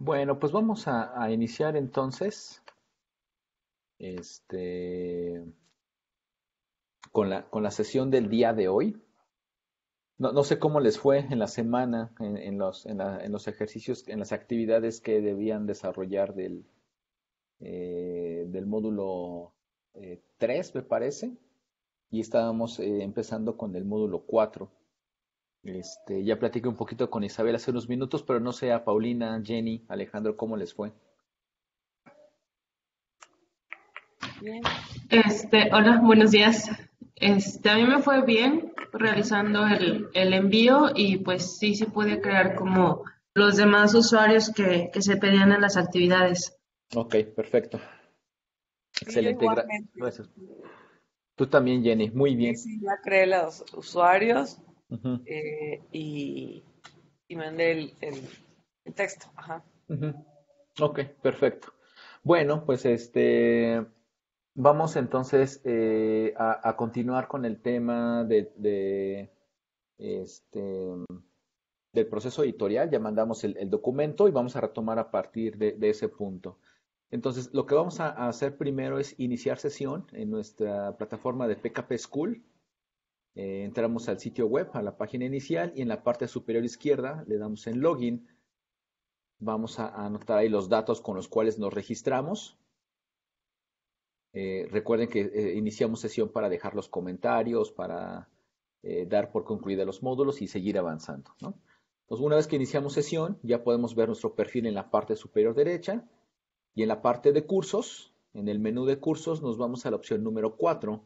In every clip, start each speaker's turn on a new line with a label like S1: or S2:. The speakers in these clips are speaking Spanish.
S1: Bueno, pues vamos a, iniciar entonces este, con la, con la sesión del día de hoy. No, sé cómo les fue en la semana, en, los, en, los ejercicios, en las actividades que debían desarrollar del, eh, del módulo 3, eh, me parece, y estábamos eh, empezando con el módulo 4. Este, ya platiqué un poquito con Isabel hace unos minutos, pero no sé a Paulina, Jenny, Alejandro, ¿cómo les fue?
S2: Este, hola, buenos días. Este, a mí me fue bien realizando el, envío y pues sí, se pude crear como los demás usuarios que, que se pedían en las
S1: actividades. Ok, perfecto. Excelente, gracias. Tú también, Jenny, muy bien. Sí,
S2: ya creé los usuarios eh, y, mandé el, texto. Ajá.
S1: Ok, perfecto. Bueno, pues este vamos entonces eh, a, continuar con el tema de, este del proceso editorial, ya mandamos el, documento y vamos a retomar a partir de, ese punto. Entonces, lo que vamos a, a hacer primero es iniciar sesión en nuestra plataforma de PKP School. Eh, entramos al sitio web, a la página inicial y en la parte superior izquierda le damos en login. Vamos a anotar ahí los datos con los cuales nos registramos. Eh, recuerden que eh, iniciamos sesión para dejar los comentarios, para dar por concluida los módulos y seguir avanzando. una vez que iniciamos sesión, ya podemos ver nuestro perfil en la parte superior derecha y en la parte de cursos, en el menú de cursos, nos vamos a la opción número 4,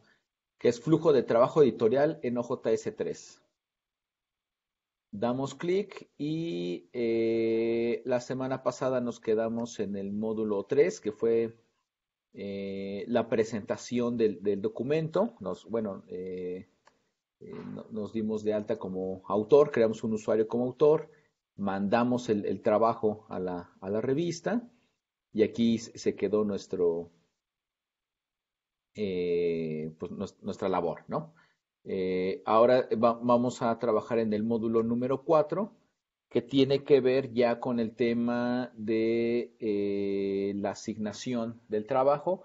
S1: que es flujo de trabajo editorial en OJS3. Damos clic y eh, la semana pasada nos quedamos en el módulo 3, que fue eh, la presentación del, documento. bueno, eh, nos dimos de alta como autor, creamos un usuario como autor, mandamos el, trabajo a la revista y aquí se quedó nuestro, eh, pues nuestra labor, ¿no? Eh, ahora vamos a trabajar en el módulo número 4, que tiene que ver ya con el tema de eh, la asignación del trabajo.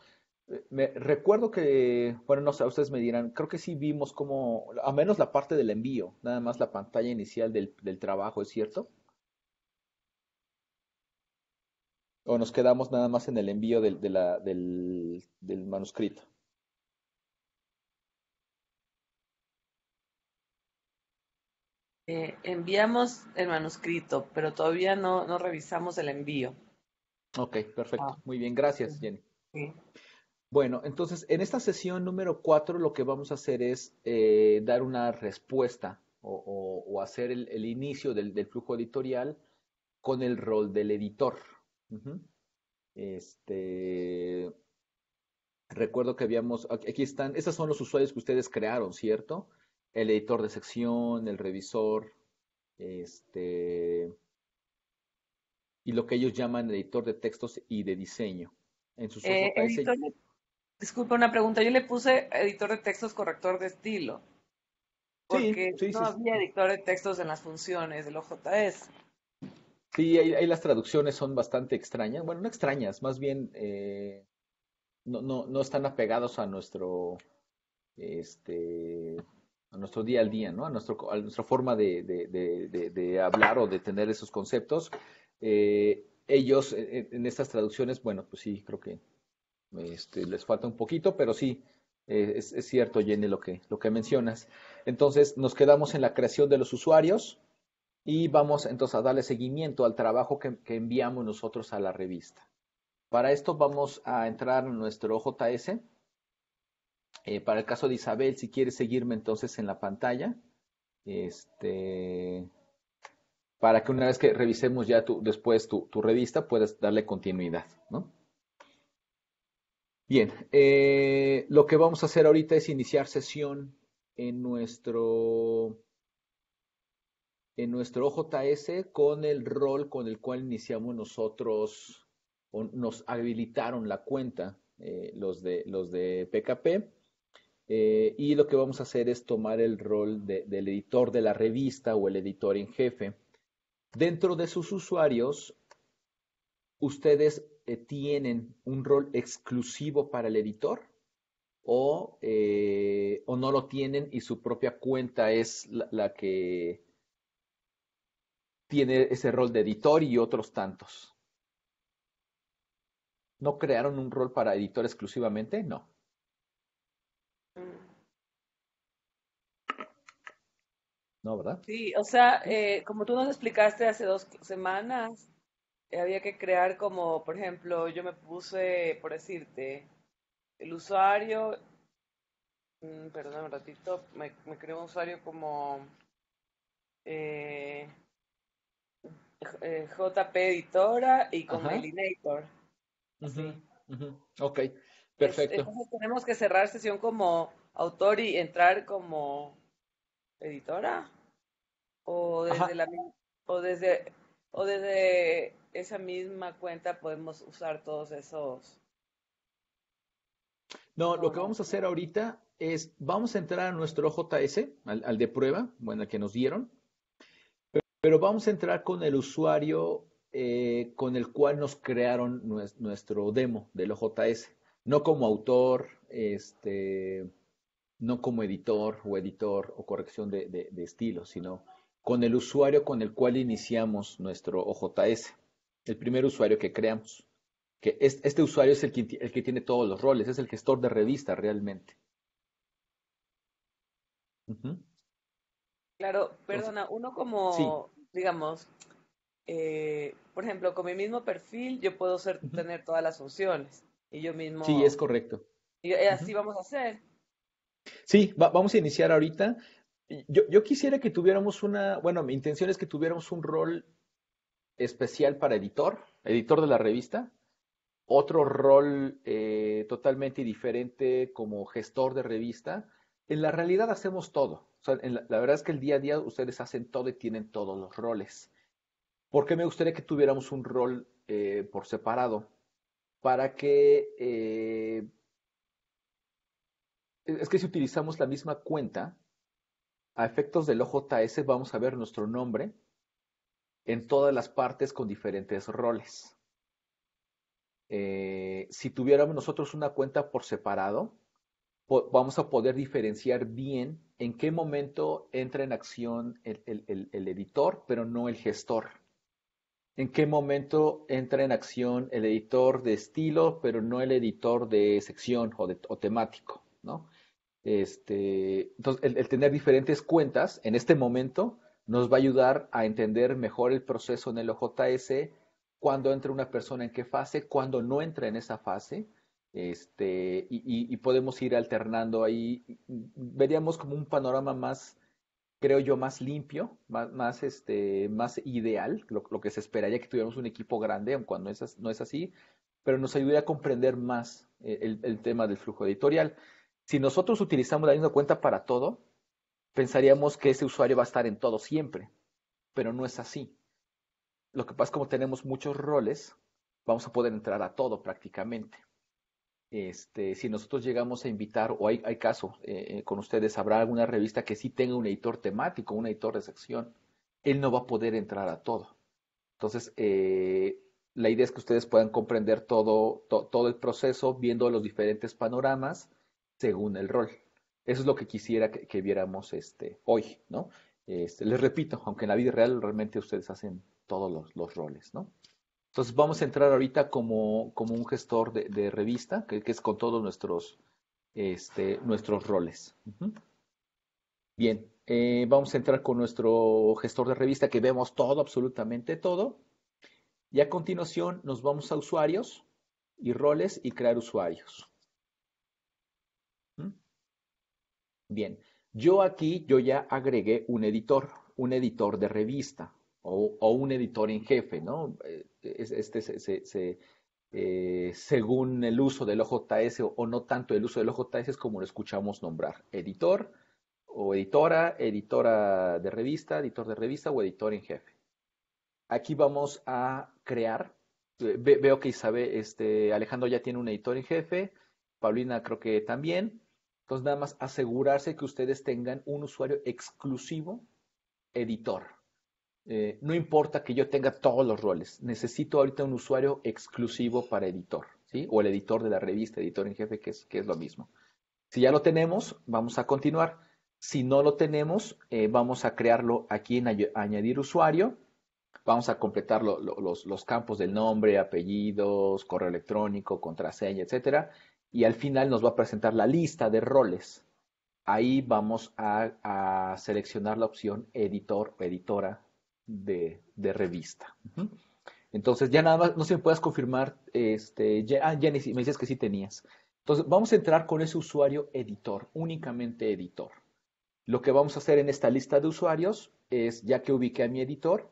S1: Me, recuerdo que, bueno, no sé, ustedes me dirán, creo que sí vimos como, a menos la parte del envío, nada más la pantalla inicial del, trabajo, ¿es cierto? ¿O nos quedamos nada más en el envío del manuscrito?
S2: Eh, enviamos el manuscrito, pero todavía no, revisamos el envío.
S1: Ok, perfecto. Ah. Muy bien, gracias, Jenny. Bueno, entonces en esta sesión número cuatro lo que vamos a hacer es eh, dar una respuesta o, hacer el, inicio del, flujo editorial con el rol del editor. Este, recuerdo que habíamos, aquí están, estos son los usuarios que ustedes crearon, ¿cierto? el editor de sección, el revisor, este, y lo que ellos llaman editor de textos y de diseño. En eh,
S2: Disculpa una pregunta, yo le puse editor de textos corrector de estilo, porque no había editor de textos en las funciones del OJS.
S1: Sí, ahí, las traducciones son bastante extrañas, bueno, no extrañas, más bien eh, no, no están apegados a nuestro este, a nuestro día al día, ¿no? A, nuestro, a nuestra forma de, hablar o de tener esos conceptos. Eh, ellos eh, eh, en, estas traducciones, bueno, pues sí, creo que este, les falta un poquito, pero sí, es, cierto, Jenny, lo que, lo que mencionas. Entonces, nos quedamos en la creación de los usuarios y vamos entonces a darle seguimiento al trabajo que, que enviamos nosotros a la revista. Para esto vamos a entrar en nuestro JS, eh, para el caso de Isabel, si quieres seguirme entonces en la pantalla, este, para que una vez que revisemos ya tu, después tu, revista puedas darle continuidad, Bien, eh, lo que vamos a hacer ahorita es iniciar sesión en nuestro en nuestro OJS con el rol con el cual iniciamos nosotros, o nos habilitaron la cuenta eh, los, de, los de PKP. Eh, y lo que vamos a hacer es tomar el rol del editor de la revista o el editor en jefe. Dentro de sus usuarios, ustedes eh, tienen un rol exclusivo para el editor eh, o, no lo tienen y su propia cuenta es la que tiene ese rol de editor y otros tantos. ¿No crearon un rol para editor exclusivamente? No.
S2: Sí, o sea, eh, como tú nos explicaste hace dos semanas, eh, había que crear como, por ejemplo, yo me puse, por decirte, el usuario, mm, perdón un ratito, me, creó un usuario como eh, JP Editora y como el
S1: Ok, perfecto. entonces
S2: tenemos que cerrar sesión como autor y entrar como editora o desde desde esa misma cuenta podemos usar todos esos.
S1: No, lo que vamos a hacer ahorita es, vamos a entrar a nuestro JS, al, de prueba, bueno, que nos dieron, pero, vamos a entrar con el usuario eh, con el cual nos crearon nuestro demo del OJS, no como autor, este, no como editor o editor o corrección de, de estilo, sino con el usuario con el cual iniciamos nuestro OJS, el primer usuario que creamos. Que este usuario es el que, el que tiene todos los roles, es el gestor de revista realmente.
S2: Claro, perdona, uno como, digamos, eh, por ejemplo, con mi mismo perfil yo puedo ser, tener todas las opciones y yo mismo... Sí, es correcto. Y así vamos a hacer.
S1: Sí, vamos a iniciar ahorita. Yo, yo, quisiera que tuviéramos una, bueno, mi intención es que tuviéramos un rol especial para editor, editor de la revista, otro rol eh, totalmente diferente como gestor de revista. En la realidad hacemos todo. la, verdad es que el día a día ustedes hacen todo y tienen todos los roles. ¿Por qué me gustaría que tuviéramos un rol eh, por separado? Para que... Eh, es que si utilizamos la misma cuenta, a efectos del OJS vamos a ver nuestro nombre en todas las partes con diferentes roles. Eh, si tuviéramos nosotros una cuenta por separado, vamos a poder diferenciar bien en qué momento entra en acción el, editor, pero no el gestor. En qué momento entra en acción el editor de estilo, pero no el editor de sección o, de, o temático, ¿no? Este, entonces, el, tener diferentes cuentas en este momento nos va a ayudar a entender mejor el proceso en el OJS, cuando entra una persona en qué fase, cuándo no entra en esa fase, este, y, podemos ir alternando ahí. Veríamos como un panorama más, creo yo, más limpio, más, este, más ideal, lo, que se esperaría que tuviéramos un equipo grande, aunque no es, no es así, pero nos ayudaría a comprender más eh, el tema del flujo editorial. Si nosotros utilizamos la misma cuenta para todo, pensaríamos que ese usuario va a estar en todo siempre, pero no es así. Lo que pasa es que como tenemos muchos roles, vamos a poder entrar a todo prácticamente. Este, si nosotros llegamos a invitar, o hay, caso eh, eh, con ustedes, habrá alguna revista que sí tenga un editor temático, un editor de sección, él no va a poder entrar a todo. Entonces, eh, la idea es que ustedes puedan comprender todo, todo el proceso, viendo los diferentes panoramas según el rol. Eso es lo que quisiera que, viéramos este, hoy, ¿no? Este, les repito, aunque en la vida real realmente ustedes hacen todos los, roles, ¿no? Entonces vamos a entrar ahorita como, como un gestor de, revista, que, es con todos nuestros, este, nuestros roles. Bien, eh, vamos a entrar con nuestro gestor de revista, que vemos todo, absolutamente todo. Y a continuación nos vamos a usuarios y roles y crear usuarios. Bien, yo aquí yo ya agregué un editor, un editor de revista o, un editor en jefe, ¿no? Eh, este eh, según el uso del OJS o, no tanto el uso del OJS es como lo escuchamos nombrar, editor o editora, editora de revista, editor de revista o editor en jefe. Aquí vamos a crear, eh, veo que Isabel, este, Alejandro ya tiene un editor en jefe, Paulina creo que también, entonces, nada más asegurarse que ustedes tengan un usuario exclusivo editor. Eh, no importa que yo tenga todos los roles, necesito ahorita un usuario exclusivo para editor, ¿sí? O el editor de la revista, editor en jefe, que es, que es lo mismo. Si ya lo tenemos, vamos a continuar. Si no lo tenemos, eh, vamos a crearlo aquí en añadir usuario. Vamos a completar los, los, campos del nombre, apellidos, correo electrónico, contraseña, etcétera y al final nos va a presentar la lista de roles. Ahí vamos a, seleccionar la opción editor o editora de, revista. Entonces, ya nada más, no se me puedas confirmar, este, ya, ah, me dices que sí tenías. Entonces, vamos a entrar con ese usuario editor, únicamente editor. Lo que vamos a hacer en esta lista de usuarios es, ya que ubiqué a mi editor,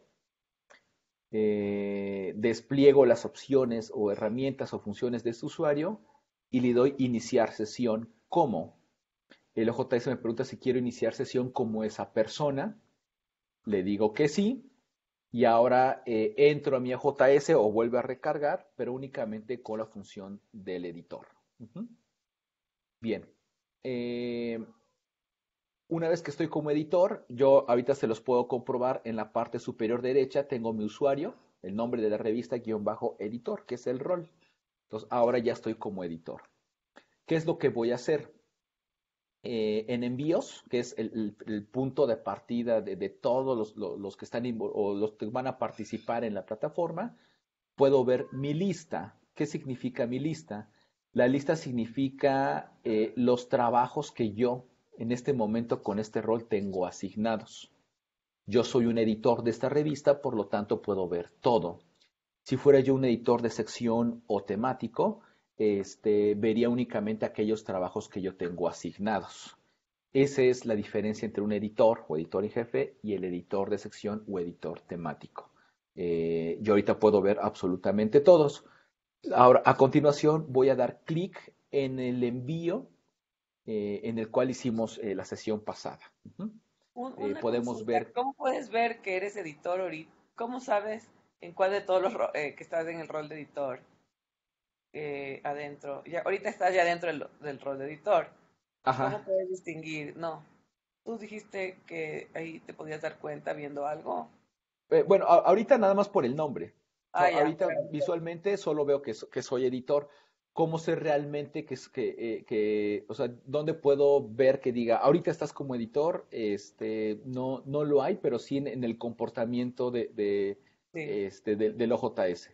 S1: eh, despliego las opciones o herramientas o funciones de este usuario y le doy iniciar sesión como. El OJS me pregunta si quiero iniciar sesión como esa persona. Le digo que sí. Y ahora eh, entro a mi OJS o vuelve a recargar, pero únicamente con la función del editor. Bien. Eh, una vez que estoy como editor, yo ahorita se los puedo comprobar en la parte superior derecha, tengo mi usuario, el nombre de la revista guión bajo editor, que es el rol. Entonces, ahora ya estoy como editor. ¿Qué es lo que voy a hacer? Eh, en envíos, que es el, punto de partida de, todos los, que están o los que van a participar en la plataforma, puedo ver mi lista. ¿Qué significa mi lista? La lista significa eh, los trabajos que yo en este momento con este rol tengo asignados. Yo soy un editor de esta revista, por lo tanto puedo ver todo. Si fuera yo un editor de sección o temático, este, vería únicamente aquellos trabajos que yo tengo asignados. Esa es la diferencia entre un editor o editor en jefe y el editor de sección o editor temático. Eh, yo ahorita puedo ver absolutamente todos. Ahora, a continuación voy a dar clic en el envío eh, en el cual hicimos eh, la sesión pasada.
S2: podemos ver. ¿Cómo puedes ver que eres editor, ahorita? ¿Cómo sabes? ¿En cuál de todos los eh, que estás en el rol de editor? Eh, adentro. ahorita estás ya dentro del, rol de editor. Ajá. ¿Cómo puedes distinguir? No. Tú dijiste que ahí te podías dar cuenta viendo algo.
S1: Eh, bueno, ahorita nada más por el nombre. Ah, ahorita visualmente solo veo que, que, soy editor. ¿Cómo sé realmente que es que, o sea, dónde puedo ver que diga, ahorita estás como editor? Este, no, no lo hay, pero sí en, el comportamiento de este, del OJS.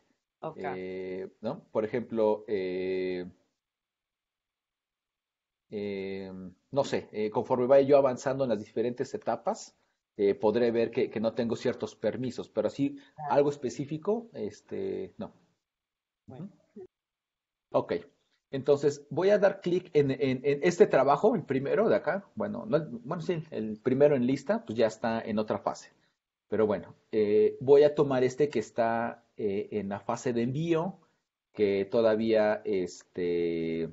S1: Eh, Por ejemplo, eh, eh, no sé, conforme vaya yo avanzando en las diferentes etapas, podré ver que, no tengo ciertos permisos, pero así algo específico, este, no. Bueno. Ok. Entonces, voy a dar clic en, este trabajo, el primero de acá. Bueno, bueno, sí, el primero en lista, pues ya está en otra fase. Pero bueno, eh, voy a tomar este que está eh, en la fase de envío, que todavía este,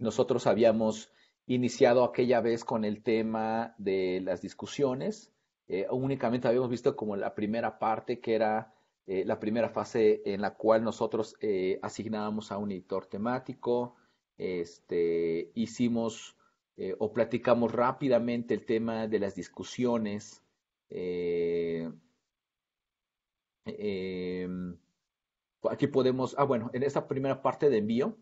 S1: nosotros habíamos iniciado aquella vez con el tema de las discusiones. Eh, únicamente habíamos visto como la primera parte, que era la primera fase en la cual nosotros asignábamos a un editor temático, este, hicimos o platicamos rápidamente el tema de las discusiones, eh, em, aquí podemos, ah, bueno, en esta primera parte de envío,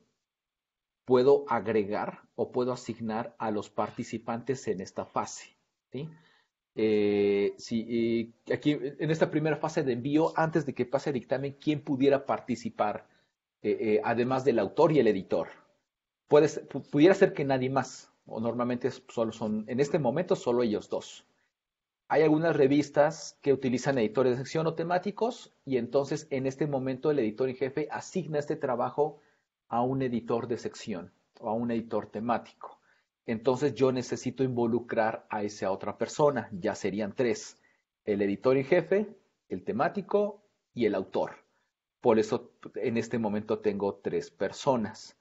S1: puedo agregar o puedo asignar a los participantes en esta fase. si, eh, aquí en esta primera fase de envío, antes de que pase el dictamen, ¿quién pudiera participar? Eh, además del autor y el editor. pudiera ser que nadie más, o normalmente solo son, en este momento solo ellos dos. Hay algunas revistas que utilizan editores de sección o temáticos y entonces en este momento el editor en jefe asigna este trabajo a un editor de sección o a un editor temático. Entonces yo necesito involucrar a esa otra persona, ya serían tres, el editor en jefe, el temático y el autor. Por eso en este momento tengo tres personas.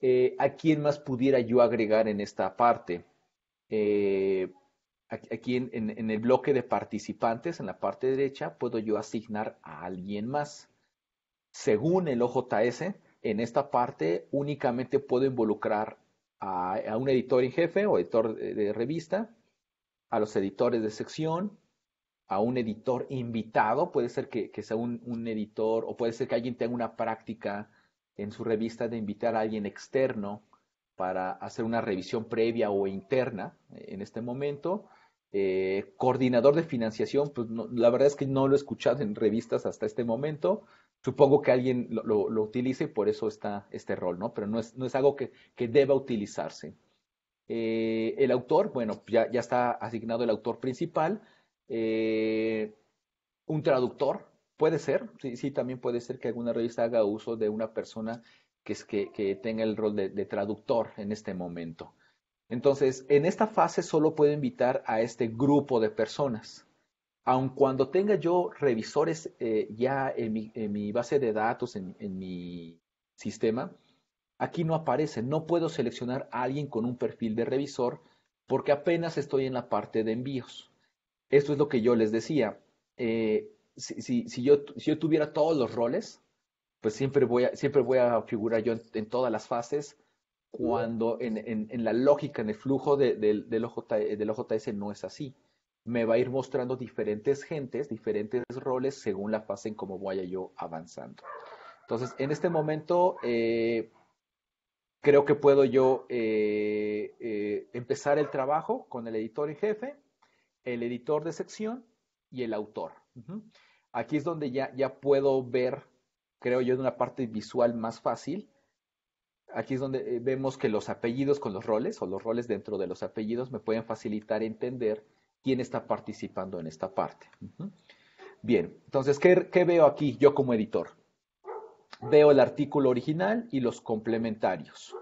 S1: Eh, ¿A quién más pudiera yo agregar en esta parte? Eh, aquí en, el bloque de participantes, en la parte derecha, puedo yo asignar a alguien más. Según el OJS, en esta parte únicamente puedo involucrar a, un editor en jefe o editor de, revista, a los editores de sección, a un editor invitado, puede ser que, sea un, editor o puede ser que alguien tenga una práctica en su revista de invitar a alguien externo para hacer una revisión previa o interna eh, en este momento. Eh, coordinador de financiación, pues la verdad es que no lo he escuchado en revistas hasta este momento. Supongo que alguien lo, utilice por eso está este rol, ¿no? Pero no es, no es algo que, deba utilizarse. Eh, el autor, bueno, ya, está asignado el autor principal. Eh, un traductor, puede ser, sí, sí, también puede ser que alguna revista haga uso de una persona que, es, que, tenga el rol de traductor en este momento. Entonces, en esta fase solo puedo invitar a este grupo de personas. Aun cuando tenga yo revisores eh, ya en mi, base de datos, en, mi sistema, aquí no aparece. No puedo seleccionar a alguien con un perfil de revisor porque apenas estoy en la parte de envíos. Esto es lo que yo les decía. Eh, si, yo, tuviera todos los roles, pues siempre voy a, figurar yo en todas las fases cuando en, en, la lógica, en el flujo de, del, del, OJS no es así. Me va a ir mostrando diferentes gentes, diferentes roles según la fase en cómo vaya yo avanzando. Entonces, en este momento, eh, creo que puedo yo eh, eh, empezar el trabajo con el editor en jefe, el editor de sección y el autor. Aquí es donde ya, puedo ver, creo yo, en una parte visual más fácil aquí es donde eh, vemos que los apellidos con los roles o los roles dentro de los apellidos me pueden facilitar entender quién está participando en esta parte. Bien, entonces, ¿qué, veo aquí yo como editor? Veo el artículo original y los complementarios.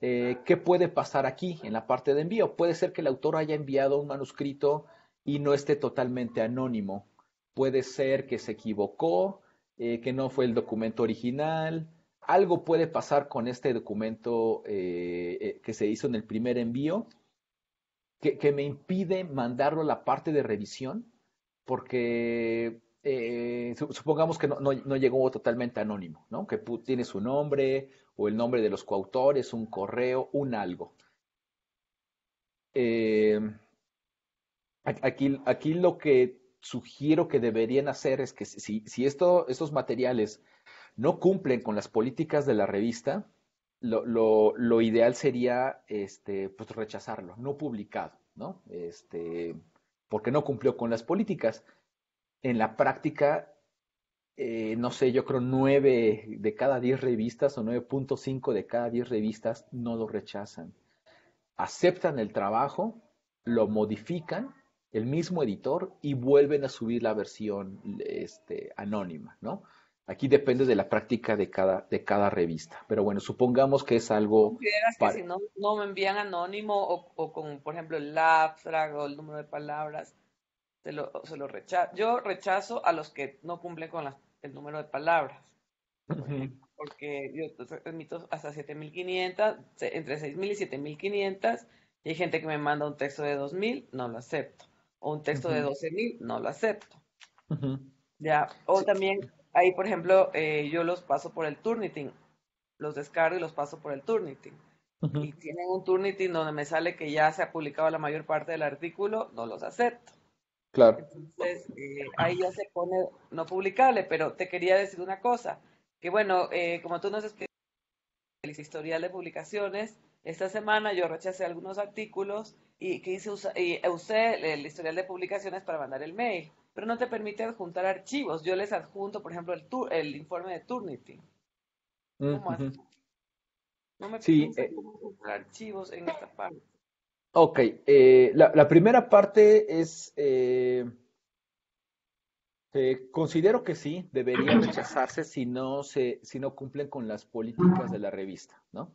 S1: Eh, ¿Qué puede pasar aquí en la parte de envío? Puede ser que el autor haya enviado un manuscrito y no esté totalmente anónimo. Puede ser que se equivocó, eh, que no fue el documento original, algo puede pasar con este documento eh, eh, que se hizo en el primer envío, que, me impide mandarlo a la parte de revisión, porque eh, supongamos que no, llegó totalmente anónimo, ¿no? que tiene su nombre o el nombre de los coautores, un correo, un algo. aquí, aquí lo que sugiero que deberían hacer es que si, si estos materiales no cumplen con las políticas de la revista, lo, ideal sería este, pues, rechazarlo, no publicado, ¿no? Este, porque no cumplió con las políticas. En la práctica, eh, no sé, yo creo nueve de cada 10 revistas o 9.5 de cada 10 revistas no lo rechazan. Aceptan el trabajo, lo modifican, el mismo editor, y vuelven a subir la versión este, anónima, ¿no? Aquí depende de la práctica de cada, de cada revista. Pero bueno, supongamos que es algo. si
S2: no, me envían anónimo o, con, por ejemplo, el abstract o el número de palabras, se lo, se lo rechazo. Yo rechazo a los que no cumplen con el número de palabras. Porque yo transmito hasta 7500, entre 6000 y 7500. Y hay gente que me manda un texto de 2000, no lo acepto. O un texto de 12000, no lo acepto. Ya. O también Ahí, por ejemplo, eh, yo los paso por el Turnitin, los descargo y los paso por el Turnitin. Y tienen un Turnitin donde me sale que ya se ha publicado la mayor parte del artículo, no los acepto. Claro. Entonces, eh, ahí ya se pone no publicable, pero te quería decir una cosa, que bueno, eh, como tú nos que el historial de publicaciones, esta semana yo rechacé algunos artículos y que hice y usé el historial de publicaciones para mandar el mail pero no te permite adjuntar archivos. Yo les adjunto, por ejemplo, el, el informe de Turnitin. Mm, ¿Cómo No me sí, eh, adjuntar archivos en esta parte.
S1: Ok, eh, la, primera parte es, eh, considero que sí, deberían rechazarse si no, si no cumplen con las políticas de la revista, ¿no?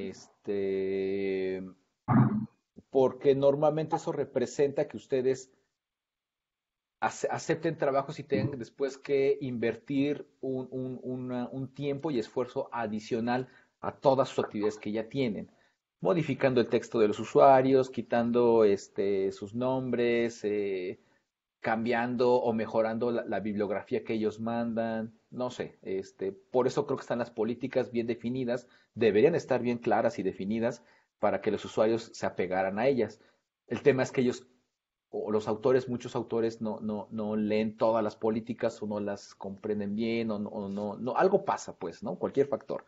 S1: Este, porque normalmente eso representa que ustedes acepten trabajos y tengan después que invertir un, tiempo y esfuerzo adicional a todas sus actividades que ya tienen, modificando el texto de los usuarios, quitando este, sus nombres, eh, cambiando o mejorando la, bibliografía que ellos mandan, no sé, este, por eso creo que están las políticas bien definidas, deberían estar bien claras y definidas para que los usuarios se apegaran a ellas. El tema es que ellos o los autores, muchos autores no, no, no leen todas las políticas o no las comprenden bien o, no, no, no, algo pasa pues, ¿no? Cualquier factor.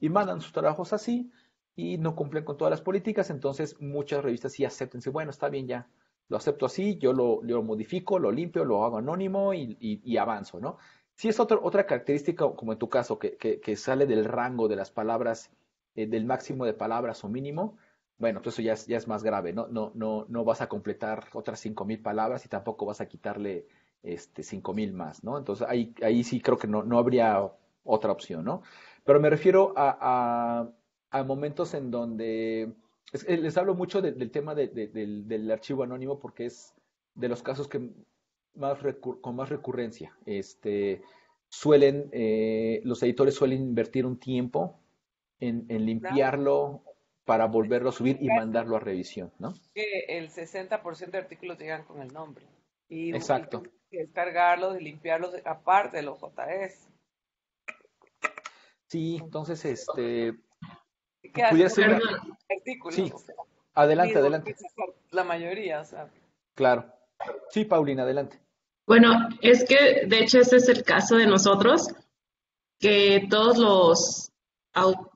S1: Y mandan sus trabajos así y no cumplen con todas las políticas, entonces muchas revistas sí acepten bueno, está bien ya, lo acepto así, yo lo, lo modifico, lo limpio, lo hago anónimo y, y, avanzo, ¿no? Si es otra otra característica, como en tu caso, que, que, sale del rango de las palabras, eh, del máximo de palabras o mínimo, bueno, pues eso ya es, ya es más grave, ¿no? No, no, no vas a completar otras cinco mil palabras y tampoco vas a quitarle este, cinco mil más, ¿no? Entonces ahí, ahí sí creo que no, no habría otra opción, ¿no? Pero me refiero a, momentos en donde les hablo mucho del tema del, archivo anónimo porque es de los casos que más con más recurrencia. Este, suelen, eh, los editores suelen invertir un tiempo en, en limpiarlo para volverlo a subir y mandarlo a revisión, ¿no?
S2: El 60% de artículos llegan con el nombre. Y Exacto. Y descargarlos y limpiarlos aparte de los JS.
S1: Sí, entonces este...
S2: Pudiera ser... Artículos, sí.
S1: adelante, adelante.
S2: La mayoría, o sea.
S1: Claro. Sí, Paulina, adelante. Bueno, es
S2: que de hecho ese es el caso de nosotros, que todos los autores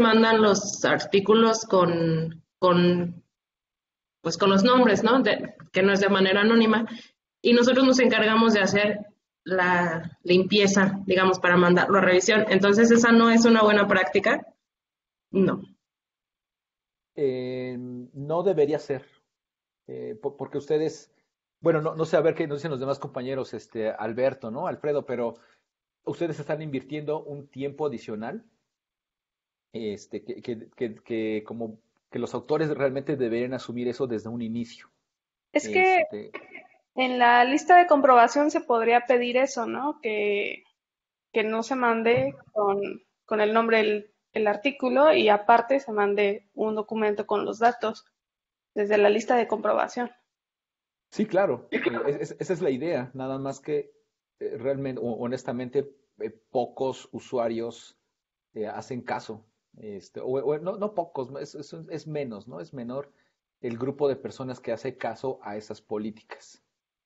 S2: mandan los artículos con, con, pues con los nombres, ¿no? que no es de manera anónima. Y nosotros nos encargamos de hacer la limpieza, digamos, para mandarlo a revisión. Entonces, ¿esa no es una buena práctica?
S1: No. Eh, no debería ser, eh, porque ustedes, bueno, no, sé a ver qué nos dicen los demás compañeros, este, Alberto, ¿no? Alfredo, pero ustedes están invirtiendo un tiempo adicional este, que, que, que, que como los autores realmente deberían asumir eso desde un inicio. Es que este,
S2: en la lista de comprobación se podría pedir eso, ¿no? Que, no se mande con, el nombre el artículo y aparte se mande un documento con los datos desde la lista de comprobación.
S1: Sí, claro, eh, esa es la idea, nada más que eh, realmente, honestamente, eh, pocos usuarios hacen caso este, no, no, pocos, es, menos, ¿no? Es menor el grupo de personas que hace caso a esas políticas.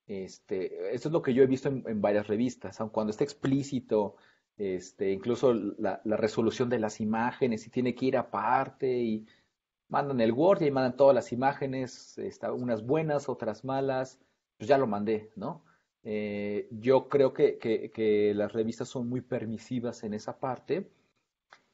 S1: Este, esto es lo que yo he visto en, varias revistas, aun cuando está explícito, este, incluso la, resolución de las imágenes, si tiene que ir aparte, y mandan el Word y mandan todas las imágenes, está, unas buenas, otras malas, pues ya lo mandé, ¿no? Eh, yo creo que, que, las revistas son muy permisivas en esa parte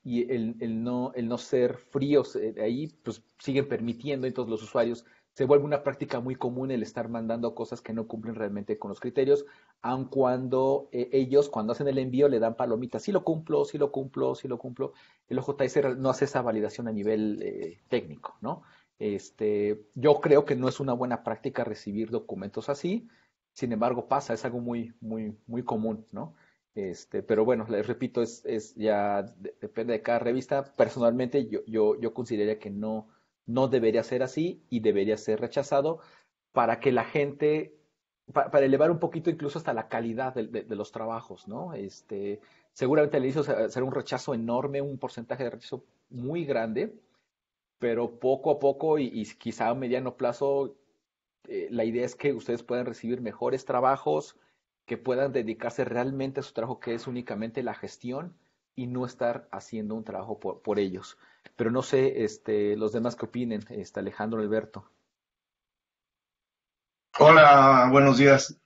S1: y el, no, el no ser fríos eh, ahí, pues siguen permitiendo, entonces los usuarios se vuelve una práctica muy común el estar mandando cosas que no cumplen realmente con los criterios, aun cuando eh, ellos cuando hacen el envío le dan palomitas, si sí lo cumplo, si sí lo cumplo, si sí lo cumplo. El OJS no hace esa validación a nivel eh, técnico, ¿no? Este, yo creo que no es una buena práctica recibir documentos así, sin embargo pasa, es algo muy, muy, muy común, ¿no? Este, pero bueno, les repito, es, ya depende de cada revista. Personalmente yo, yo, consideraría que no, no debería ser así y debería ser rechazado para que la gente, para, elevar un poquito incluso hasta la calidad de, los trabajos, ¿no? Este, seguramente le hizo ser un rechazo enorme, un porcentaje de rechazo muy grande, pero poco a poco y, quizá a mediano plazo, eh, la idea es que ustedes puedan recibir mejores trabajos, que puedan dedicarse realmente a su trabajo, que es únicamente la gestión y no estar haciendo un trabajo por, ellos. Pero no sé este, los demás qué opinen, este, Alejandro Alberto.
S3: Hola, buenos días.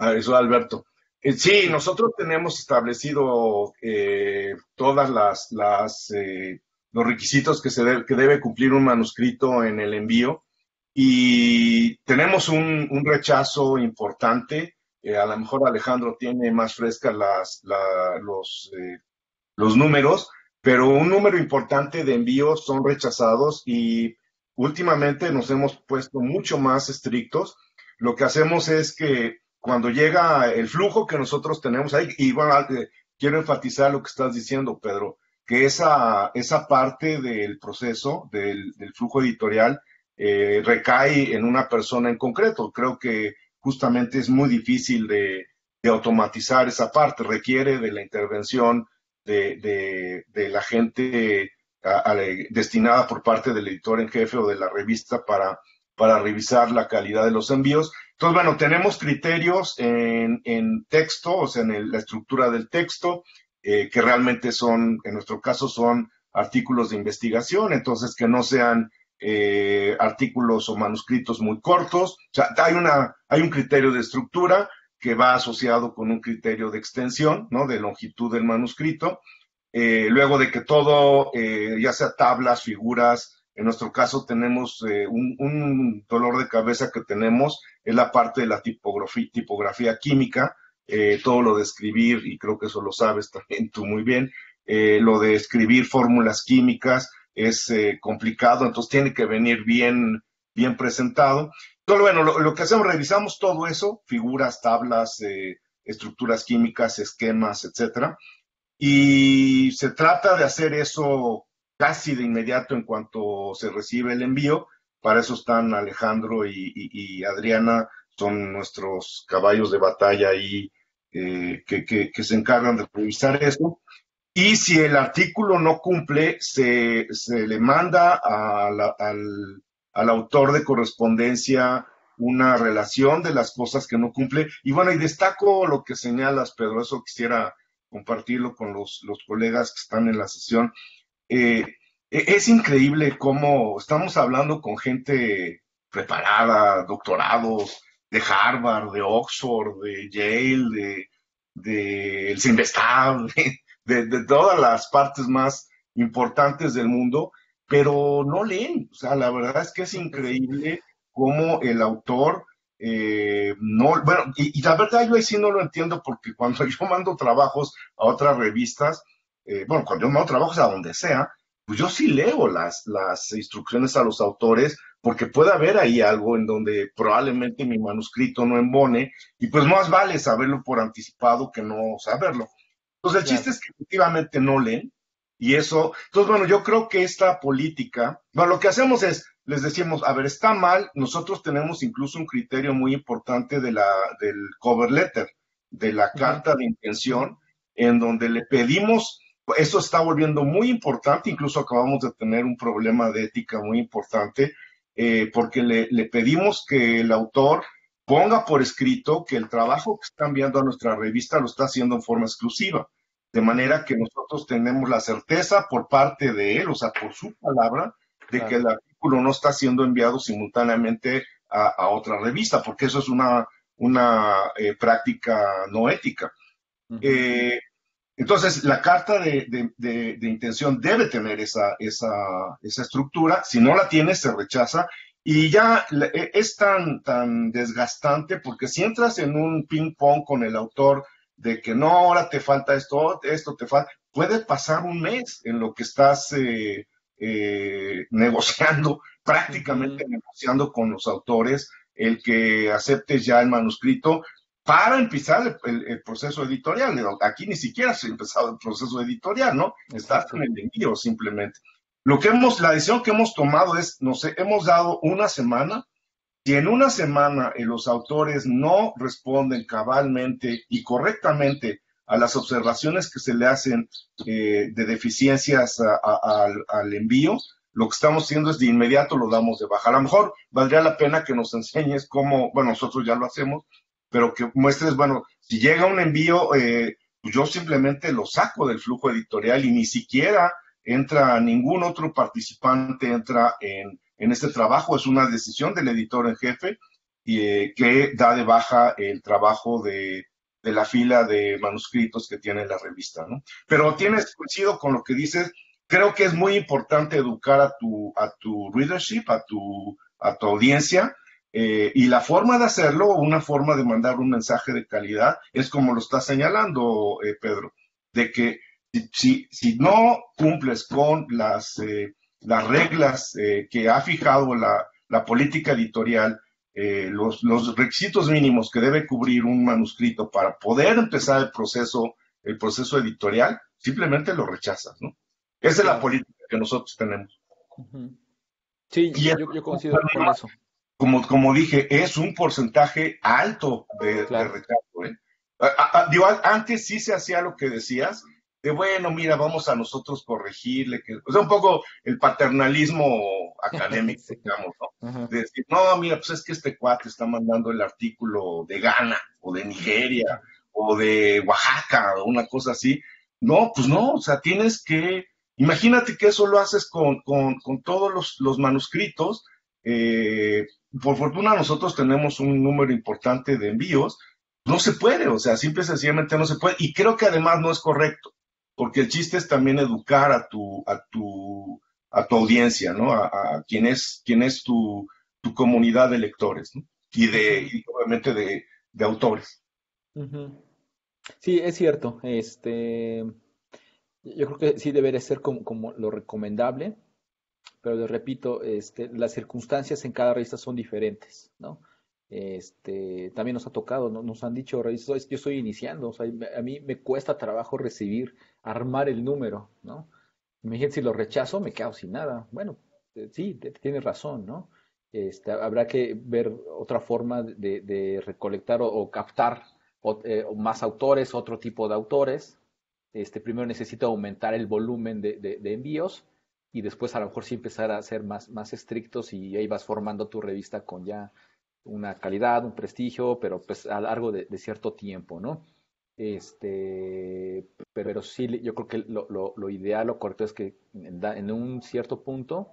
S3: Eh, soy Alberto. Eh, sí, nosotros tenemos establecido eh, todas las, eh, los requisitos que se que debe cumplir un manuscrito en el envío y tenemos un, un rechazo importante eh, a lo mejor Alejandro tiene más frescas las, los, eh, los números, pero un número importante de envíos son rechazados y últimamente nos hemos puesto mucho más estrictos. Lo que hacemos es que cuando llega el flujo que nosotros tenemos ahí, y eh, quiero enfatizar lo que estás diciendo, Pedro, que esa, esa parte del proceso, del, flujo editorial, recae en una persona en concreto. Creo que justamente es muy difícil de, automatizar esa parte, requiere de la intervención de, la gente destinada por parte del editor en jefe o de la revista para, revisar la calidad de los envíos. Entonces, bueno, tenemos criterios en, texto, o sea, en la estructura del texto, eh, que realmente son, en nuestro caso, son artículos de investigación, entonces que no sean eh, artículos o manuscritos muy cortos. O sea, hay, una, hay un criterio de estructura que va asociado con un criterio de extensión, ¿no? De longitud del manuscrito. Eh, luego de que todo, eh, ya sea tablas, figuras, en nuestro caso tenemos un, dolor de cabeza que tenemos, en la parte de la tipografía química, todo lo de escribir, y creo que eso lo sabes también tú muy bien, lo de escribir fórmulas químicas, es eh, complicado, entonces tiene que venir bien, bien presentado. Entonces, bueno, lo, que hacemos, revisamos todo eso, figuras, tablas, eh, estructuras químicas, esquemas, etcétera, y se trata de hacer eso casi de inmediato en cuanto se recibe el envío. Para eso están Alejandro y, Adriana, son nuestros caballos de batalla ahí eh, que, se encargan de revisar eso. Y si el artículo no cumple, se, le manda al, autor de correspondencia una relación de las cosas que no cumple. Y bueno, y destaco lo que señalas, Pedro, eso quisiera compartirlo con los, colegas que están en la sesión. Eh, e, es increíble cómo estamos hablando con gente preparada, doctorados de Harvard, de Oxford, de Yale, de, de el de, todas las partes más importantes del mundo, pero no leen. O sea, la verdad es que es increíble cómo el autor eh, no, bueno, y, la verdad yo ahí sí no lo entiendo porque cuando yo mando trabajos a otras revistas, eh, bueno, cuando yo mando trabajos a donde sea, pues yo sí leo las, las instrucciones a los autores porque puede haber ahí algo en donde probablemente mi manuscrito no embone y pues más vale saberlo por anticipado que no saberlo. Entonces, pues el chiste es que efectivamente no leen. Y eso, entonces, bueno, yo creo que esta política, bueno, lo que hacemos es, les decimos, a ver, está mal, nosotros tenemos incluso un criterio muy importante de la, del cover letter, de la carta de intención, en donde le pedimos, eso está volviendo muy importante, incluso acabamos de tener un problema de ética muy importante, eh, porque le pedimos que el autor ponga por escrito que el trabajo que está enviando a nuestra revista lo está haciendo en forma exclusiva, de manera que nosotros tenemos la certeza por parte de él, o sea, por su palabra, de que el artículo no está siendo enviado simultáneamente a, otra revista, porque eso es una, una eh, práctica no ética. Eh, entonces, la carta de, intención debe tener esa, esa, esa estructura. Si no la tiene, se rechaza y ya e, es tan, tan desgastante porque si entras en un ping-pong con el autor de que no, ahora te falta esto, esto te falta, puede pasar un mes en lo que estás eh, eh, negociando, prácticamente negociando con los autores el que aceptes ya el manuscrito para empezar el, proceso editorial. Aquí ni siquiera se ha empezado el proceso editorial, ¿no? Estás en el envío simplemente que hemos, la decisión que hemos tomado es, sé, hemos dado una semana. Si en una semana eh, los autores no responden cabalmente y correctamente a las observaciones que se le hacen eh, de deficiencias al envío, lo que estamos haciendo es de inmediato lo damos de baja. A lo mejor valdría la pena que nos enseñes cómo, bueno, nosotros ya lo hacemos, pero que muestres, bueno, si llega un envío, eh, pues yo simplemente lo saco del flujo editorial y ni siquiera entra ningún otro participante, entra en, este trabajo, es una decisión del editor en jefe y, eh, que da de baja el trabajo de, la fila de manuscritos que tiene la revista. Pero tienes coincido con lo que dices, creo que es muy importante educar a tu, a tu readership, a tu, a tu audiencia. Eh, y la forma de hacerlo, una forma de mandar un mensaje de calidad, es como lo está señalando eh, Pedro, de que si, no cumples con las, eh, las reglas eh, que ha fijado la, la política editorial, eh, los, los, requisitos mínimos que debe cubrir un manuscrito para poder empezar el proceso, el proceso editorial, simplemente lo rechazas, ¿no? Esa es la política que nosotros tenemos.
S1: Sí, yo, considero
S3: que eso. Como, como dije, es un porcentaje alto de, rechazo. ¿eh? antes sí se hacía lo que decías, de bueno, mira, vamos a nosotros corregirle, que, o sea, un poco el paternalismo académico, digamos, ¿no? De decir, no, mira, pues es que este cuate está mandando el artículo de Ghana, o de Nigeria, o de Oaxaca, o una cosa así. No, pues no, o sea, tienes que, imagínate que eso lo haces con, todos los, los manuscritos. Eh, por fortuna nosotros tenemos un número importante de envíos, no se puede, o sea, simple y sencillamente no se puede. Y creo que además no es correcto porque el chiste es también educar a tu, a tu, a tu audiencia, ¿no? A, a quien es, quién es tu, comunidad de lectores, Y de, obviamente de, autores.
S1: Sí, es cierto. Este, yo creo que sí debería ser como, lo recomendable, pero les repito, este, las circunstancias en cada revista son diferentes, ¿no? Este, también nos ha tocado, nos han dicho, yo estoy iniciando, o sea, a mí me cuesta trabajo recibir, armar el número, ¿no? Imagínate, si lo rechazo, me quedo sin nada. Bueno, eh, sí, tienes razón, ¿no? Este, habrá que ver otra forma de, recolectar o, captar eh, más autores, otro tipo de autores. Este, primero necesito aumentar el volumen de, de, envíos y después a lo mejor sí empezar a ser más, más estrictos y ahí vas formando tu revista con ya una calidad, un prestigio, pero pues a largo de, cierto tiempo, ¿no? Este, pero, sí, yo creo que lo, ideal, o correcto es que en, un cierto punto,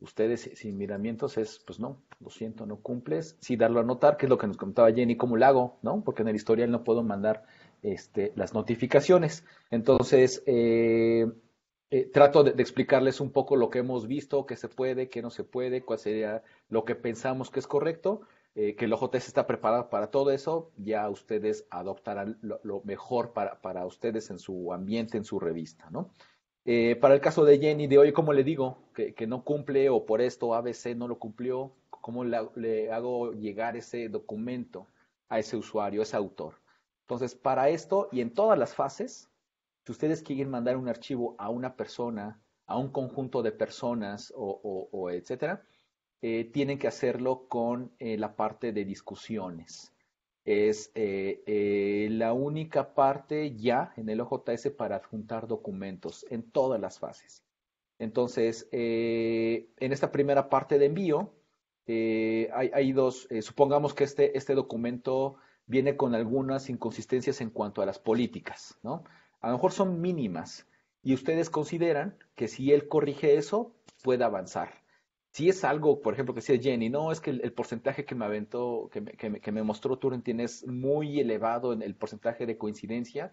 S1: ustedes sin miramientos es, pues no, lo siento, no cumples. Sí, darlo a notar, que es lo que nos contaba Jenny, cómo lo hago, ¿no? Porque en el historial no puedo mandar este, las notificaciones. Entonces, eh, eh, trato de, explicarles un poco lo que hemos visto, qué se puede, qué no se puede, cuál sería lo que pensamos que es correcto. Eh, que el OJT está preparado para todo eso, ya ustedes adoptarán lo, mejor para, ustedes en su ambiente, en su revista, ¿no? Eh, para el caso de Jenny, de hoy, ¿cómo le digo? Que, no cumple o por esto ABC no lo cumplió, ¿cómo le, hago llegar ese documento a ese usuario, a ese autor? Entonces, para esto y en todas las fases, si ustedes quieren mandar un archivo a una persona, a un conjunto de personas o, o etcétera, eh, tienen que hacerlo con eh, la parte de discusiones. Es eh, la única parte ya en el OJS para adjuntar documentos en todas las fases. Entonces, en esta primera parte de envío, hay, dos, supongamos que este, este documento viene con algunas inconsistencias en cuanto a las políticas, ¿no? A lo mejor son mínimas y ustedes consideran que si él corrige eso, puede avanzar si es algo, por ejemplo, que decía Jenny, no, es que el, porcentaje que me aventó, que me, que que mostró Turentin, es muy elevado en el porcentaje de coincidencia,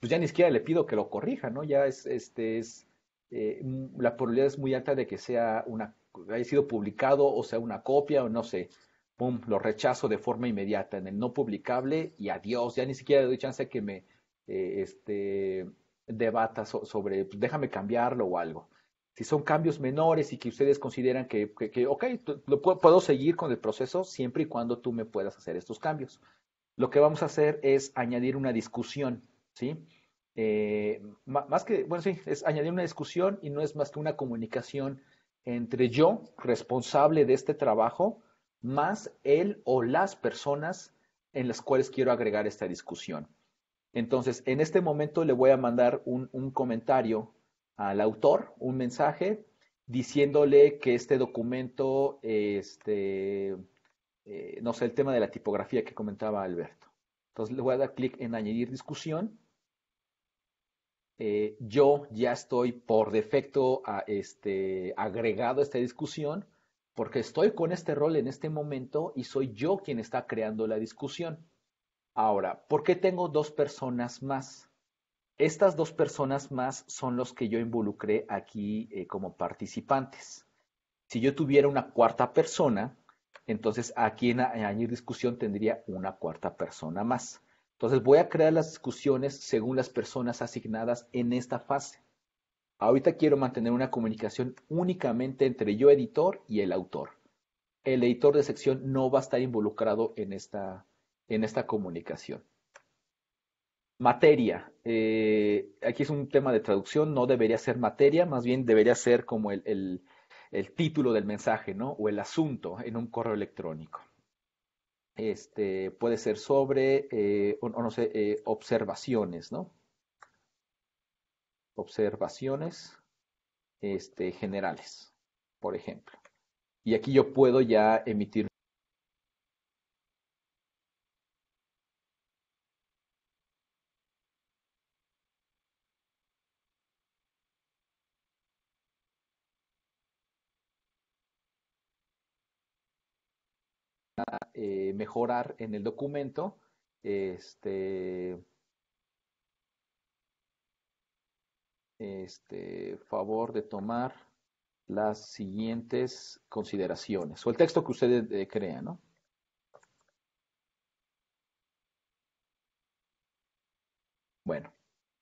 S1: pues ya ni siquiera le pido que lo corrija, ¿no? Ya es, este, es, eh, mm, la probabilidad es muy alta de que sea una, haya sido publicado o sea una copia o no sé. Pum, lo rechazo de forma inmediata en el no publicable y adiós, ya ni siquiera le doy chance a que me eh, este, debata sobre, pues, déjame cambiarlo o algo si son cambios menores y que ustedes consideran que, ok, lo puedo, puedo, seguir con el proceso siempre y cuando tú me puedas hacer estos cambios. Lo que vamos a hacer es añadir una discusión, ¿sí? Eh, más que, bueno, sí, es añadir una discusión y no es más que una comunicación entre yo, responsable de este trabajo, más él o las personas en las cuales quiero agregar esta discusión. Entonces, en este momento le voy a mandar un, un comentario al autor un mensaje diciéndole que este documento, este, eh, no sé, el tema de la tipografía que comentaba Alberto. Entonces le voy a dar clic en añadir discusión. Eh, yo ya estoy por defecto este, agregado a esta discusión porque estoy con este rol en este momento y soy yo quien está creando la discusión. Ahora, ¿por qué tengo dos personas más? Estas dos personas más son los que yo involucré aquí eh, como participantes. Si yo tuviera una cuarta persona, entonces aquí en añadir discusión tendría una cuarta persona más. Entonces voy a crear las discusiones según las personas asignadas en esta fase. Ahorita quiero mantener una comunicación únicamente entre yo editor y el autor. El editor de sección no va a estar involucrado en esta, en esta comunicación. Materia. Eh, aquí es un tema de traducción, no debería ser materia, más bien debería ser como el, título del mensaje, ¿no? O el asunto en un correo electrónico. Este, puede ser sobre, eh, no sé, eh, observaciones, ¿no? Observaciones este, generales, por ejemplo. Y aquí yo puedo ya emitir Eh, mejorar en el documento. Este, este, favor de tomar las siguientes consideraciones o el texto que ustedes eh, crean, Bueno,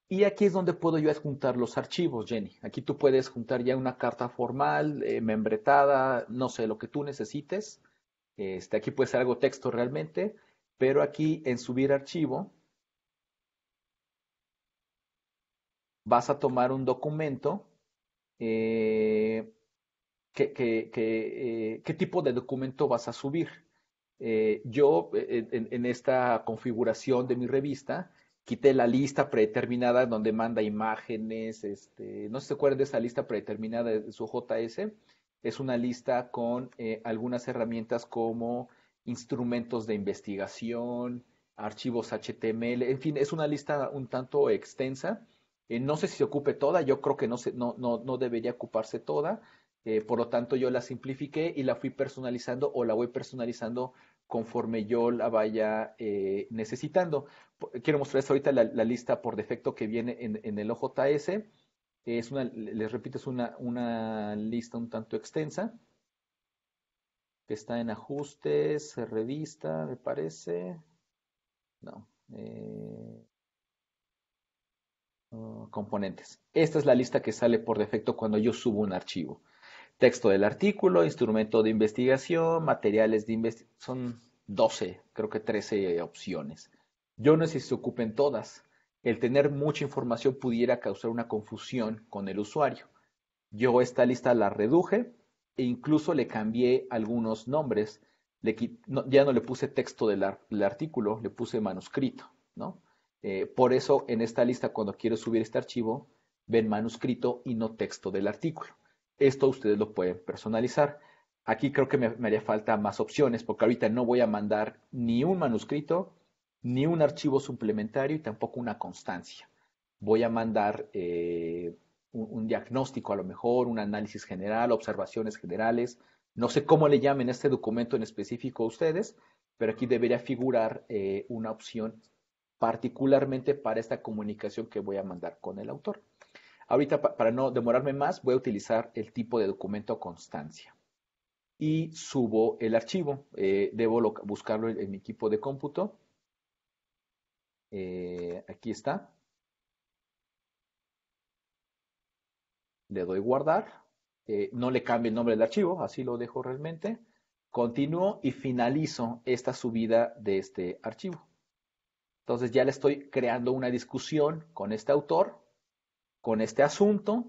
S1: y aquí es donde puedo yo adjuntar los archivos, Jenny. Aquí tú puedes juntar ya una carta formal, eh, membretada, no sé, lo que tú necesites este, aquí puede ser algo texto realmente, pero aquí en subir archivo vas a tomar un documento. Eh, eh, ¿Qué tipo de documento vas a subir? Eh, yo en, esta configuración de mi revista quité la lista predeterminada donde manda imágenes, este, no se acuerdan de esa lista predeterminada de su JS, es una lista con eh, algunas herramientas como instrumentos de investigación, archivos HTML, en fin, es una lista un tanto extensa. Eh, no sé si se ocupe toda, yo creo que no, se, no, no, debería ocuparse toda, eh, por lo tanto yo la simplifiqué y la fui personalizando o la voy personalizando conforme yo la vaya necesitando. Quiero mostrarles ahorita la, lista por defecto que viene en, en el OJS es una, les repito, es una, lista un tanto extensa que está en ajustes, revista, me parece. No. Eh, uh, componentes. Esta es la lista que sale por defecto cuando yo subo un archivo. Texto del artículo, instrumento de investigación, materiales de investigación. Son 12, creo que 13 opciones. Yo no sé si se ocupen todas el tener mucha información pudiera causar una confusión con el usuario. Yo esta lista la reduje e incluso le cambié algunos nombres. Le, ya no le puse texto del, artículo, le puse manuscrito. ¿no? Eh, por eso en esta lista, cuando quiero subir este archivo, ven manuscrito y no texto del artículo. Esto ustedes lo pueden personalizar. Aquí creo que me, me haría falta más opciones porque ahorita no voy a mandar ni un manuscrito ni un archivo suplementario y tampoco una constancia. Voy a mandar eh, un, diagnóstico a lo mejor, un análisis general, observaciones generales. No sé cómo le llamen este documento en específico a ustedes, pero aquí debería figurar eh, una opción particularmente para esta comunicación que voy a mandar con el autor. Ahorita, para no demorarme más, voy a utilizar el tipo de documento constancia y subo el archivo. Eh, debo buscarlo en mi equipo de cómputo eh, aquí está. Le doy guardar. Eh, no le cambio el nombre del archivo, así lo dejo realmente. Continúo y finalizo esta subida de este archivo. Entonces ya le estoy creando una discusión con este autor, con este asunto,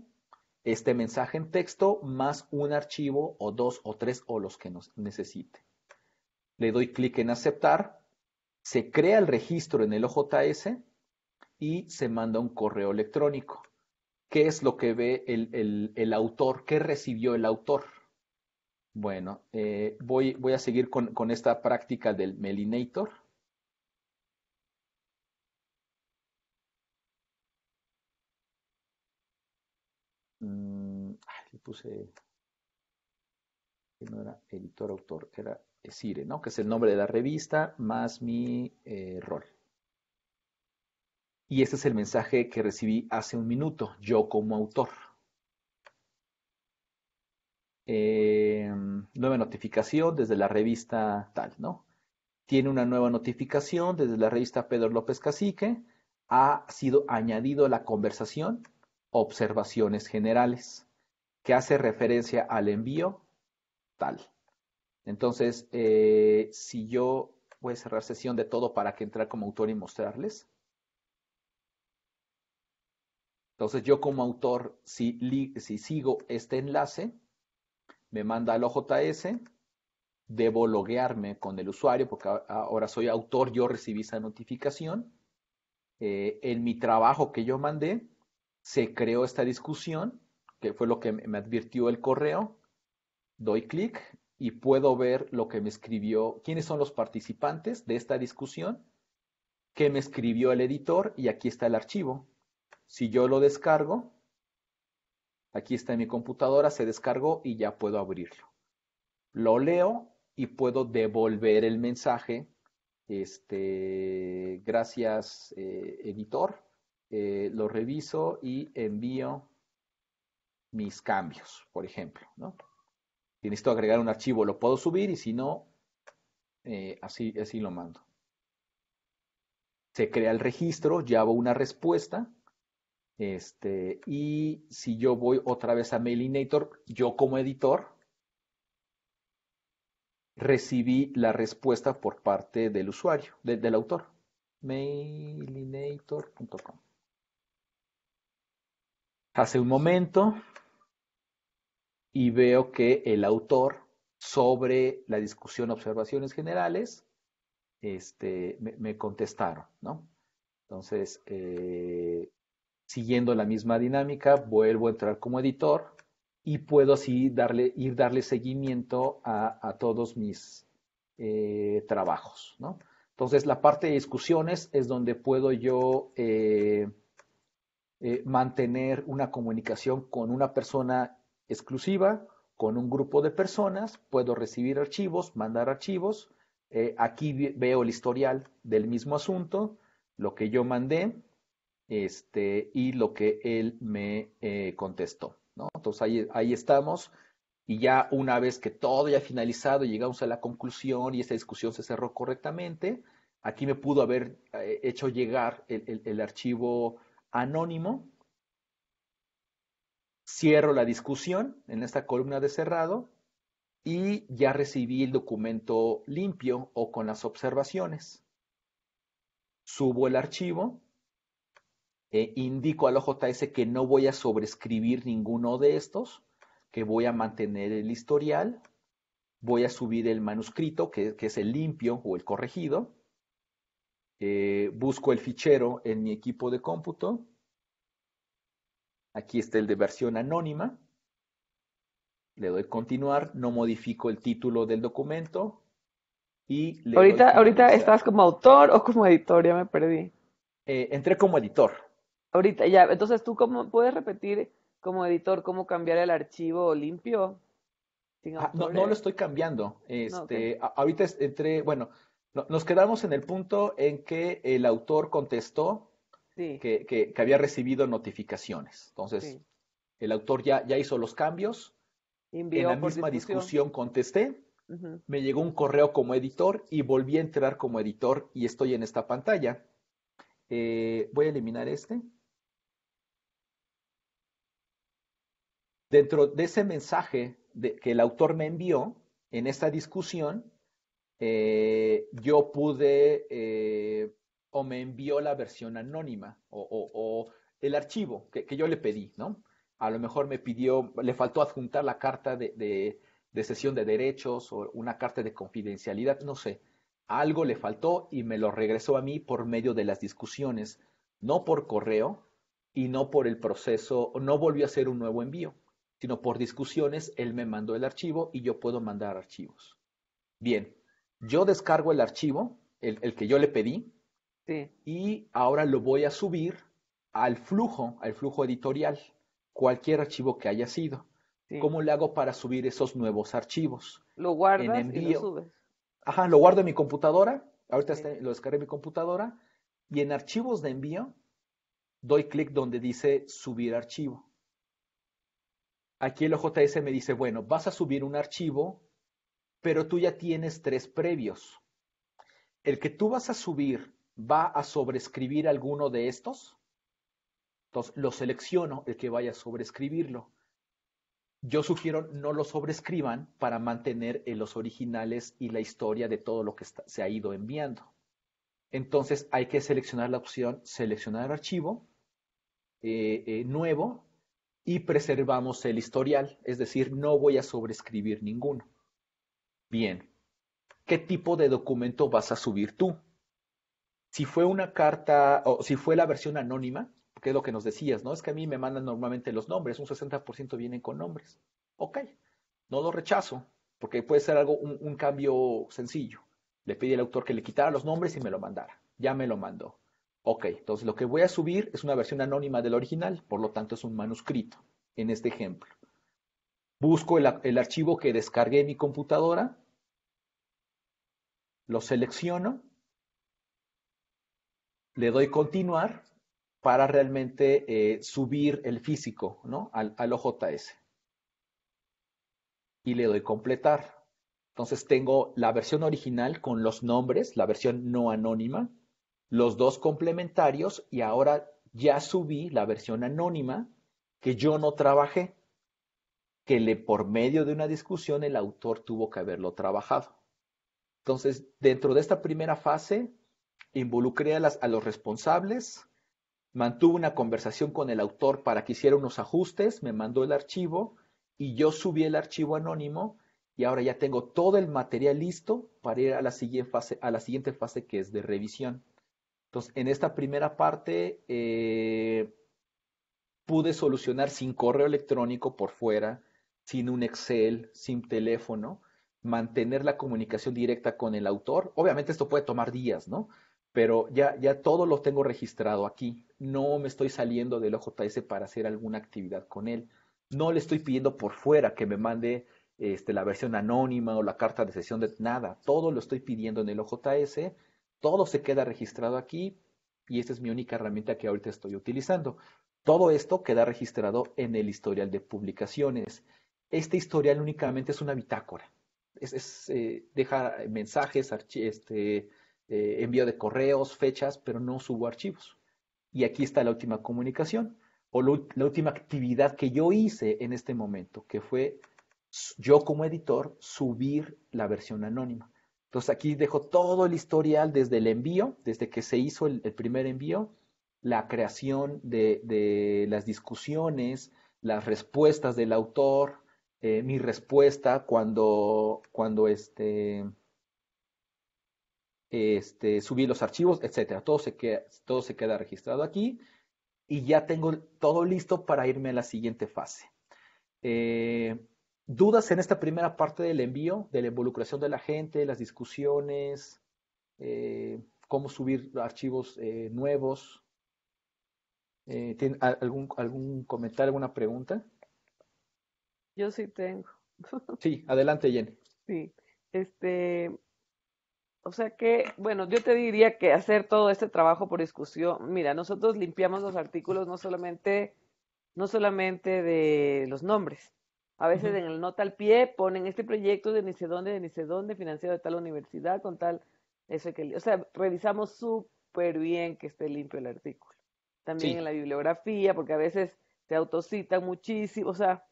S1: este mensaje en texto, más un archivo o dos o tres o los que nos necesite. Le doy clic en aceptar se crea el registro en el OJS y se manda un correo electrónico. ¿Qué es lo que ve el, autor? ¿Qué recibió el autor? Bueno, eh, voy, voy, a seguir con, esta práctica del Melinator. Mm, le puse... No era editor-autor, era CIRE, ¿no? que es el nombre de la revista, más mi eh, rol. Y este es el mensaje que recibí hace un minuto, yo como autor. Em, nueva notificación desde la revista tal, ¿no? Tiene una nueva notificación desde la revista Pedro López Cacique. Ha sido añadido a la conversación observaciones generales, que hace referencia al envío tal. Entonces, eh, si yo voy a cerrar sesión de todo para que entrar como autor y mostrarles. Entonces, yo como autor, si, sigo este enlace, me manda al OJS, debo loguearme con el usuario porque ahora soy autor, yo recibí esa notificación. Eh, en mi trabajo que yo mandé, se creó esta discusión, que fue lo que me advirtió el correo. Doy clic, y puedo ver lo que me escribió, quiénes son los participantes de esta discusión, qué me escribió el editor y aquí está el archivo. Si yo lo descargo, aquí está en mi computadora, se descargó y ya puedo abrirlo. Lo leo y puedo devolver el mensaje. Este, gracias, eh, editor. Eh, lo reviso y envío mis cambios, por ejemplo, ¿no? Si necesito agregar un archivo, lo puedo subir y si no, eh, así, así lo mando. Se crea el registro, ya una respuesta. Este, y si yo voy otra vez a Mailinator, yo como editor recibí la respuesta por parte del usuario, del autor. Mailinator.com. Hace un momento y veo que el autor sobre la discusión observaciones generales este, me, contestaron, ¿no? Entonces, eh, siguiendo la misma dinámica, vuelvo a entrar como editor y puedo así darle, ir darle seguimiento a, todos mis eh, trabajos, ¿no? Entonces, la parte de discusiones es donde puedo yo eh, mantener una comunicación con una persona exclusiva con un grupo de personas, puedo recibir archivos, mandar archivos. Eh, aquí veo el historial del mismo asunto, lo que yo mandé este, y lo que él me eh, contestó. Entonces ahí, estamos y ya una vez que todo ya finalizado, llegamos a la conclusión y esta discusión se cerró correctamente, aquí me pudo haber eh, hecho llegar el archivo anónimo Cierro la discusión en esta columna de cerrado y ya recibí el documento limpio o con las observaciones. Subo el archivo, e indico al OJS que no voy a sobrescribir ninguno de estos, que voy a mantener el historial, voy a subir el manuscrito, que, es el limpio o el corregido, eh, busco el fichero en mi equipo de cómputo, Aquí está el de versión anónima. Le doy continuar, no modifico el título del documento y le Ahorita, ahorita estás como autor o como editor, ya me perdí.
S2: Eh, entré como editor. Ahorita, ya, entonces tú cómo puedes repetir como editor
S1: cómo cambiar el archivo limpio. Ah, no, lo estoy cambiando. Este, ahorita entré, bueno, nos quedamos en el punto en que el autor contestó que, había recibido notificaciones. Entonces, el autor ya, ya hizo los cambios.
S2: en la misma discusión,
S1: contesté. Me llegó un correo como editor y volví a entrar como editor y estoy en esta pantalla. Eh, voy a eliminar este. Dentro de ese mensaje que el autor me envió, en esta discusión, eh, yo pude eh, o me envió la versión anónima o, el archivo que, yo le pedí, ¿no? A lo mejor me pidió, le faltó adjuntar la carta de, de, sesión de derechos o una carta de confidencialidad, no sé. Algo le faltó y me lo regresó a mí por medio de las discusiones, no por correo y no por el proceso, no volvió a hacer un nuevo envío, sino por discusiones, él me mandó el archivo y yo puedo mandar archivos. Bien, yo descargo el archivo, el que yo le pedí, y ahora lo voy a subir al flujo, al flujo editorial, cualquier archivo que haya sido. ¿Cómo le hago para subir esos nuevos archivos?
S2: Lo guardas en
S1: Ajá, lo guardo en mi computadora. Ahorita lo descargué en mi computadora. Y en archivos de envío, doy clic donde dice subir archivo. Aquí el OJS me dice, bueno, vas a subir un archivo, pero tú ya tienes tres previos. El que tú vas a subir va a sobrescribir alguno de estos. Entonces, lo selecciono, el que vaya a sobrescribirlo. Yo sugiero no lo sobrescriban para mantener los originales y la historia de todo lo que se ha ido enviando. Entonces, hay que seleccionar la opción seleccionar archivo, eh, eh, nuevo, y preservamos el historial, es decir, no voy a sobrescribir ninguno. Bien, ¿qué tipo de documento vas a subir tú? Si fue una carta, o si fue la versión anónima, que es lo que nos decías, ¿no? Es que a mí me mandan normalmente los nombres, un 60% vienen con nombres. Ok, no lo rechazo, porque puede ser algo, un, cambio sencillo. Le pedí al autor que le quitara los nombres y me lo mandara. Ya me lo mandó. Ok, entonces lo que voy a subir es una versión anónima del original, por lo tanto es un manuscrito, en este ejemplo. Busco el archivo que descargué en mi computadora, lo selecciono le doy continuar para realmente eh, subir el físico ¿no? al, al OJS. Y le doy completar. Entonces tengo la versión original con los nombres, la versión no anónima, los dos complementarios y ahora ya subí la versión anónima que yo no trabajé, que le, por medio de una discusión el autor tuvo que haberlo trabajado. Entonces, dentro de esta primera fase, involucré a, las, a los responsables, mantuve una conversación con el autor para que hiciera unos ajustes, me mandó el archivo y yo subí el archivo anónimo y ahora ya tengo todo el material listo para ir a la siguiente fase, a la siguiente fase que es de revisión. Entonces, en esta primera parte eh, pude solucionar sin correo electrónico por fuera, sin un Excel, sin teléfono, mantener la comunicación directa con el autor. Obviamente esto puede tomar días, ¿no? pero ya, ya todo lo tengo registrado aquí. No me estoy saliendo del OJS para hacer alguna actividad con él. No le estoy pidiendo por fuera que me mande este, la versión anónima o la carta de sesión de nada. Todo lo estoy pidiendo en el OJS. Todo se queda registrado aquí y esta es mi única herramienta que ahorita estoy utilizando. Todo esto queda registrado en el historial de publicaciones. Este historial únicamente es una bitácora. Es, eh, deja mensajes, este, eh, envío de correos, fechas, pero no subo archivos. Y aquí está la última comunicación o la última actividad que yo hice en este momento, que fue yo como editor subir la versión anónima. Entonces aquí dejo todo el historial desde el envío, desde que se hizo el, primer envío, la creación de, las discusiones, las respuestas del autor, eh, mi respuesta cuando, cuando este, este, subir los archivos, etcétera. Todo se, queda, todo se queda registrado aquí y ya tengo todo listo para irme a la siguiente fase. Eh, ¿Dudas en esta primera parte del envío, de la involucración de la gente, las discusiones, eh, cómo subir archivos eh, nuevos? ¿Tiene algún, algún comentario, alguna pregunta? Yo sí tengo. sí, adelante, Jenny.
S2: Sí, este, o sea que, bueno, yo te diría que hacer todo este trabajo por discusión, mira, nosotros limpiamos los artículos no solamente, no solamente de los nombres. A veces en el nota al pie ponen este proyecto de ni sé dónde, de ni sé dónde, financiado de tal universidad, con tal, eso que, o sea, revisamos súper bien que esté limpio el artículo. También en la bibliografía, porque a veces se autocitan muchísimo, o sea,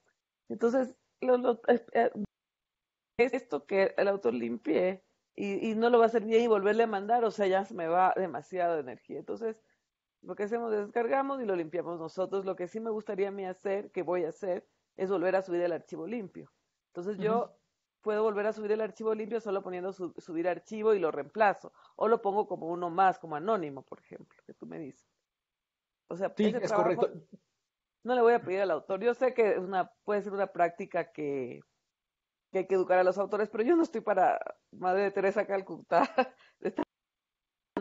S2: entonces, lo, eh, esto que el autor limpie y, no lo va a hacer bien y volverle a mandar, o sea, ya se me va demasiada energía. Entonces, lo que hacemos es descargamos y lo limpiamos nosotros. Lo que sí me gustaría a mí hacer, que voy a hacer, es volver a subir el archivo limpio. Entonces yo puedo volver a subir el archivo limpio solo poniendo subir archivo y lo reemplazo. O lo pongo como uno más, como anónimo, por ejemplo, que tú me dices. O sea, No le voy a pedir al autor. Yo sé que una, puede ser una práctica que que hay que educar a los autores, pero yo no estoy para Madre de Teresa Calcuta, estar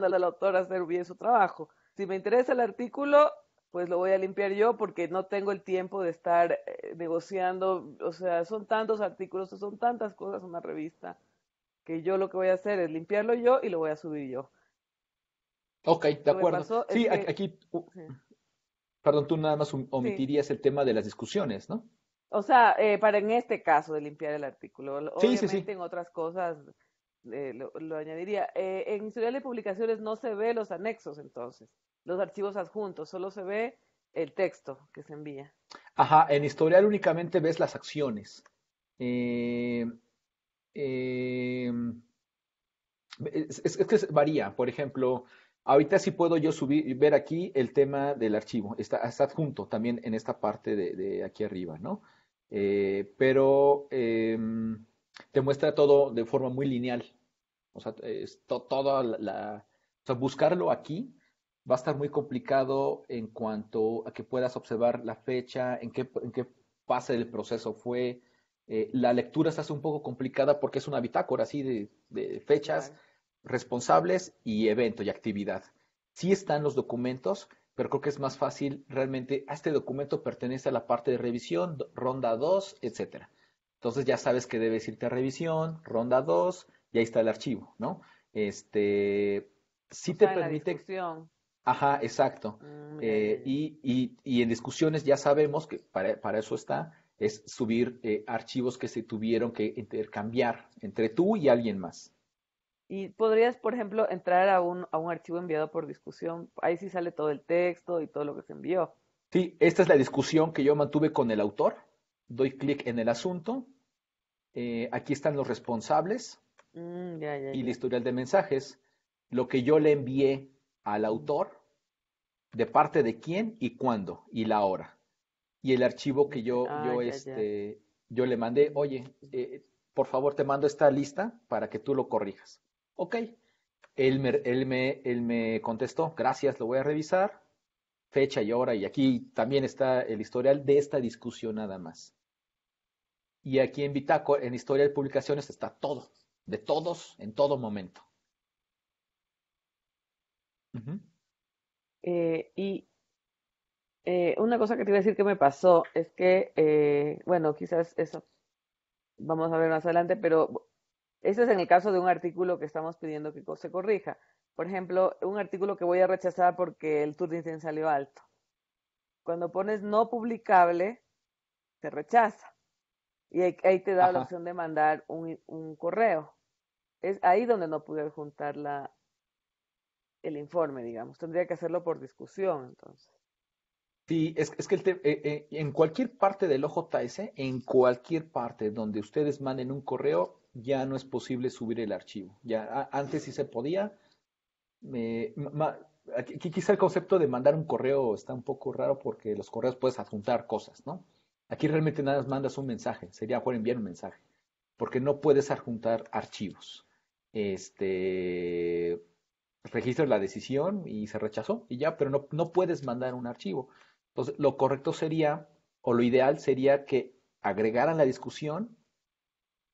S2: a al autor a hacer bien su trabajo. Si me interesa el artículo, pues lo voy a limpiar yo porque no tengo el tiempo de estar eh, negociando, o sea, son tantos artículos, son tantas cosas una revista, que yo lo que voy a hacer es limpiarlo yo y lo voy a subir yo.
S1: Ok, de acuerdo. Sí, aquí, perdón, tú nada más omitirías el tema de las discusiones, ¿no?
S2: O sea, eh, para en este caso de limpiar el artículo, obviamente sí, en otras cosas eh, lo, añadiría. Eh, en historial de publicaciones no se ve los anexos, entonces, los archivos adjuntos, solo se ve el texto que se envía.
S1: Ajá, en historial únicamente ves las acciones. Es, que varía, por ejemplo, ahorita sí puedo yo subir, y ver aquí el tema del archivo, está, adjunto también en esta parte de aquí arriba, ¿no? Eh, pero em, te muestra todo de forma muy lineal. O sea, la, buscarlo aquí va a estar muy complicado en cuanto a que puedas observar la fecha, en qué, en qué fase del proceso fue. Eh, la lectura se hace un poco complicada porque es una bitácora así de, de fechas, responsables y evento y actividad. Sí están los documentos, pero creo que es más fácil realmente, este documento pertenece a la parte de revisión, ronda 2, etc. Entonces ya sabes que debes irte a revisión, ronda 2, y ahí está el archivo, ¿no? Este, sí te permite... Ajá, exacto. Mm, eh, y, y, y, en discusiones ya sabemos que para, eso está, es subir eh, archivos que se tuvieron que intercambiar entre tú y alguien más. Y
S2: podrías, por ejemplo, entrar a un, a un archivo enviado por discusión. Ahí sí sale
S1: todo el texto y todo lo que se envió. Sí, esta es la discusión que yo mantuve con el autor. Doy clic en el asunto. Eh, aquí están los responsables
S2: mm, y
S1: el historial de mensajes. Lo que yo le envié al autor, de parte de quién y cuándo y la hora. Y el archivo que yo, ah, yo, este, yo le mandé, oye, eh, por favor te mando esta lista para que tú lo corrijas. Ok. Él me, me, me contestó, gracias, lo voy a revisar, fecha y hora, y aquí también está el historial de esta discusión nada más. Y aquí en Bitaco, en historial de Publicaciones, está todo, de todos, en todo momento.
S2: Eh, y eh, una cosa que te iba a decir que me pasó es que, eh, bueno, quizás eso vamos a ver más adelante, pero eso es en el caso de un artículo que estamos pidiendo que se corrija. Por ejemplo, un artículo que voy a rechazar porque el turismo salió alto. Cuando pones no publicable, se rechaza. Y ahí, te da la opción de mandar un, correo. Es ahí donde no pude juntar el informe, digamos. Tendría que hacerlo por
S1: discusión, entonces. Sí, es, que eh, eh, en cualquier parte del OJS, en cualquier parte donde ustedes manden un correo, ya no es posible subir el archivo. Ya antes sí se podía. aquí quizá el concepto de mandar un correo está un poco raro porque los correos puedes adjuntar cosas, ¿no? Aquí realmente nada más mandas un mensaje, sería por enviar un mensaje, porque no puedes adjuntar archivos. Este registro la decisión y se rechazó y ya, pero no, no puedes mandar un archivo. Entonces, lo correcto sería, o lo ideal sería que agregaran la discusión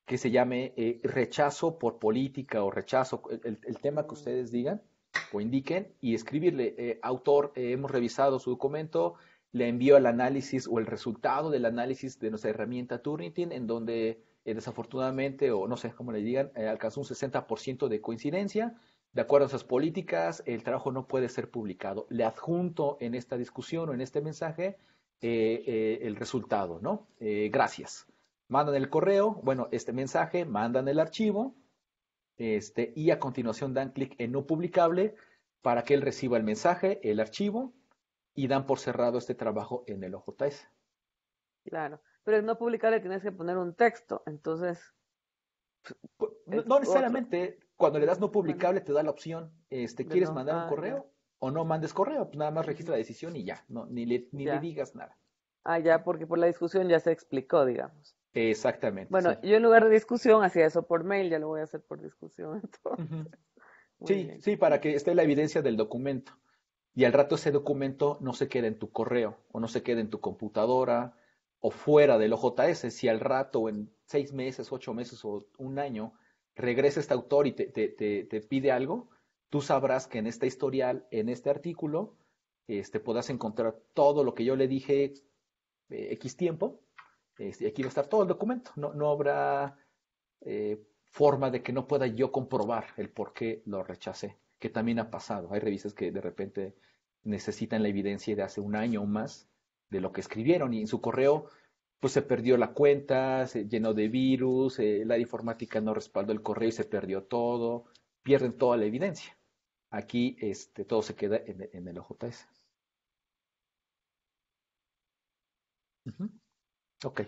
S1: que se llame eh, rechazo por política o rechazo, el, tema que ustedes digan o indiquen y escribirle, eh, autor, eh, hemos revisado su documento, le envío el análisis o el resultado del análisis de nuestra herramienta Turnitin, en donde desafortunadamente, o no sé cómo le digan, alcanzó un 60% de coincidencia. De acuerdo a esas políticas, el trabajo no puede ser publicado. Le adjunto en esta discusión o en este mensaje el resultado, ¿no? gracias mandan el correo, bueno, este mensaje, mandan el archivo, este, y a continuación dan clic en no publicable para que él reciba el mensaje, el archivo, y dan por cerrado este trabajo en el OJS.
S2: Claro, pero en no publicable tienes que poner un texto, entonces... No, necesariamente,
S1: cuando le das no publicable te da la opción, este, ¿quieres mandar un correo o no mandes correo? Pues nada más registra la decisión y ya, no, ni, le digas nada.
S2: Ah, ya, porque por la discusión ya se
S1: explicó, digamos. Exactamente. Bueno,
S2: yo en lugar de discusión hacía eso por mail, ya lo voy a hacer por discusión.
S1: Sí, sí, para que esté la evidencia del documento. Y al rato ese documento no se quede en tu correo o no se quede en tu computadora o fuera del OJS. Si al rato, en seis meses, ocho meses o un año, regresa este autor y te, pide algo, tú sabrás que en este historial, en este artículo, este, podrás encontrar todo lo que yo le dije X eh, tiempo este, aquí va a estar todo el documento, no, habrá eh, forma de que no pueda yo comprobar el por qué lo rechacé, que también ha pasado. Hay revistas que de repente necesitan la evidencia de hace un año o más de lo que escribieron y en su correo pues se perdió la cuenta, se llenó de virus, eh, la informática no respaldó el correo y se perdió todo, pierden toda la evidencia. Aquí este, todo se queda en, el OJS. Ok.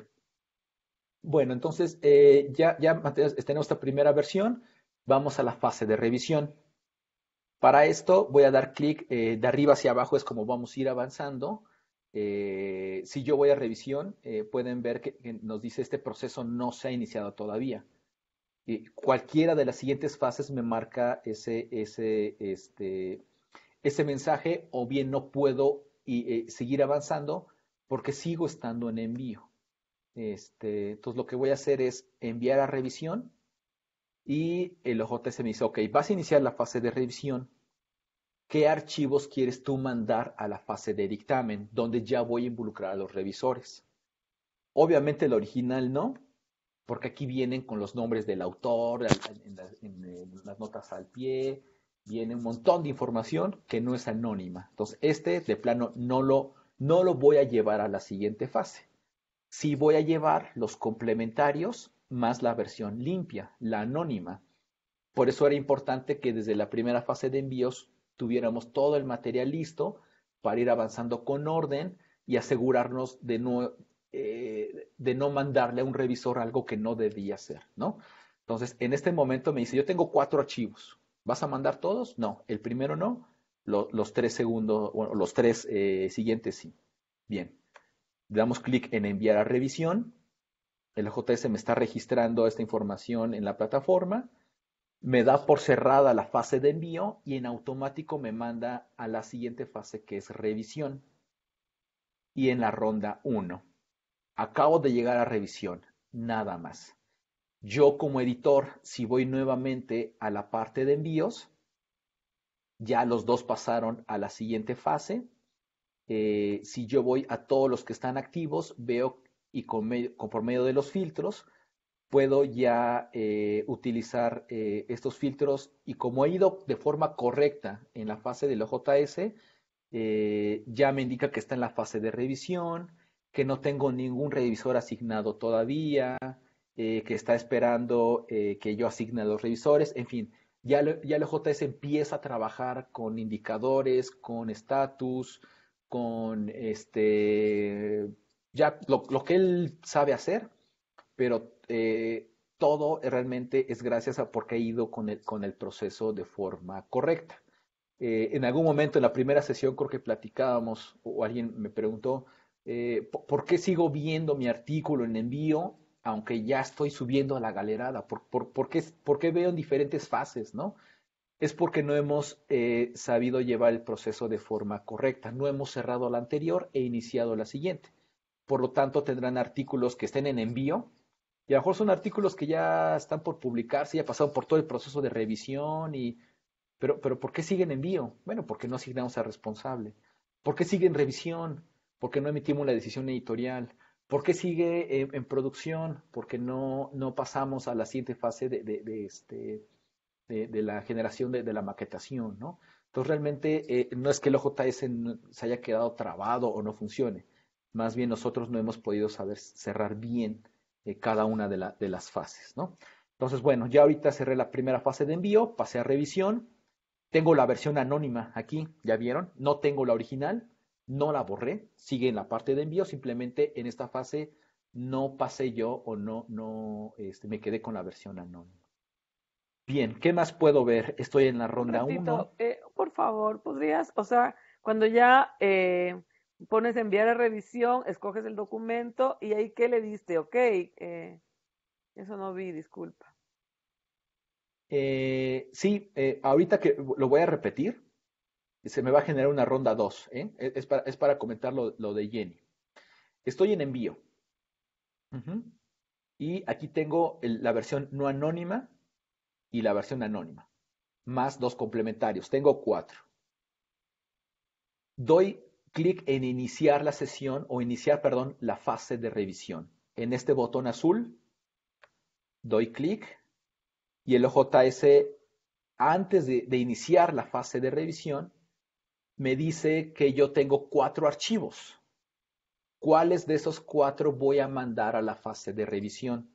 S1: Bueno, entonces eh, ya, ya tenemos esta primera versión. Vamos a la fase de revisión. Para esto voy a dar clic eh, de arriba hacia abajo, es como vamos a ir avanzando. Eh, si yo voy a revisión, pueden ver que, nos dice este proceso no se ha iniciado todavía. Y cualquiera de las siguientes fases me marca ese, este, ese mensaje o bien no puedo seguir avanzando porque sigo estando en envío. Este, entonces lo que voy a hacer es enviar a revisión y el OJS me dice, ok, vas a iniciar la fase de revisión. ¿Qué archivos quieres tú mandar a la fase de dictamen, donde ya voy a involucrar a los revisores? Obviamente el original no, porque aquí vienen con los nombres del autor, las notas al pie, viene un montón de información que no es anónima. Entonces, este de plano no lo, no lo voy a llevar a la siguiente fase. Si voy a llevar los complementarios más la versión limpia, la anónima. Por eso era importante que desde la primera fase de envíos tuviéramos todo el material listo para ir avanzando con orden y asegurarnos de no, eh, de no mandarle a un revisor algo que no debía ser. ¿no? Entonces, en este momento me dice, yo tengo cuatro archivos, ¿vas a mandar todos? No, el primero no, los tres segundos, los tres eh, siguientes sí. Bien, damos clic en enviar a revisión. El JS me está registrando esta información en la plataforma. Me da por cerrada la fase de envío y en automático me manda a la siguiente fase que es revisión. Y en la ronda 1. Acabo de llegar a revisión, nada más. Yo como editor, si voy nuevamente a la parte de envíos, ya los dos pasaron a la siguiente fase, eh, si yo voy a todos los que están activos, veo y con por medio de los filtros puedo ya eh, utilizar eh, estos filtros y como he ido de forma correcta en la fase del OJS, ya me indica que está en la fase de revisión, que no tengo ningún revisor asignado todavía, que está esperando que yo asigne a los revisores, en fin, ya, ya el OJS empieza a trabajar con indicadores, con estatus, con este, ya lo, que él sabe hacer, pero eh, todo realmente es gracias a porque ha ido con el, con el proceso de forma correcta. Eh, en algún momento, en la primera sesión, creo que platicábamos, o alguien me preguntó, eh, ¿por qué sigo viendo mi artículo en envío aunque ya estoy subiendo a la galerada? ¿Por, por, qué, por qué, veo en diferentes fases, no? es porque no hemos eh, sabido llevar el proceso de forma correcta, no hemos cerrado la anterior e iniciado la siguiente. Por lo tanto, tendrán artículos que estén en envío y a lo mejor son artículos que ya están por publicarse, ya pasado por todo el proceso de revisión y... Pero, pero ¿por qué siguen envío? Bueno, porque no asignamos a responsable. ¿Por qué sigue en revisión? Porque no emitimos la decisión editorial. ¿Por qué sigue en, producción? Porque no, no pasamos a la siguiente fase de, de este, de, la generación de, la maquetación, ¿no? Entonces realmente eh, no es que el OJS se haya quedado trabado o no funcione, más bien nosotros no hemos podido saber cerrar bien eh, cada una de, de las fases, ¿no? Entonces, bueno, ya ahorita cerré la primera fase de envío, pasé a revisión, tengo la versión anónima aquí, ya vieron, no tengo la original, no la borré, sigue en la parte de envío, simplemente en esta fase no pasé yo o no, no este, me quedé con la versión anónima. Bien, ¿qué más puedo ver? Estoy en la ronda 1.
S2: Eh, por favor, podrías, o sea, cuando ya eh, pones enviar a revisión, escoges el documento y ahí qué le diste, ok, eh, eso no vi, disculpa.
S1: sí, ahorita que lo voy a repetir, se me va a generar una ronda 2, es para, comentar lo, de Jenny. Estoy en envío. Y aquí tengo la versión no anónima y la versión anónima, más dos complementarios. Tengo cuatro. Doy clic en iniciar la sesión o iniciar, perdón, la fase de revisión. En este botón azul doy clic y el OJS antes de, de, iniciar la fase de revisión me dice que yo tengo cuatro archivos. ¿Cuáles de esos cuatro voy a mandar a la fase de revisión?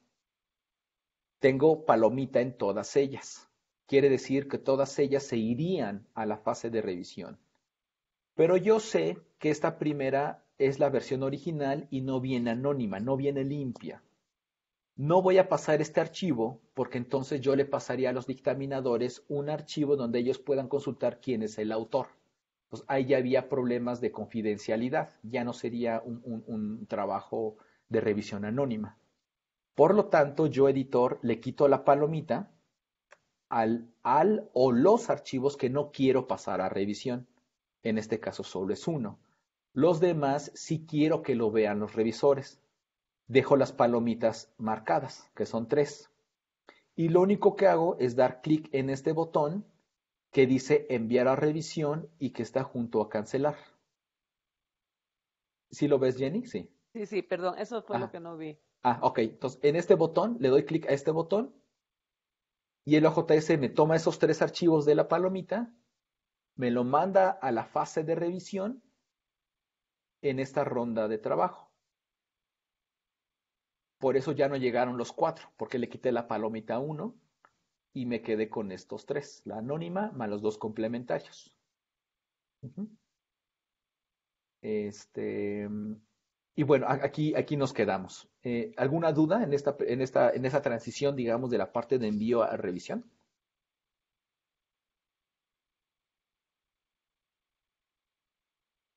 S1: tengo palomita en todas ellas. Quiere decir que todas ellas se irían a la fase de revisión. Pero yo sé que esta primera es la versión original y no viene anónima, no viene limpia. No voy a pasar este archivo porque entonces yo le pasaría a los dictaminadores un archivo donde ellos puedan consultar quién es el autor. Pues ahí ya había problemas de confidencialidad, ya no sería un trabajo de revisión anónima. Por lo tanto, yo editor le quito la palomita al, al o los archivos que no quiero pasar a revisión. En este caso solo es uno. Los demás sí quiero que lo vean los revisores. Dejo las palomitas marcadas, que son tres. Y lo único que hago es dar clic en este botón que dice enviar a revisión y que está junto a cancelar. ¿Sí lo ves, Jenny? Sí.
S2: Sí, sí, perdón, eso fue lo que no vi.
S1: Ah, ok. Entonces, en este botón, le doy clic a este botón y el OJS me toma esos tres archivos de la palomita, me lo manda a la fase de revisión en esta ronda de trabajo. Por eso ya no llegaron los cuatro, porque le quité la palomita uno y me quedé con estos tres, la anónima más los dos complementarios. Este, y bueno, aquí, aquí nos quedamos. Eh, ¿Alguna duda en esta, en esta, transición, digamos, de la parte de envío a revisión?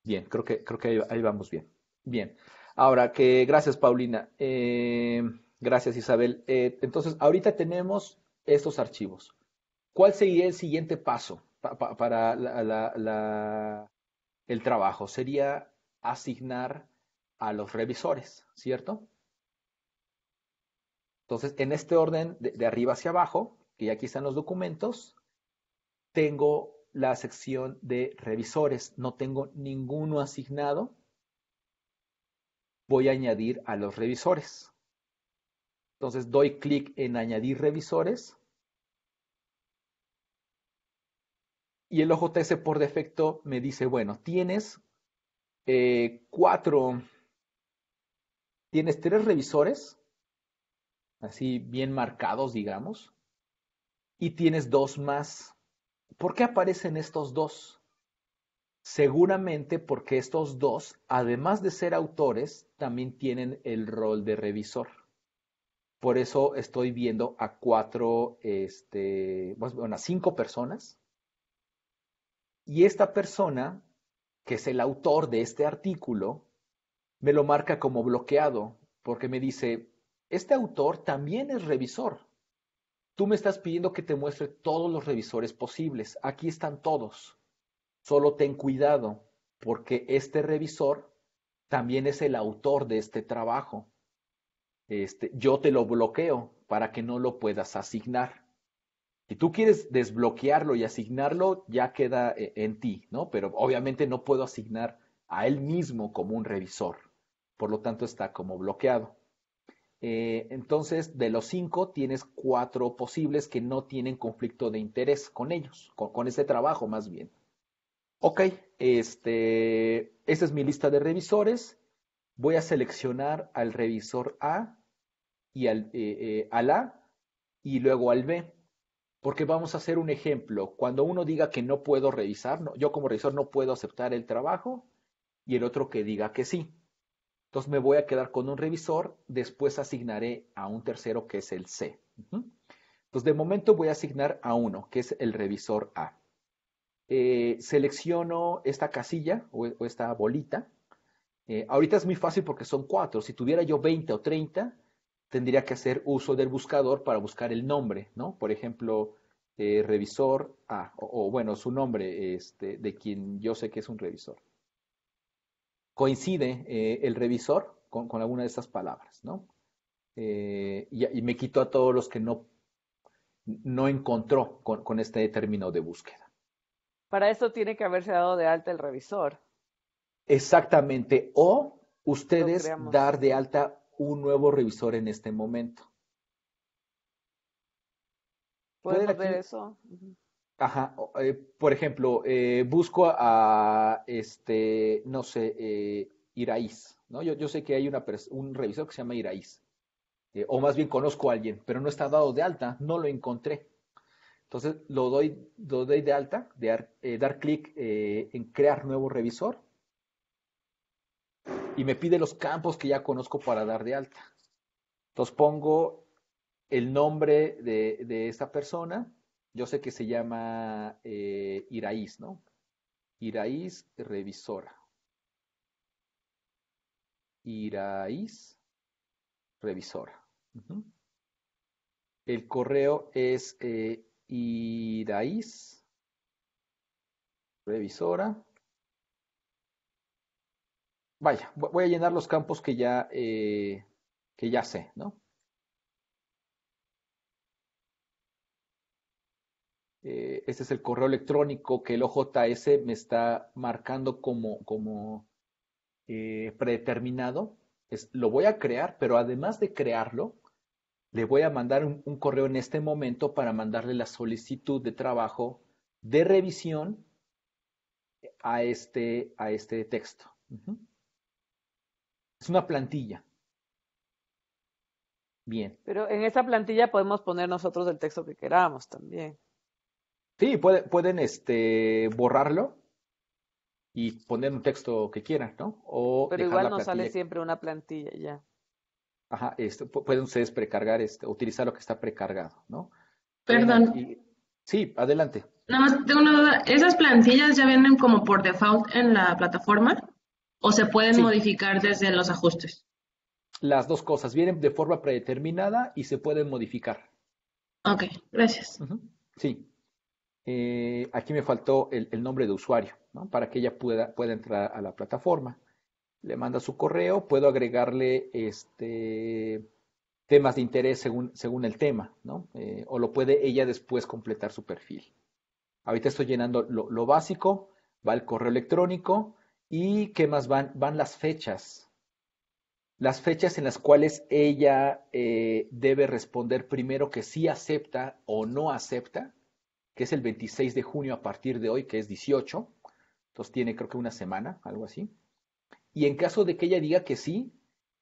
S1: Bien, creo que, creo que ahí, vamos bien. Bien. Ahora que, gracias Paulina, eh, gracias Isabel. Eh, entonces, ahorita tenemos estos archivos. ¿Cuál sería el siguiente paso para la, el trabajo? Sería asignar a los revisores, ¿cierto? Entonces, en este orden de, arriba hacia abajo, que ya aquí están los documentos, tengo la sección de revisores. No tengo ninguno asignado. Voy a añadir a los revisores. Entonces doy clic en añadir revisores. Y el OJS por defecto me dice, bueno, tienes eh, cuatro tienes tres revisores, así bien marcados, digamos, y tienes dos más. ¿Por qué aparecen estos dos? Seguramente porque estos dos, además de ser autores, también tienen el rol de revisor. Por eso estoy viendo a cuatro, este, bueno, a cinco personas. Y esta persona, que es el autor de este artículo, me lo marca como bloqueado porque me dice, este autor también es revisor. Tú me estás pidiendo que te muestre todos los revisores posibles. Aquí están todos. Solo ten cuidado porque este revisor también es el autor de este trabajo. Este, yo te lo bloqueo para que no lo puedas asignar. Si tú quieres desbloquearlo y asignarlo, ya queda eh, en ti, ¿no? Pero obviamente no puedo asignar a él mismo como un revisor por lo tanto está como bloqueado. Eh, entonces, de los cinco, tienes cuatro posibles que no tienen conflicto de interés con ellos, con, este ese trabajo más bien. Ok, este, esta es mi lista de revisores. Voy a seleccionar al revisor A y eh, eh, al, A y luego al B, porque vamos a hacer un ejemplo. Cuando uno diga que no puedo revisar, yo como revisor no puedo aceptar el trabajo y el otro que diga que sí. Entonces me voy a quedar con un revisor, después asignaré a un tercero que es el C. Entonces de momento voy a asignar a uno, que es el revisor A. Eh, selecciono esta casilla o, esta bolita. Eh, ahorita es muy fácil porque son cuatro. Si tuviera yo 20 o 30, tendría que hacer uso del buscador para buscar el nombre, ¿no? Por ejemplo, eh, revisor A, o, o, bueno, su nombre este, de quien yo sé que es un revisor coincide eh, el revisor con, alguna de esas palabras, ¿no? Eh, y, me quitó a todos los que no, no encontró con, este término de búsqueda.
S2: Para eso tiene que haberse dado de alta el revisor.
S1: Exactamente. O ustedes dar de alta un nuevo revisor en este momento.
S2: ¿Pueden hacer eso?
S1: Ajá, eh, por ejemplo, eh, busco a, este, no sé, eh, Iraíz, ¿no? Yo, sé que hay una un revisor que se llama Iraíz, eh, o más bien conozco a alguien, pero no está dado de alta, no lo encontré. Entonces lo doy, de alta, de dar clic en crear nuevo revisor y me pide los campos que ya conozco para dar de alta. Entonces pongo el nombre de, de esta persona, yo sé que se llama eh, Iraíz, ¿no? Iraíz revisora. Iraíz revisora. El correo es eh, revisora. Vaya, voy a llenar los campos que ya, eh, que ya sé, ¿no? Eh, este es el correo electrónico que el OJS me está marcando como, como eh, predeterminado. lo voy a crear, pero además de crearlo, le voy a mandar un, correo en este momento para mandarle la solicitud de trabajo de revisión a este, a este texto. Es una plantilla. Bien.
S2: Pero en esa plantilla podemos poner nosotros el texto que queramos también.
S1: Sí, pueden este, borrarlo y poner un texto que quieran, ¿no? Pero igual no sale
S2: siempre una plantilla ya.
S1: Ajá, este, pueden ustedes precargar, este, utilizar lo que está precargado, ¿no? Perdón. sí, adelante.
S2: Nada más tengo una duda. ¿Esas plantillas ya vienen como por default en la plataforma o se pueden modificar desde los ajustes?
S1: Las dos cosas. Vienen de forma predeterminada y se pueden modificar.
S2: Ok, gracias.
S1: Sí. Eh, aquí me faltó el, nombre de usuario, para que ella pueda, entrar a la plataforma. Le manda su correo, puedo agregarle este, temas de interés según, el tema, eh, o lo puede ella después completar su perfil. Ahorita estoy llenando lo, básico, va el correo electrónico y qué más van, van las fechas. Las fechas en las cuales ella eh, debe responder primero que sí acepta o no acepta que es el 26 de junio a partir de hoy, que es 18. Entonces tiene creo que una semana, algo así. Y en caso de que ella diga que sí,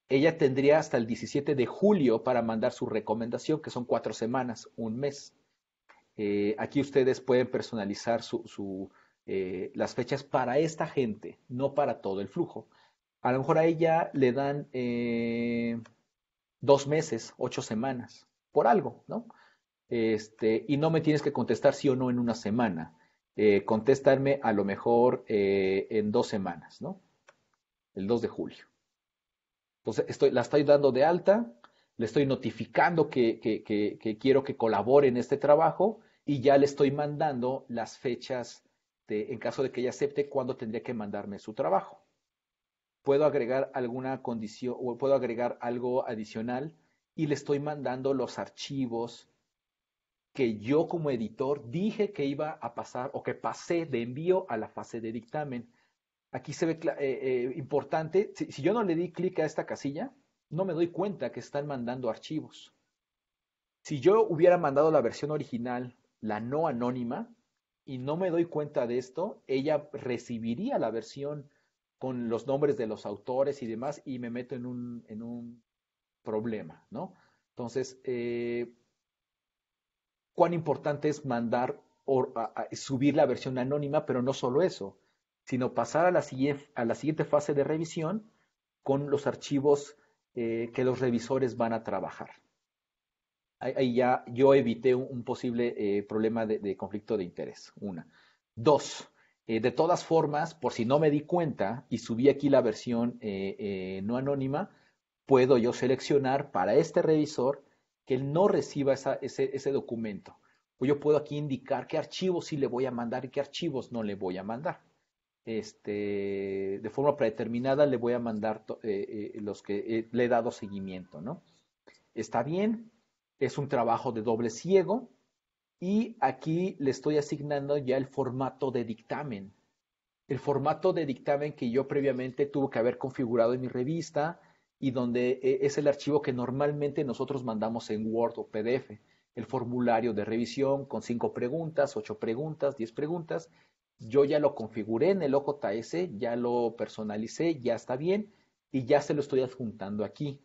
S1: ella tendría hasta el 17 de julio para mandar su recomendación, que son cuatro semanas, un mes. Eh, aquí ustedes pueden personalizar su, eh, las fechas para esta gente, no para todo el flujo. A lo mejor a ella le dan eh, dos meses, ocho semanas, por algo, ¿no? este, y no me tienes que contestar sí o no en una semana. Eh, contestarme a lo mejor eh, en dos semanas, ¿no? El 2 de julio. Entonces, estoy, la estoy dando de alta, le estoy notificando que, quiero que colabore en este trabajo y ya le estoy mandando las fechas en caso de que ella acepte, cuándo tendría que mandarme su trabajo. Puedo agregar alguna condición o puedo agregar algo adicional y le estoy mandando los archivos que yo como editor dije que iba a pasar o que pasé de envío a la fase de dictamen. Aquí se ve eh, eh, importante, si, yo no le di clic a esta casilla, no me doy cuenta que están mandando archivos. Si yo hubiera mandado la versión original, la no anónima, y no me doy cuenta de esto, ella recibiría la versión con los nombres de los autores y demás y me meto en un, en un problema, ¿no? Entonces, eh, cuán importante es mandar o subir la versión anónima, pero no solo eso, sino pasar a la, siguiente, a la siguiente fase de revisión con los archivos eh, que los revisores van a trabajar. Ahí, ya yo evité un, posible eh, problema de, conflicto de interés, una. Dos, eh, de todas formas, por si no me di cuenta y subí aquí la versión no anónima, puedo yo seleccionar para este revisor que él no reciba ese, documento. O pues yo puedo aquí indicar qué archivos sí le voy a mandar y qué archivos no le voy a mandar. Este, de forma predeterminada le voy a mandar eh, eh, los que eh, le he dado seguimiento, ¿no? Está bien, es un trabajo de doble ciego y aquí le estoy asignando ya el formato de dictamen. El formato de dictamen que yo previamente tuve que haber configurado en mi revista, y donde eh, es el archivo que normalmente nosotros mandamos en Word o PDF. El formulario de revisión con cinco preguntas, ocho preguntas, diez preguntas. Yo ya lo configuré en el OJS, ya lo personalicé, ya está bien y ya se lo estoy adjuntando aquí.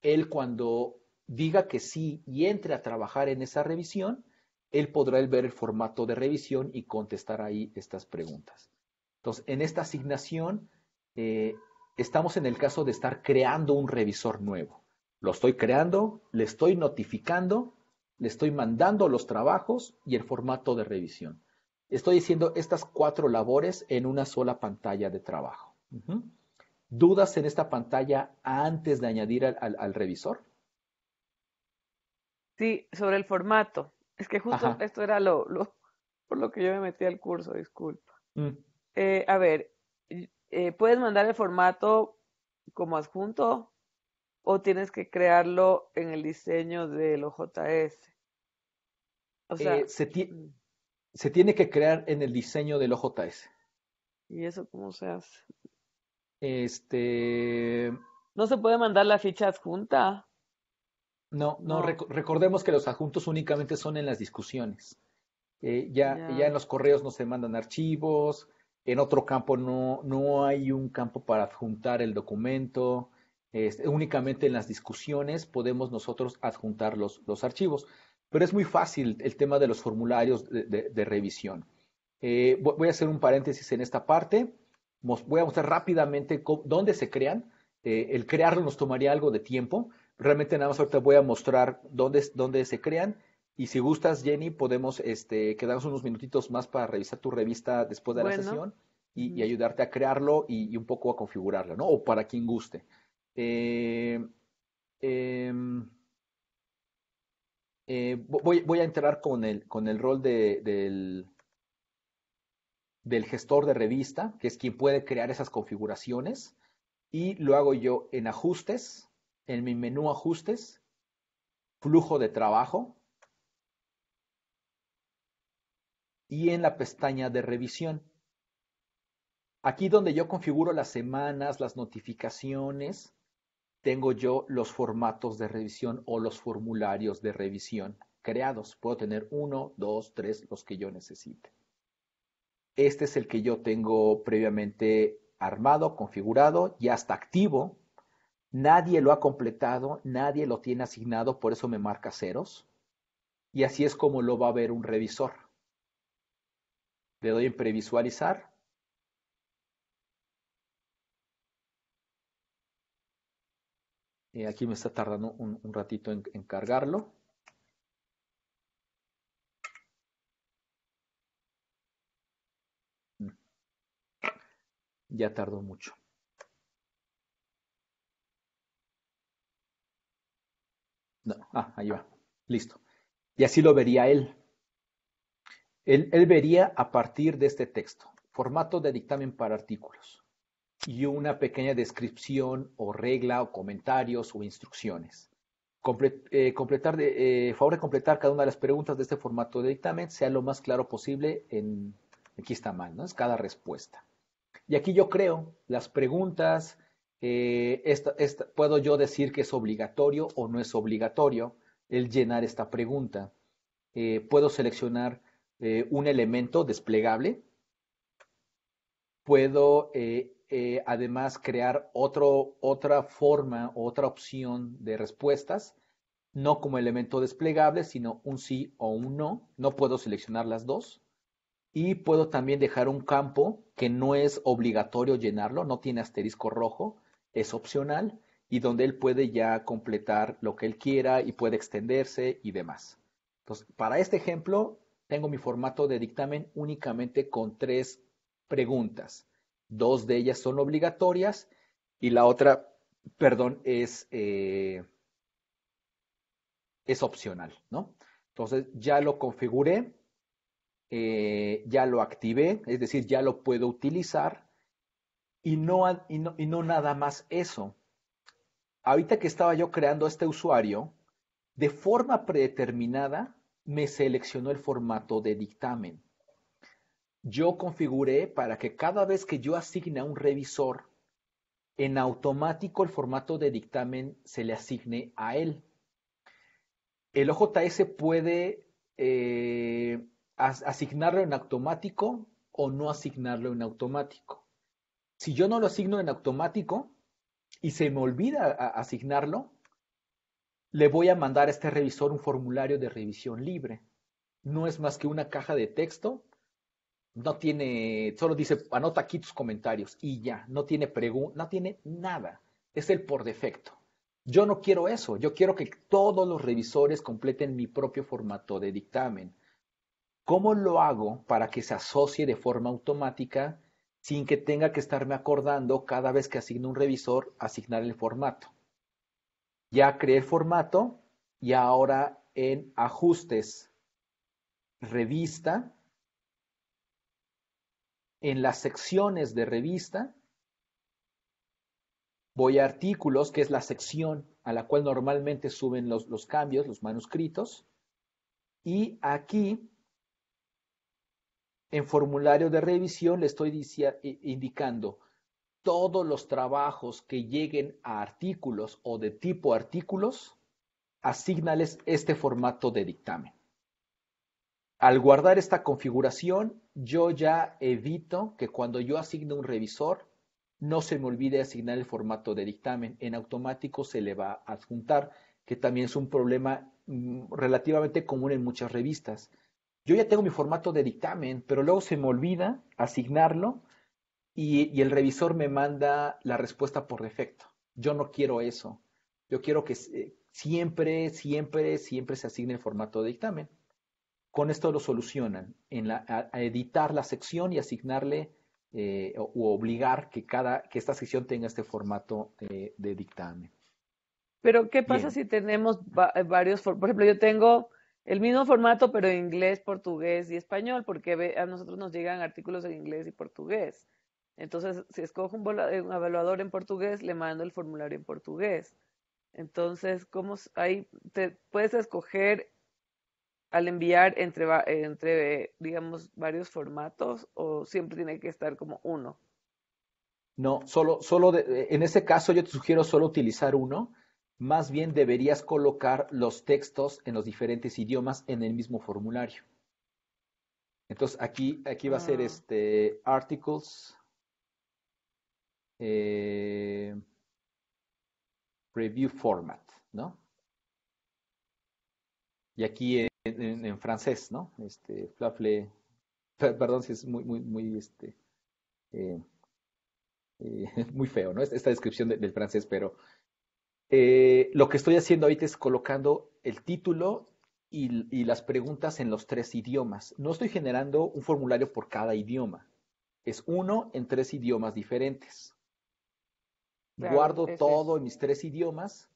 S1: Él cuando diga que sí y entre a trabajar en esa revisión, él podrá ver el formato de revisión y contestar ahí estas preguntas. Entonces, en esta asignación, eh, estamos en el caso de estar creando un revisor nuevo. Lo estoy creando, le estoy notificando, le estoy mandando los trabajos y el formato de revisión. Estoy haciendo estas cuatro labores en una sola pantalla de trabajo. ¿Dudas en esta pantalla antes de añadir al, revisor?
S2: Sí, sobre el formato. Es que justo esto era lo, por lo que yo me metí al curso, disculpa. Mm. Eh, a ver, eh, puedes mandar el formato como adjunto o tienes que crearlo en el diseño del OJS.
S1: O sea, eh, mm. se, tiene que crear en el diseño del OJS.
S2: ¿Y eso cómo se
S1: hace? Este.
S2: ¿No se puede mandar la ficha adjunta?
S1: No, no, recordemos que los adjuntos únicamente son en las discusiones. Eh, ya, ya en los correos no se mandan archivos, en otro campo no, hay un campo para adjuntar el documento, este, únicamente en las discusiones podemos nosotros adjuntar los, los, archivos, pero es muy fácil el tema de los formularios de, revisión. Eh, voy a hacer un paréntesis en esta parte, voy a mostrar rápidamente dónde se crean, eh, el crearlo nos tomaría algo de tiempo, realmente nada más ahorita voy a mostrar dónde, dónde se crean y si gustas, Jenny, podemos este, quedarnos unos minutitos más para revisar tu revista después de la sesión y, ayudarte a crearlo y, un poco a configurarlo, ¿no? O para quien guste. Eh, em, eh, voy, voy, a entrar con el, con el rol de, del, del gestor de revista, que es quien puede crear esas configuraciones, y lo hago yo en ajustes, en mi menú ajustes, flujo de trabajo, y en la pestaña de revisión. Aquí donde yo configuro las semanas, las notificaciones, tengo yo los formatos de revisión o los formularios de revisión creados. Puedo tener uno, dos, tres, los que yo necesite. Este es el que yo tengo previamente armado, configurado, ya está activo. Nadie lo ha completado, nadie lo tiene asignado, por eso me marca ceros. Y así es como lo va a ver un revisor. Le doy en previsualizar. Y eh, aquí me está tardando un, ratito en, cargarlo. Mm. Ya tardó mucho. Ah, ahí va. Listo. Y así lo vería él. Él, vería a partir de este texto, formato de dictamen para artículos y una pequeña descripción o regla o comentarios o instrucciones. Eh, completar eh, favor de completar cada una de las preguntas de este formato de dictamen, sea lo más claro posible en, aquí está mal, ¿no? Es cada respuesta. Y aquí yo creo las preguntas, eh, puedo yo decir que es obligatorio o no es obligatorio el llenar esta pregunta. puedo seleccionar eh, un elemento desplegable. Puedo eh, eh, además crear otro, otra forma, otra opción de respuestas, no como elemento desplegable, sino un sí o un no. No puedo seleccionar las dos. Y puedo también dejar un campo que no es obligatorio llenarlo, no tiene asterisco rojo, es opcional y donde él puede ya completar lo que él quiera y puede extenderse y demás. Entonces, para este ejemplo, tengo mi formato de dictamen únicamente con tres preguntas. Dos de ellas son obligatorias y la otra, perdón, es, eh, es opcional, ¿no? Entonces ya lo configuré, eh, ya lo activé, es decir, ya lo puedo utilizar y no, y no, y no nada más eso. Ahorita que estaba yo creando este usuario, de forma predeterminada, me seleccionó el formato de dictamen. Yo configuré para que cada vez que yo asigne a un revisor, en automático el formato de dictamen se le asigne a él. El OJS puede eh, asignarlo en automático o no asignarlo en automático. Si yo no lo asigno en automático y se me olvida asignarlo, le voy a mandar a este revisor un formulario de revisión libre. No es más que una caja de texto. No tiene, solo dice, anota aquí tus comentarios y ya. No tiene pregunta, no tiene nada. Es el por defecto. Yo no quiero eso. Yo quiero que todos los revisores completen mi propio formato de dictamen. ¿Cómo lo hago para que se asocie de forma automática sin que tenga que estarme acordando cada vez que asigno un revisor asignar el formato? Ya creé formato y ahora en ajustes, revista, en las secciones de revista, voy a artículos, que es la sección a la cual normalmente suben los, los cambios, los manuscritos, y aquí en formulario de revisión le estoy indicando todos los trabajos que lleguen a artículos o de tipo artículos, asignales este formato de dictamen. Al guardar esta configuración, yo ya evito que cuando yo asigne un revisor, no se me olvide asignar el formato de dictamen. En automático se le va a adjuntar, que también es un problema mm, relativamente común en muchas revistas. Yo ya tengo mi formato de dictamen, pero luego se me olvida asignarlo y, el revisor me manda la respuesta por defecto. Yo no quiero eso. Yo quiero que eh, siempre, siempre, siempre se asigne el formato de dictamen. Con esto lo solucionan, en la, editar la sección y asignarle eh, o, obligar que, cada, que esta sección tenga este formato eh, de dictamen.
S2: Pero, ¿qué pasa si tenemos varios, por ejemplo, yo tengo el mismo formato, pero en inglés, portugués y español, porque a nosotros nos llegan artículos en inglés y portugués. Entonces, si escojo eh, un, evaluador en portugués, le mando el formulario en portugués. Entonces, ¿cómo ahí te puedes escoger al enviar entre, digamos, varios formatos o siempre tiene que estar como uno?
S1: No, solo, solo eh, en ese caso yo te sugiero solo utilizar uno. Más bien deberías colocar los textos en los diferentes idiomas en el mismo formulario. Entonces aquí, aquí va a ser ah. este articles eh, preview format, ¿no? Y aquí en, francés, ¿no? Este, flafle, perdón si es muy, muy, muy, este, eh, eh, muy feo, ¿no? Esta descripción del francés, pero eh, lo que estoy haciendo ahorita es colocando el título y, las preguntas en los tres idiomas. No estoy generando un formulario por cada idioma. Es uno en tres idiomas diferentes. Guardo todo en mis tres idiomas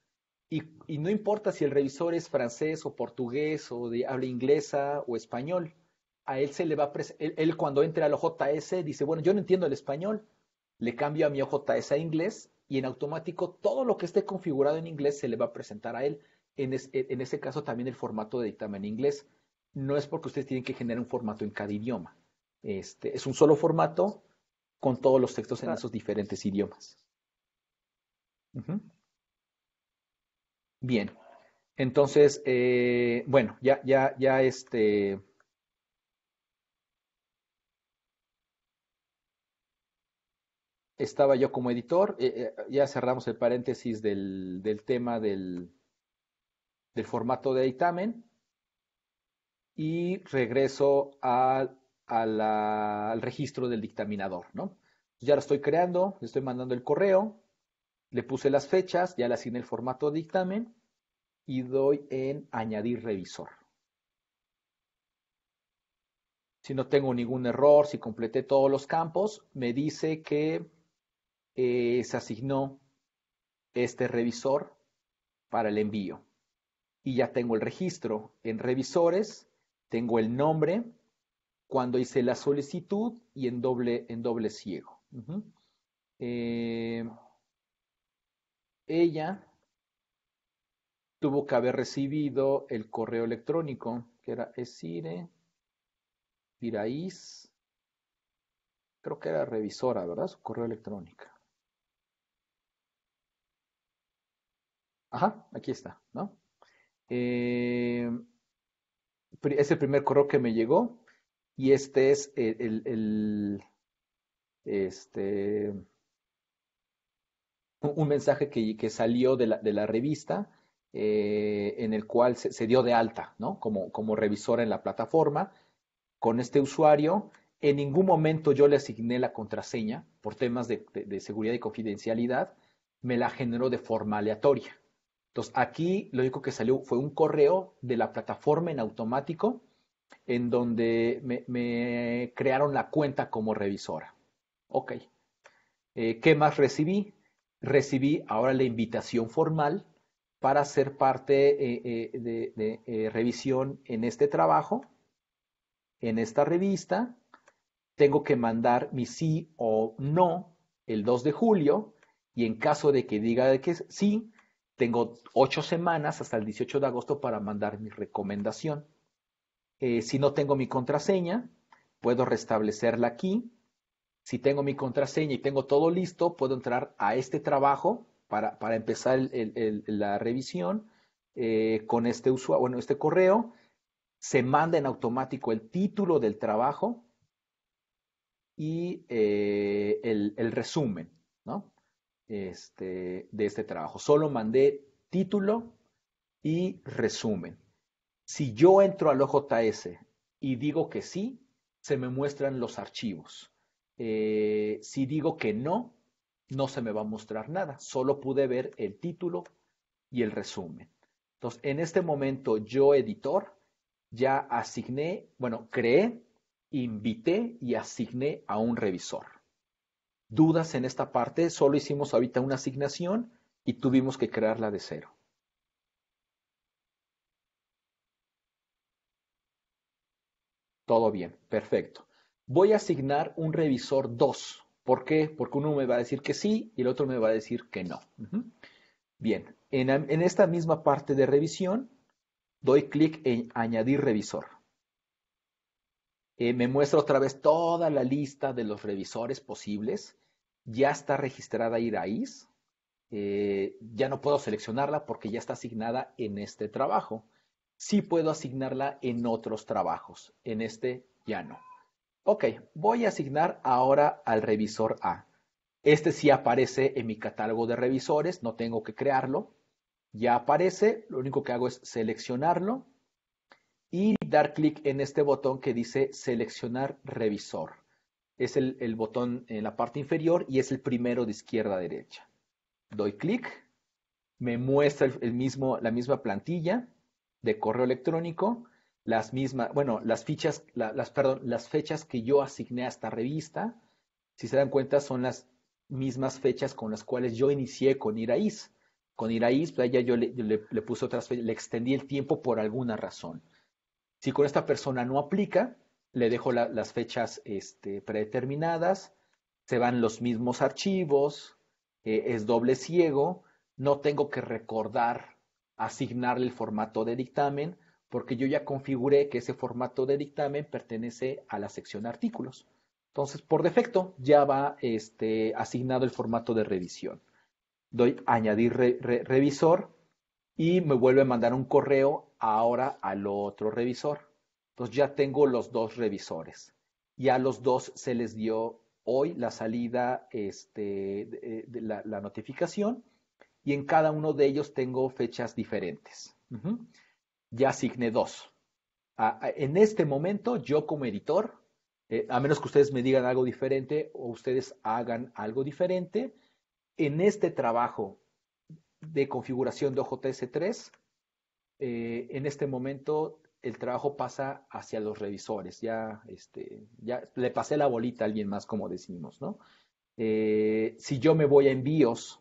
S1: y, no importa si el revisor es francés o portugués o de habla inglesa o español. A él se le va a él, él, cuando entra al OJS dice, bueno, yo no entiendo el español. Le cambio a mi OJS a inglés y en automático todo lo que esté configurado en inglés se le va a presentar a él. En, ese caso también el formato de dictamen en inglés. No es porque ustedes tienen que generar un formato en cada idioma. Este, es un solo formato con todos los textos en esos diferentes idiomas. Bien. Entonces, eh, bueno, ya, ya, ya este. Estaba yo como editor, eh, eh, ya cerramos el paréntesis del, tema del, del formato de dictamen y regreso al registro del dictaminador, ¿no? Pues ya lo estoy creando, le estoy mandando el correo, le puse las fechas, ya le asigné el formato dictamen y doy en añadir revisor. Si no tengo ningún error, si completé todos los campos, me dice que eh, se asignó este revisor para el envío. Y ya tengo el registro en revisores, tengo el nombre, cuando hice la solicitud y en doble, en doble ciego ella tuvo que haber recibido el correo electrónico, que era Esire Piraís, creo que era revisora, ¿verdad? Su correo electrónico. Ajá, aquí está, ¿no? Eh, es el primer correo que me llegó y este es el, el este, un mensaje que, salió de la, revista eh, en el cual se, dio de alta, ¿no? Como, como revisora en la plataforma con este usuario. En ningún momento yo le asigné la contraseña por temas de, seguridad y confidencialidad. Me la generó de forma aleatoria. Entonces, aquí lo único que salió fue un correo de la plataforma en automático en donde me, crearon la cuenta como revisora. Ok. Eh, ¿Qué más recibí? recibí ahora la invitación formal para ser parte eh, eh, de, eh, revisión en este trabajo, en esta revista. Tengo que mandar mi sí o no el 2 de julio y en caso de que diga que sí, tengo ocho semanas hasta el 18 de agosto para mandar mi recomendación. si no tengo mi contraseña, puedo restablecerla aquí si tengo mi contraseña y tengo todo listo, puedo entrar a este trabajo para, empezar la revisión eh, con este usuario, bueno, este correo. Se manda en automático el título del trabajo y eh, el, resumen este, de este trabajo. Solo mandé título y resumen. Si yo entro al OJS y digo que sí, se me muestran los archivos. Eh, si digo que no, no se me va a mostrar nada. Solo pude ver el título y el resumen. Entonces, en este momento yo, editor, ya asigné, bueno, creé, invité y asigné a un revisor. Dudas en esta parte, solo hicimos ahorita una asignación y tuvimos que crearla de cero. Todo bien, perfecto voy a asignar un revisor 2. ¿Por qué? Porque uno me va a decir que sí y el otro me va a decir que no. Bien, en, esta misma parte de revisión, doy clic en añadir revisor. Eh, me muestra otra vez toda la lista de los revisores posibles. Ya está registrada IRAIS. Eh, ya no puedo seleccionarla porque ya está asignada en este trabajo. Sí puedo asignarla en otros trabajos, en este ya no. Ok, voy a asignar ahora al revisor A. Este sí aparece en mi catálogo de revisores, no tengo que crearlo. Ya aparece, lo único que hago es seleccionarlo y dar clic en este botón que dice seleccionar revisor. Es el, botón en la parte inferior y es el primero de izquierda a derecha. Doy clic, me muestra el mismo, la misma plantilla de correo electrónico las mismas, bueno, las fichas, las, perdón, las fechas que yo asigné a esta revista, si se dan cuenta, son las mismas fechas con las cuales yo inicié con Iraís. Con Iraís, pues ya yo le, puse otras fechas, le extendí el tiempo por alguna razón. Si con esta persona no aplica, le dejo las fechas este, predeterminadas, se van los mismos archivos, eh, es doble ciego, no tengo que recordar asignarle el formato de dictamen, porque yo ya configuré que ese formato de dictamen pertenece a la sección artículos. Entonces, por defecto, ya va este, asignado el formato de revisión. Doy añadir revisor y me vuelve a mandar un correo ahora al otro revisor. Entonces ya tengo los dos revisores. Y a los dos se les dio hoy la salida, este, de, la, notificación, y en cada uno de ellos tengo fechas diferentes ya asigné dos. en este momento, yo como editor, eh, a menos que ustedes me digan algo diferente o ustedes hagan algo diferente, en este trabajo de configuración de ojts 3 eh, en este momento el trabajo pasa hacia los revisores. Ya, este, ya le pasé la bolita a alguien más, como decimos, ¿no? Eh, si yo me voy a envíos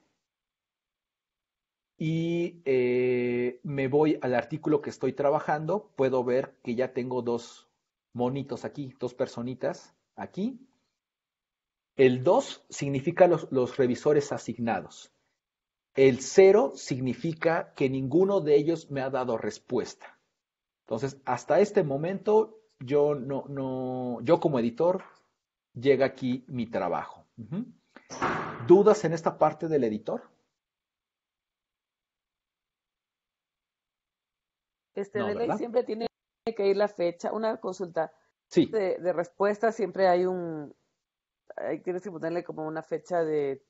S1: y eh, me voy al artículo que estoy trabajando, puedo ver que ya tengo dos monitos aquí, dos personitas aquí. El 2 significa los, revisores asignados. El 0 significa que ninguno de ellos me ha dado respuesta. Entonces, hasta este momento, yo no, no, yo como editor, llega aquí mi trabajo. ¿Dudas en esta parte del editor?
S2: Este, siempre tiene que ir la fecha, una consulta de, de, respuesta, siempre hay un, hay, tienes que ponerle como una fecha de,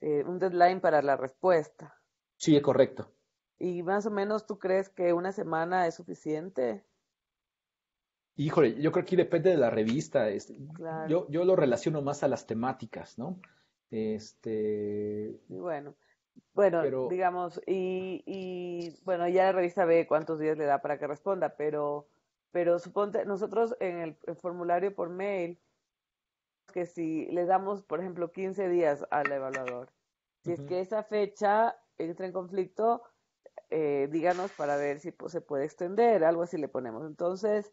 S2: un deadline para la respuesta.
S1: Sí, es correcto.
S2: ¿Y más o menos tú crees que una semana es suficiente?
S1: Híjole, yo creo que depende de la revista. yo, lo relaciono más a las temáticas, ¿no? Este...
S2: bueno, bueno, digamos, y, bueno, ya la revista ve cuántos días le da para que responda, pero, pero suponte, nosotros en el, formulario por mail, que si le damos, por ejemplo, 15 días al evaluador, si es que esa fecha entra en conflicto, eh, díganos para ver si se puede extender, algo así le ponemos. Entonces,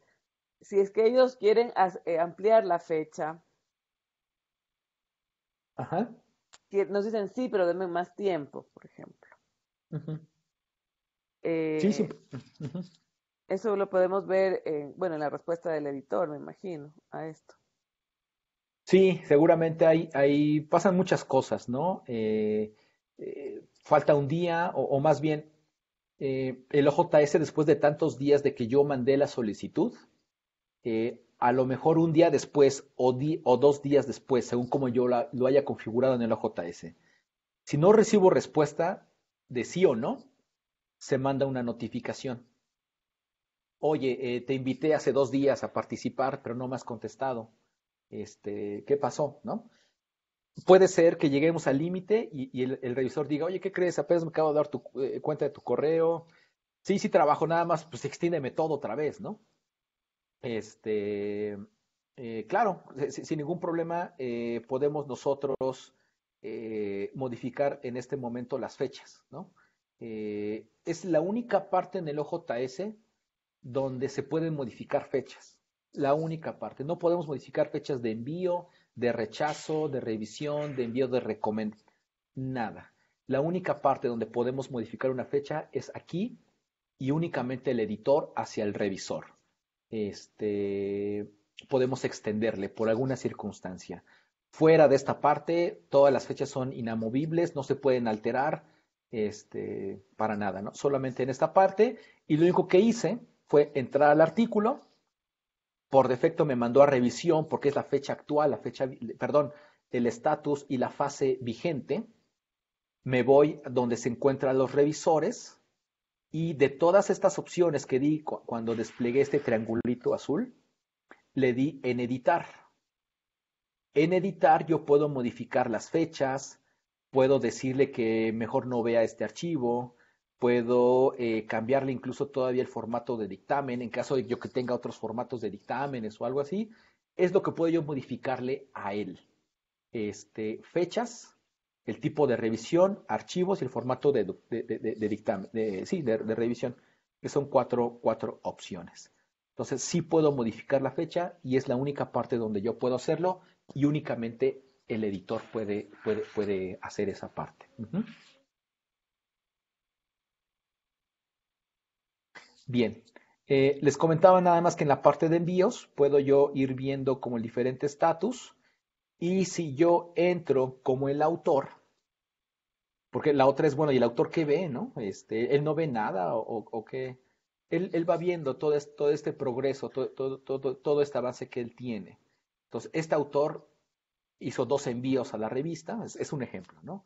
S2: si es que ellos quieren eh, ampliar la fecha, Ajá nos dicen sí, pero denme más tiempo, por ejemplo. Eh, sí, sí. Eso lo podemos ver, bueno, en la respuesta del editor, me imagino, a esto.
S1: Sí, seguramente hay, hay pasan muchas cosas, ¿no? Eh, eh, falta un día, o, más bien, el OJS después de tantos días de que yo mandé la solicitud, a lo mejor un día después o, dos días después, según como yo lo haya configurado en el OJS. Si no recibo respuesta de sí o no, se manda una notificación. Oye, eh, te invité hace dos días a participar, pero no me has contestado. Este, ¿Qué pasó? ¿No? Puede ser que lleguemos al límite y, el, revisor diga, oye, ¿qué crees? Apenas me acabo de dar tu eh, cuenta de tu correo. Sí, sí trabajo, nada más, pues extiéndeme todo otra vez, ¿no? Este, eh, claro, sin ningún problema eh, podemos nosotros eh, modificar en este momento las fechas, ¿no? es la única parte en el OJS donde se pueden modificar fechas, la única parte. No podemos modificar fechas de envío, de rechazo, de revisión, de envío de recomendación, nada. La única parte donde podemos modificar una fecha es aquí y únicamente el editor hacia el revisor este, podemos extenderle por alguna circunstancia. Fuera de esta parte, todas las fechas son inamovibles, no se pueden alterar este, para nada, ¿no? Solamente en esta parte. Y lo único que hice fue entrar al artículo. Por defecto me mandó a revisión porque es la fecha actual, la fecha, perdón, el estatus y la fase vigente. Me voy donde se encuentran los revisores y de todas estas opciones que di cuando desplegué este triangulito azul, le di en editar. En editar yo puedo modificar las fechas, puedo decirle que mejor no vea este archivo, puedo eh, cambiarle incluso todavía el formato de dictamen, en caso de yo que tenga otros formatos de dictámenes o algo así, es lo que puedo yo modificarle a él. Este, fechas, el tipo de revisión, archivos y el formato de, de, de, dictamen, sí, de, revisión, que son cuatro, opciones. Entonces sí puedo modificar la fecha y es la única parte donde yo puedo hacerlo y únicamente el editor puede, puede, puede hacer esa parte. Bien, eh, les comentaba nada más que en la parte de envíos puedo yo ir viendo como el diferente estatus y si yo entro como el autor, porque la otra es, bueno, ¿y el autor qué ve, no? Este, ¿Él no ve nada o, o qué? Él, va viendo todo este, progreso, todo, esta base este avance que él tiene. Entonces, este autor hizo dos envíos a la revista, es, un ejemplo, ¿no?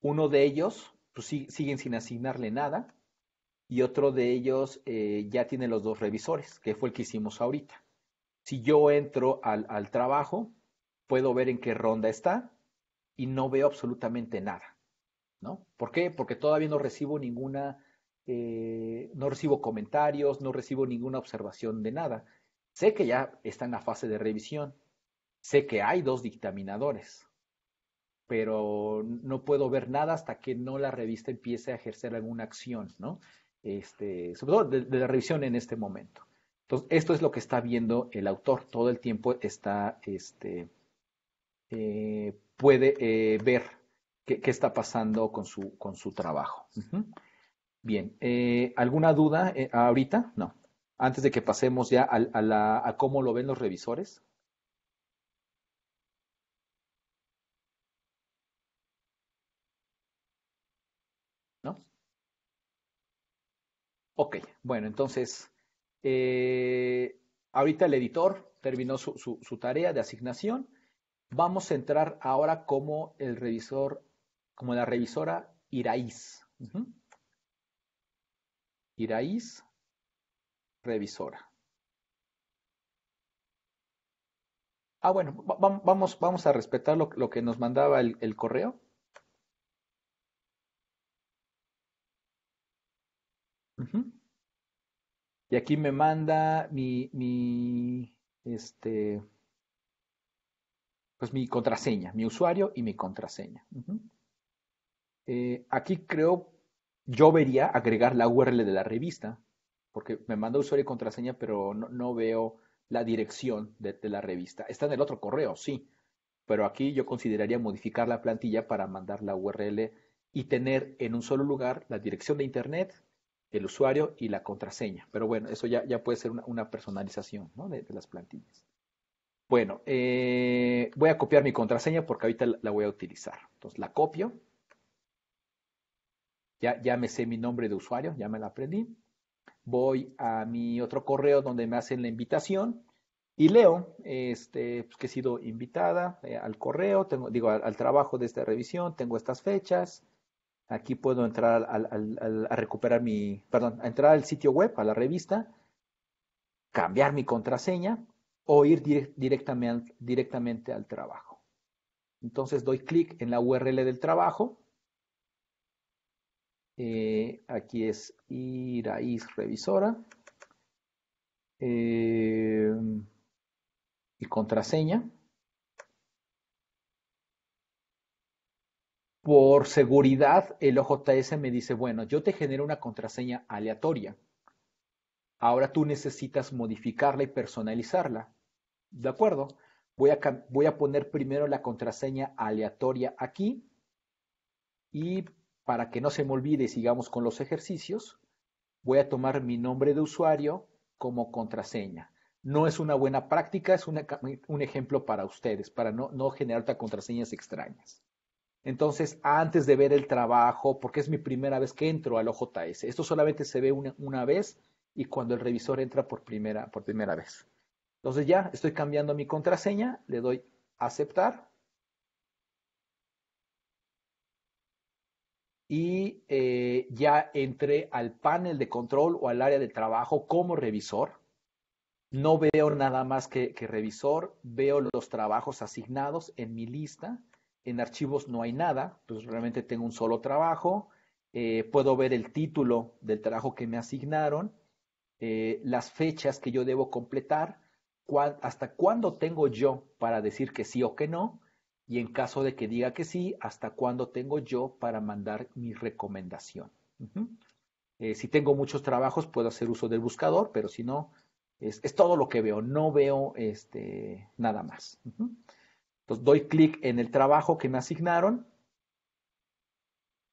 S1: Uno de ellos, pues siguen sin asignarle nada, y otro de ellos eh, ya tiene los dos revisores, que fue el que hicimos ahorita. Si yo entro al trabajo, puedo ver en qué ronda está y no veo absolutamente nada. ¿no? ¿Por qué? Porque todavía no recibo ninguna, eh, no recibo comentarios, no recibo ninguna observación de nada. Sé que ya está en la fase de revisión, sé que hay dos dictaminadores, pero no puedo ver nada hasta que no la revista empiece a ejercer alguna acción, ¿no? Este, sobre todo de, la revisión en este momento. Entonces, esto es lo que está viendo el autor. Todo el tiempo está, este, eh, puede eh, ver qué, está pasando con su, con su trabajo. Bien, eh, ¿alguna duda eh, ahorita? No. Antes de que pasemos ya a, a, cómo lo ven los revisores. ¿No? Ok, bueno, entonces, eh, ahorita el editor terminó su, tarea de asignación. Vamos a entrar ahora cómo el revisor como la revisora IRAIS. Uh revisora. Ah, bueno, vamos, vamos a respetar lo, que nos mandaba el, correo. Y aquí me manda mi, mi, este, pues mi contraseña, mi usuario y mi contraseña. Eh, aquí creo, yo vería agregar la URL de la revista, porque me manda usuario y contraseña, pero no, veo la dirección de, la revista. Está en el otro correo, sí, pero aquí yo consideraría modificar la plantilla para mandar la URL y tener en un solo lugar la dirección de Internet, el usuario y la contraseña. Pero bueno, eso ya, ya puede ser una, personalización de, las plantillas. Bueno, eh, voy a copiar mi contraseña porque ahorita la voy a utilizar. Entonces la copio ya, ya me sé mi nombre de usuario, ya me la aprendí. Voy a mi otro correo donde me hacen la invitación y leo este, pues, que he sido invitada eh, al correo, tengo, digo, al, trabajo de esta revisión, tengo estas fechas. Aquí puedo entrar al, a recuperar mi, perdón, entrar al sitio web, a la revista, cambiar mi contraseña o ir directamente, directamente al trabajo. Entonces doy clic en la URL del trabajo eh, aquí es ir revisora. Eh, y contraseña. Por seguridad, el OJS me dice, bueno, yo te genero una contraseña aleatoria. Ahora tú necesitas modificarla y personalizarla. ¿De acuerdo? Voy a, voy a poner primero la contraseña aleatoria aquí y para que no se me olvide y sigamos con los ejercicios, voy a tomar mi nombre de usuario como contraseña. No es una buena práctica, es un ejemplo para ustedes, para no, no generar contraseñas extrañas. Entonces, antes de ver el trabajo, porque es mi primera vez que entro al OJS, esto solamente se ve una, vez y cuando el revisor entra por primera, por primera vez. Entonces ya estoy cambiando mi contraseña, le doy aceptar y eh, ya entré al panel de control o al área de trabajo como revisor. No veo nada más que, revisor, veo los trabajos asignados en mi lista. En archivos no hay nada, pues realmente tengo un solo trabajo. Eh, puedo ver el título del trabajo que me asignaron, eh, las fechas que yo debo completar, hasta cuándo tengo yo para decir que sí o que no, y en caso de que diga que sí, ¿hasta cuándo tengo yo para mandar mi recomendación? Eh, si tengo muchos trabajos, puedo hacer uso del buscador, pero si no, es, todo lo que veo, no veo este, nada más. Entonces doy clic en el trabajo que me asignaron.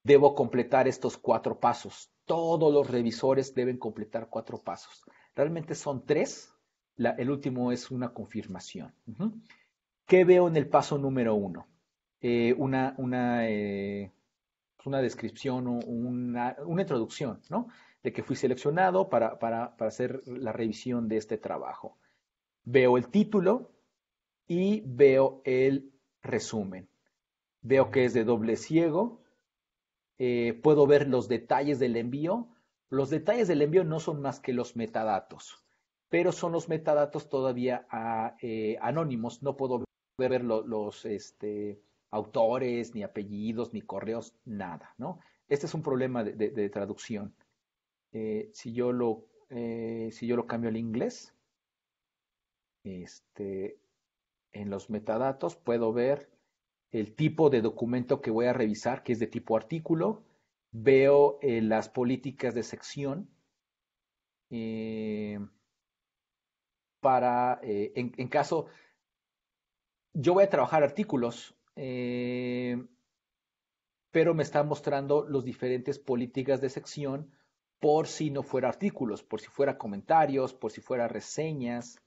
S1: Debo completar estos cuatro pasos. Todos los revisores deben completar cuatro pasos. Realmente son tres. el último es una confirmación. ¿Qué veo en el paso número uno? Eh, una, una, eh, pues una, descripción, una, una, introducción, ¿no? De que fui seleccionado para, hacer la revisión de este trabajo. Veo el título y veo el resumen. Veo que es de doble ciego. Eh, puedo ver los detalles del envío. Los detalles del envío no son más que los metadatos pero son los metadatos todavía ah, anónimos, no puedo ver los este, autores, ni apellidos, ni correos, nada, ¿no? Este es un problema de, traducción. Eh, eh, si, yo lo, cambio al inglés, este, en los metadatos puedo ver el tipo de documento que voy a revisar, que es de tipo artículo, veo eh, las políticas de sección para, en, caso, yo voy a trabajar artículos, eh, pero me están mostrando las diferentes políticas de sección por si no fuera artículos, por si fuera comentarios, por si fuera reseñas,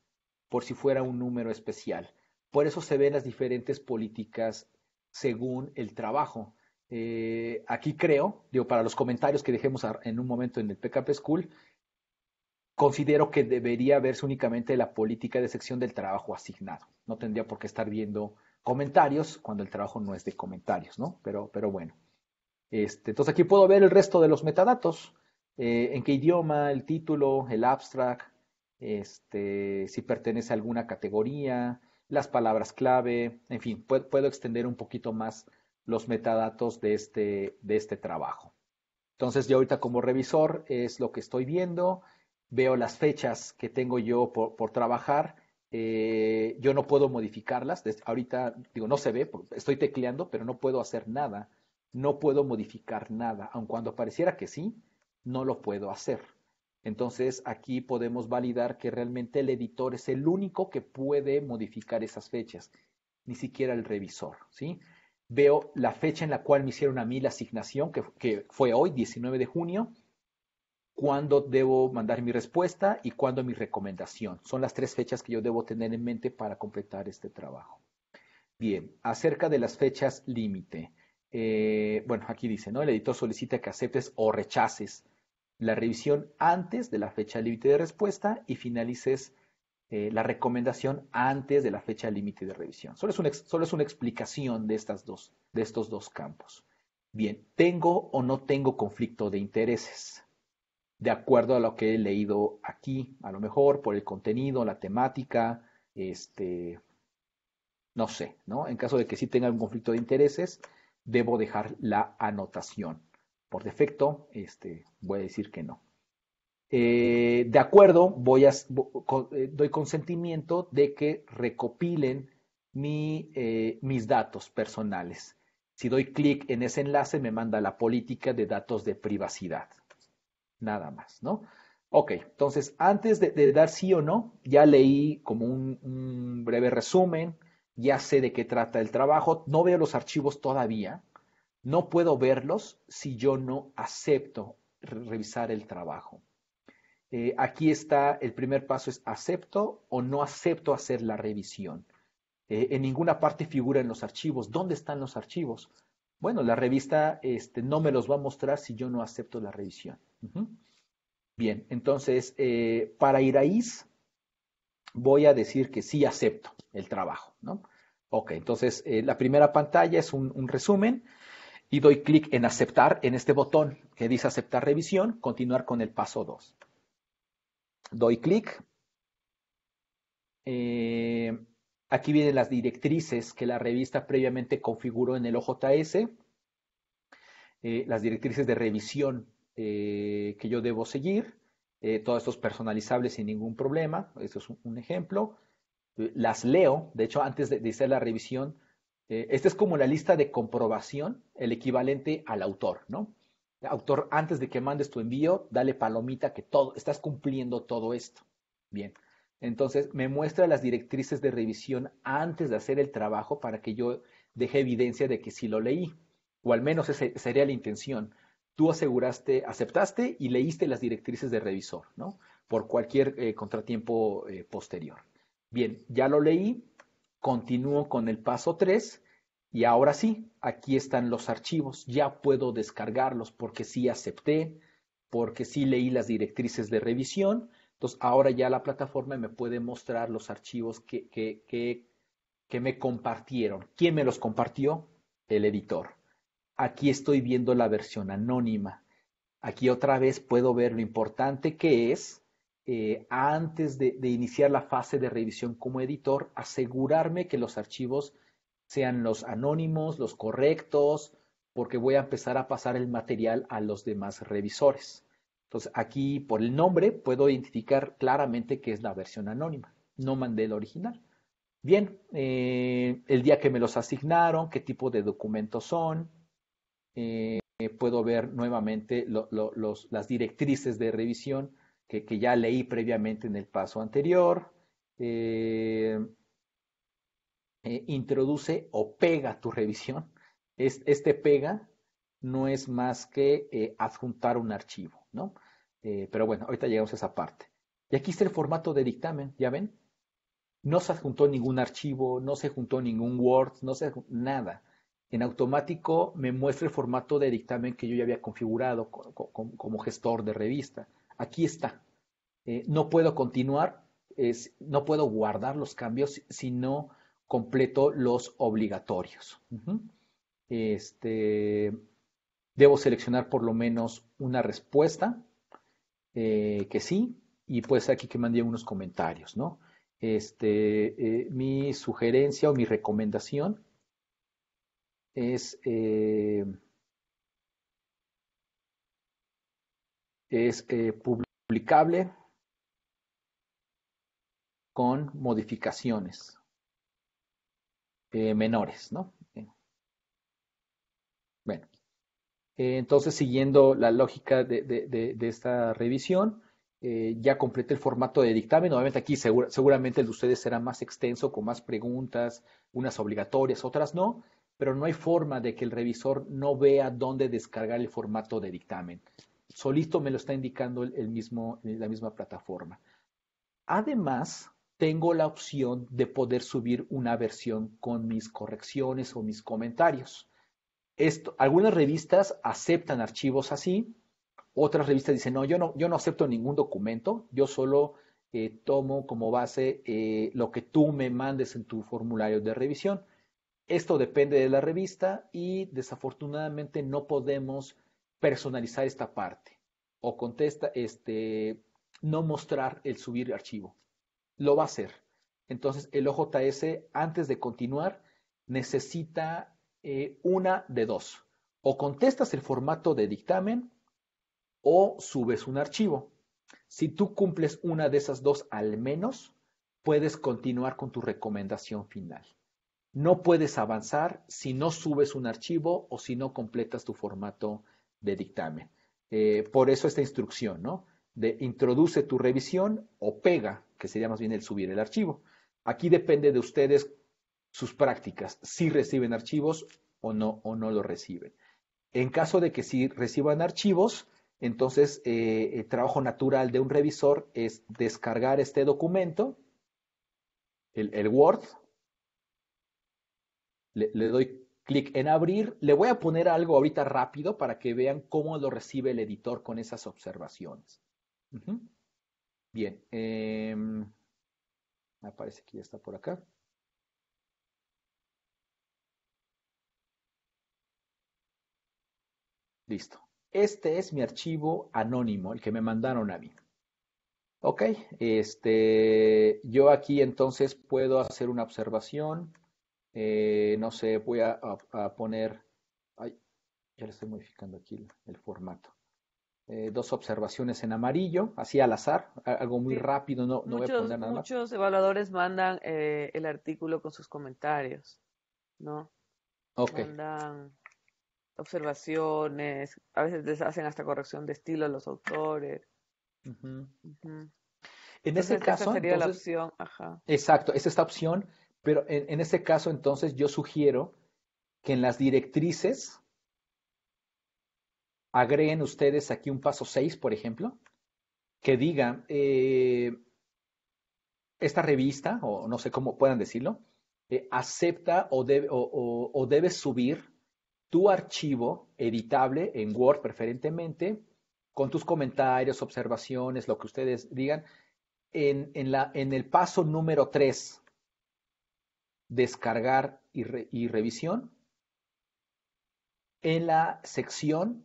S1: por si fuera un número especial. Por eso se ven las diferentes políticas según el trabajo. Eh, aquí creo, digo, para los comentarios que dejemos en un momento en el PKP School, considero que debería verse únicamente la política de sección del trabajo asignado. No tendría por qué estar viendo comentarios cuando el trabajo no es de comentarios, ¿no? Pero, pero bueno. Este, entonces aquí puedo ver el resto de los metadatos, eh, en qué idioma, el título, el abstract, este, si pertenece a alguna categoría, las palabras clave, en fin, puedo, extender un poquito más los metadatos de este, de este trabajo. Entonces yo ahorita como revisor es lo que estoy viendo, veo las fechas que tengo yo por, trabajar, eh, yo no puedo modificarlas, ahorita digo, no se ve, estoy tecleando, pero no puedo hacer nada, no puedo modificar nada, aun cuando pareciera que sí, no lo puedo hacer. Entonces aquí podemos validar que realmente el editor es el único que puede modificar esas fechas, ni siquiera el revisor, ¿sí? Veo la fecha en la cual me hicieron a mí la asignación, que, que fue hoy, 19 de junio, cuándo debo mandar mi respuesta y cuándo mi recomendación. Son las tres fechas que yo debo tener en mente para completar este trabajo. Bien, acerca de las fechas límite. Eh, bueno, aquí dice, ¿no? El editor solicita que aceptes o rechaces la revisión antes de la fecha límite de respuesta y finalices eh, la recomendación antes de la fecha límite de revisión. Solo es, una, es una explicación de, estas dos, de estos dos campos. Bien, ¿tengo o no tengo conflicto de intereses? de acuerdo a lo que he leído aquí, a lo mejor por el contenido, la temática, este, no sé, ¿no? En caso de que sí tenga un conflicto de intereses, debo dejar la anotación. Por defecto, este, voy a decir que no. Eh, de acuerdo, voy a, eh, doy consentimiento de que recopilen eh, mis datos personales. Si doy clic en ese enlace, me manda la política de datos de privacidad nada más, ¿no? Ok, entonces antes de, dar sí o no, ya leí como un, breve resumen, ya sé de qué trata el trabajo, no veo los archivos todavía, no puedo verlos si yo no acepto revisar el trabajo. Eh, aquí está, el primer paso es acepto o no acepto hacer la revisión. Eh, en ninguna parte figuran los archivos. ¿Dónde están los archivos? Bueno, la revista este, no me los va a mostrar si yo no acepto la revisión. Bien, entonces, ir eh, para IS voy a decir que sí acepto el trabajo, Ok, entonces eh, la primera pantalla es un, resumen y doy clic en aceptar en este botón que dice aceptar revisión, continuar con el paso 2. Doy clic. Eh, aquí vienen las directrices que la revista previamente configuró en el OJS, las directrices de revisión eh, que yo debo seguir. Eh, todos todo personalizables sin ningún problema. Esto es un, ejemplo. Eh, las leo. De hecho, antes de, hacer la revisión, esta es como la lista de comprobación, el equivalente al autor, ¿no? Autor, antes de que mandes tu envío, dale palomita que todo, estás cumpliendo todo esto. Bien. Entonces, me muestra las directrices de revisión antes de hacer el trabajo para que yo deje evidencia de que sí lo leí, o al menos esa sería la intención tú aseguraste, aceptaste y leíste las directrices de revisor, ¿no? Por cualquier eh, contratiempo eh, posterior. Bien, ya lo leí, continúo con el paso 3 y ahora sí, aquí están los archivos, ya puedo descargarlos porque sí acepté, porque sí leí las directrices de revisión, entonces ahora ya la plataforma me puede mostrar los archivos que, que me compartieron. ¿Quién me los compartió? El editor. Aquí estoy viendo la versión anónima. Aquí otra vez puedo ver lo importante que es, eh, antes de, iniciar la fase de revisión como editor, asegurarme que los archivos sean los anónimos, los correctos, porque voy a empezar a pasar el material a los demás revisores. Entonces, aquí por el nombre puedo identificar claramente que es la versión anónima. No mandé el original. Bien, eh, el día que me los asignaron, qué tipo de documentos son, eh, puedo ver nuevamente las directrices de revisión que, ya leí previamente en el paso anterior. Eh, eh, introduce o pega tu revisión. este pega no es más que adjuntar un archivo, ¿no? pero bueno, ahorita llegamos a esa parte. Y aquí está el formato de dictamen, ¿ya ven? No se adjuntó ningún archivo, no se juntó ningún Word, no se nada en automático me muestra el formato de dictamen que yo ya había configurado como gestor de revista. Aquí está. Eh, no puedo continuar, no puedo guardar los cambios si no completo los obligatorios. Este, debo seleccionar por lo menos una respuesta eh, que sí, y pues aquí que mandé unos comentarios, ¿no? Este, eh, mi sugerencia o mi recomendación es, eh, es eh, publicable con modificaciones eh, menores, ¿no? Bueno, entonces siguiendo la lógica de, esta revisión, ya completé el formato de dictamen. Nuevamente aquí seguramente el de ustedes será más extenso, con más preguntas, unas obligatorias, otras no pero no hay forma de que el revisor no vea dónde descargar el formato de dictamen. Solito me lo está indicando el mismo, eh, la misma plataforma. Además, tengo la opción de poder subir una versión con mis correcciones o mis comentarios. Esto, algunas revistas aceptan archivos así, otras revistas dicen, no, yo no, yo no acepto ningún documento, yo solo eh, tomo como base eh, lo que tú me mandes en tu formulario de revisión. Esto depende de la revista y desafortunadamente no podemos personalizar esta parte o contesta este no mostrar el subir archivo. Lo va a hacer. Entonces el OJS antes de continuar necesita eh, una de dos. O contestas el formato de dictamen o subes un archivo. Si tú cumples una de esas dos al menos, puedes continuar con tu recomendación final. No puedes avanzar si no subes un archivo o si no completas tu formato de dictamen. Eh, por eso esta instrucción, ¿no? De introduce tu revisión o pega, que sería más bien el subir el archivo. Aquí depende de ustedes sus prácticas, si reciben archivos o no, o no lo reciben. En caso de que sí reciban archivos, entonces eh, el trabajo natural de un revisor es descargar este documento, el, el Word le, doy clic en abrir. Le voy a poner algo ahorita rápido para que vean cómo lo recibe el editor con esas observaciones. Bien. Em, me parece que ya está por acá. Listo. Este es mi archivo anónimo, el que me mandaron a mí. Ok, este, yo aquí entonces puedo hacer una observación. Eh, no sé, voy a, poner, ay, ya le estoy modificando aquí el, formato. Eh, dos observaciones en amarillo, así al azar, algo muy rápido, no, voy a poner nada Muchos
S2: evaluadores mandan eh, el artículo con sus comentarios,
S1: ¿no? Ok.
S2: Mandan observaciones, a veces les hacen hasta corrección de estilo a los autores.
S1: En este caso, sería la opción. Ajá. Exacto, es esta opción pero en, este caso, entonces, yo sugiero que en las directrices agreguen ustedes aquí un paso 6, por ejemplo, que diga, eh, esta revista, o no sé cómo puedan decirlo, eh, acepta o debe, o, debe subir tu archivo editable en Word preferentemente, con tus comentarios, observaciones, lo que ustedes digan, en, la, en el paso número 3 descargar y, revisión en la sección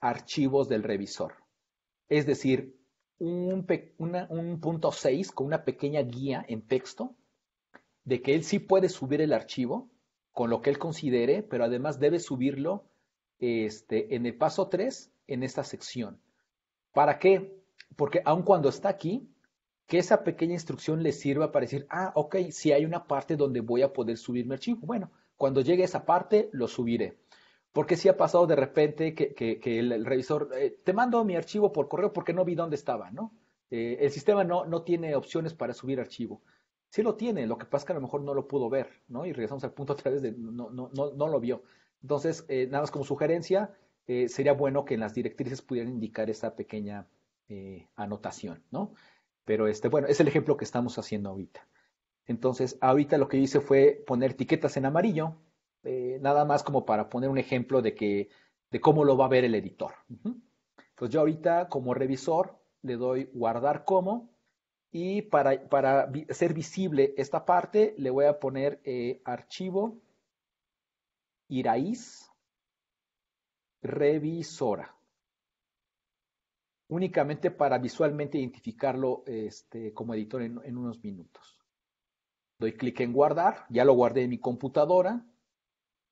S1: archivos del revisor. Es decir, un, punto 6 con una pequeña guía en texto de que él sí puede subir el archivo con lo que él considere, pero además debe subirlo este, en el paso 3 en esta sección. ¿Para qué? Porque aun cuando está aquí, que esa pequeña instrucción le sirva para decir, ah, ok, si hay una parte donde voy a poder subir mi archivo, bueno, cuando llegue a esa parte lo subiré. Porque si ha pasado de repente que, el, revisor, eh, te mando mi archivo por correo porque no vi dónde estaba, ¿no? Eh, el sistema no, no tiene opciones para subir archivo. Sí lo tiene, lo que pasa es que a lo mejor no lo pudo ver, ¿no? Y regresamos al punto otra vez de no, lo vio. Entonces, eh, nada más como sugerencia, sería bueno que en las directrices pudieran indicar esa pequeña anotación, ¿no? Pero este, bueno, es el ejemplo que estamos haciendo ahorita. Entonces, ahorita lo que hice fue poner etiquetas en amarillo, eh, nada más como para poner un ejemplo de, que, de cómo lo va a ver el editor. Entonces, yo ahorita como revisor le doy guardar como y para, para ser visible esta parte le voy a poner eh, archivo iraíz revisora únicamente para visualmente identificarlo este, como editor en, unos minutos. Doy clic en guardar, ya lo guardé en mi computadora,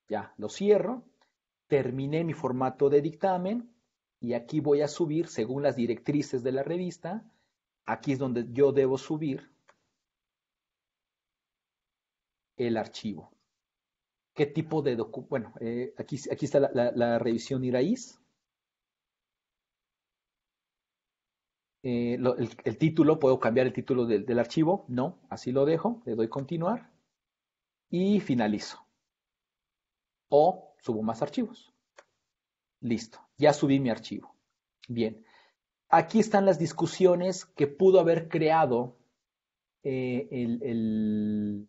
S1: ya lo cierro, terminé mi formato de dictamen y aquí voy a subir según las directrices de la revista. Aquí es donde yo debo subir el archivo. ¿Qué tipo de documento? Bueno, eh, aquí, aquí, está la, la revisión IRAIS. Eh, el, título, puedo cambiar el título del, archivo, no, así lo dejo, le doy continuar y finalizo. O subo más archivos. Listo, ya subí mi archivo. Bien, aquí están las discusiones que pudo haber creado eh, el,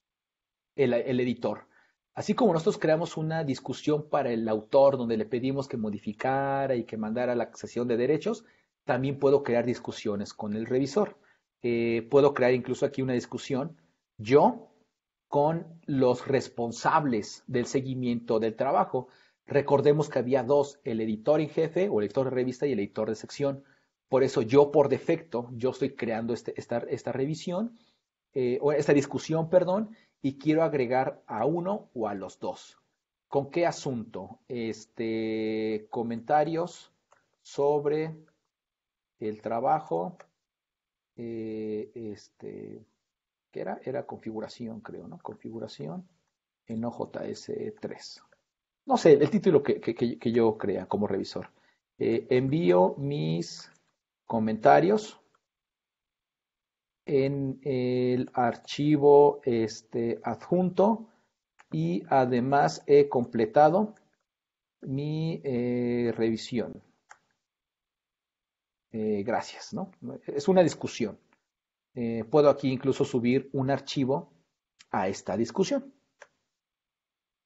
S1: editor. Así como nosotros creamos una discusión para el autor donde le pedimos que modificara y que mandara la sesión de derechos, también puedo crear discusiones con el revisor. Eh, puedo crear incluso aquí una discusión yo con los responsables del seguimiento del trabajo. Recordemos que había dos, el editor en jefe o el editor de revista y el editor de sección. Por eso yo por defecto, yo estoy creando este, esta, esta, revisión, eh, o esta discusión, perdón, y quiero agregar a uno o a los dos. ¿Con qué asunto? Este, comentarios sobre el trabajo, eh, este, ¿qué era? Era configuración, creo, ¿no? Configuración en OJS 3. No sé, el título que, yo crea como revisor. Eh, envío mis comentarios en el archivo este, adjunto y además he completado mi eh, revisión. Eh, gracias, ¿no? Es una discusión. Eh, puedo aquí incluso subir un archivo a esta discusión.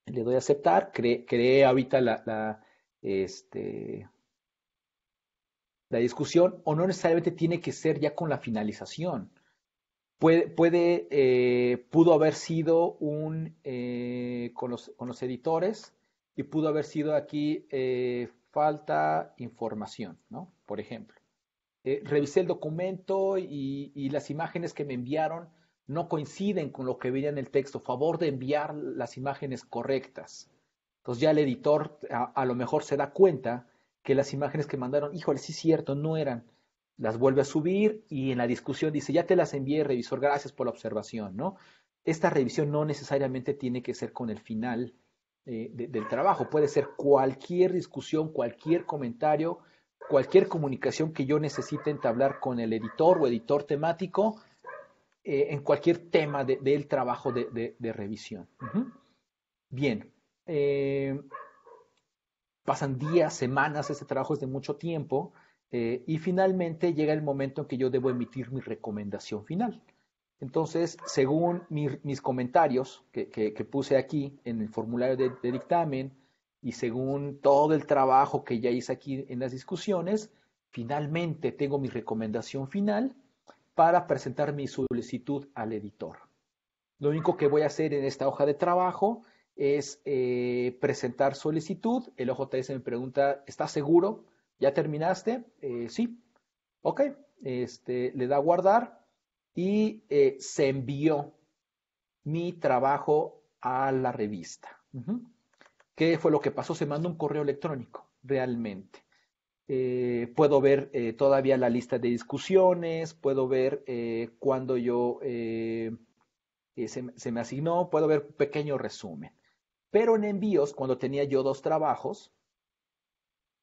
S1: Le doy a aceptar, cree, creé ahorita la, este, la discusión o no necesariamente tiene que ser ya con la finalización. Puede, puede eh, pudo haber sido un, con, los, editores y pudo haber sido aquí falta información, ¿no? Por ejemplo. Eh, revisé el documento y, las imágenes que me enviaron no coinciden con lo que veía en el texto. Favor de enviar las imágenes correctas. Entonces ya el editor a, lo mejor se da cuenta que las imágenes que mandaron, híjole, sí cierto, no eran. Las vuelve a subir y en la discusión dice, ya te las envié, revisor, gracias por la observación, ¿no? Esta revisión no necesariamente tiene que ser con el final eh, del trabajo, puede ser cualquier discusión, cualquier comentario cualquier comunicación que yo necesite entablar con el editor o editor temático eh, en cualquier tema del trabajo de, revisión. Bien. Eh, pasan días, semanas, ese trabajo es de mucho tiempo, eh, y finalmente llega el momento en que yo debo emitir mi recomendación final. Entonces, según mis comentarios que, puse aquí en el formulario de dictamen, y según todo el trabajo que ya hice aquí en las discusiones, finalmente tengo mi recomendación final para presentar mi solicitud al editor. Lo único que voy a hacer en esta hoja de trabajo es eh, presentar solicitud. El OJS me pregunta, ¿estás seguro? ¿Ya terminaste? Eh, sí. Ok. Este, le da a guardar y eh, se envió mi trabajo a la revista. ¿Qué fue lo que pasó? Se mandó un correo electrónico, realmente. Eh, puedo ver eh, todavía la lista de discusiones, puedo ver eh, cuando yo eh, se, me asignó, puedo ver un pequeño resumen. Pero en envíos, cuando tenía yo dos trabajos,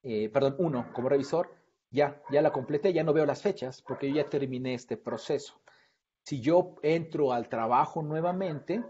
S1: perdón, uno como revisor, ya, ya la completé, ya no veo las fechas porque yo ya terminé este proceso. Si yo entro al trabajo nuevamente,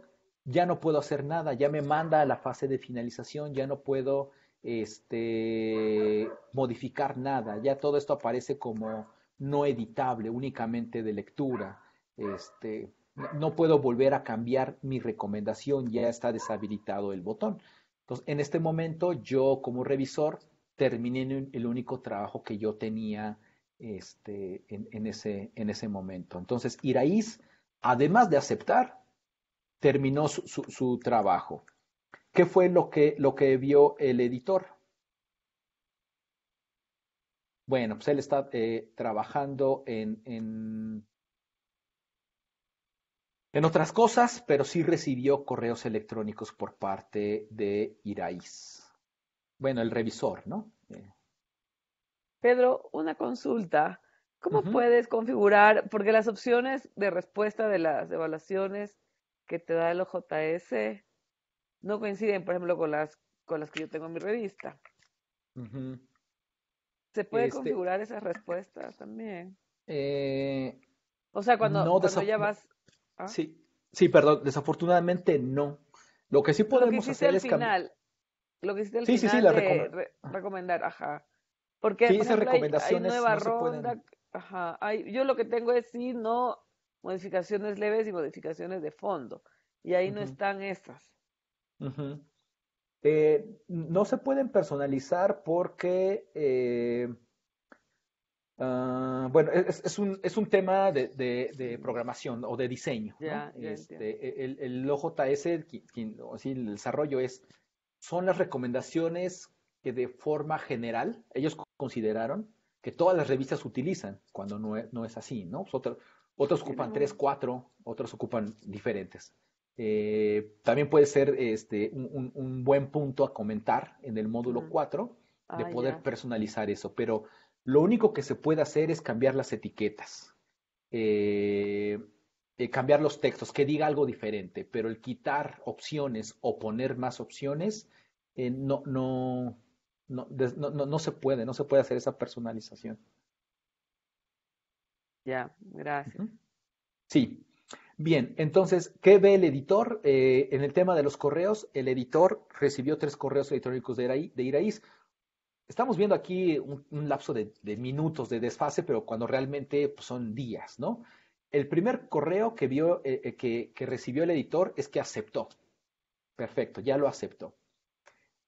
S1: ya no puedo hacer nada, ya me manda a la fase de finalización, ya no puedo este, modificar nada, ya todo esto aparece como no editable, únicamente de lectura. Este, no puedo volver a cambiar mi recomendación, ya está deshabilitado el botón. Entonces, en este momento yo como revisor terminé el único trabajo que yo tenía este, en, ese, en ese momento. Entonces, Iraíz, además de aceptar, terminó su, trabajo. ¿Qué fue lo que, lo que vio el editor? Bueno, pues él está eh, trabajando en, en, otras cosas, pero sí recibió correos electrónicos por parte de Iraís. Bueno, el revisor, ¿no? Eh.
S2: Pedro, una consulta. ¿Cómo puedes configurar? Porque las opciones de respuesta de las evaluaciones que te da el OJS no coinciden, por ejemplo, con las, con las que yo tengo en mi revista.
S1: ¿Se puede este configurar
S2: esas respuestas también?
S1: Eh,
S2: o sea, cuando, ya vas... ¿ah?
S1: Sí, sí, perdón, desafortunadamente no. Lo que sí podemos hacer es
S2: Lo que hiciste al final sí, sí, la ah. recomendar, ajá.
S1: Porque hay, nueva ronda,
S2: ajá. yo lo que tengo es sí, no, modificaciones leves y modificaciones de fondo. Y ahí no están
S1: estas. Eh, no se pueden personalizar porque, eh, ah, bueno, e-, es, un, tema de, programación o de diseño. Este, e-, el, OJS, el, desarrollo es, son las recomendaciones que de forma general ellos consideraron que todas las revistas utilizan, cuando no e-, es, así, ¿no? Pues otros ocupan tres, cuatro, otros ocupan diferentes. Eh, también puede ser este, un, un, buen punto a comentar en el módulo 4 de ah, poder personalizar eso, pero lo único que se puede hacer es cambiar las etiquetas, eh, eh, cambiar los textos, que diga algo diferente, pero el quitar opciones o poner más opciones no, no, no, no se puede, no se puede hacer esa personalización. Ya, gracias. Sí. Bien, entonces, ¿qué ve el editor? Eh, en el tema de los correos, el editor recibió tres correos electrónicos de, Iraís. Estamos viendo aquí un, lapso de, minutos de desfase, pero cuando realmente pues, son días, ¿no? El primer correo que, vio, eh, eh, que, recibió el editor es que aceptó. Perfecto, ya lo aceptó.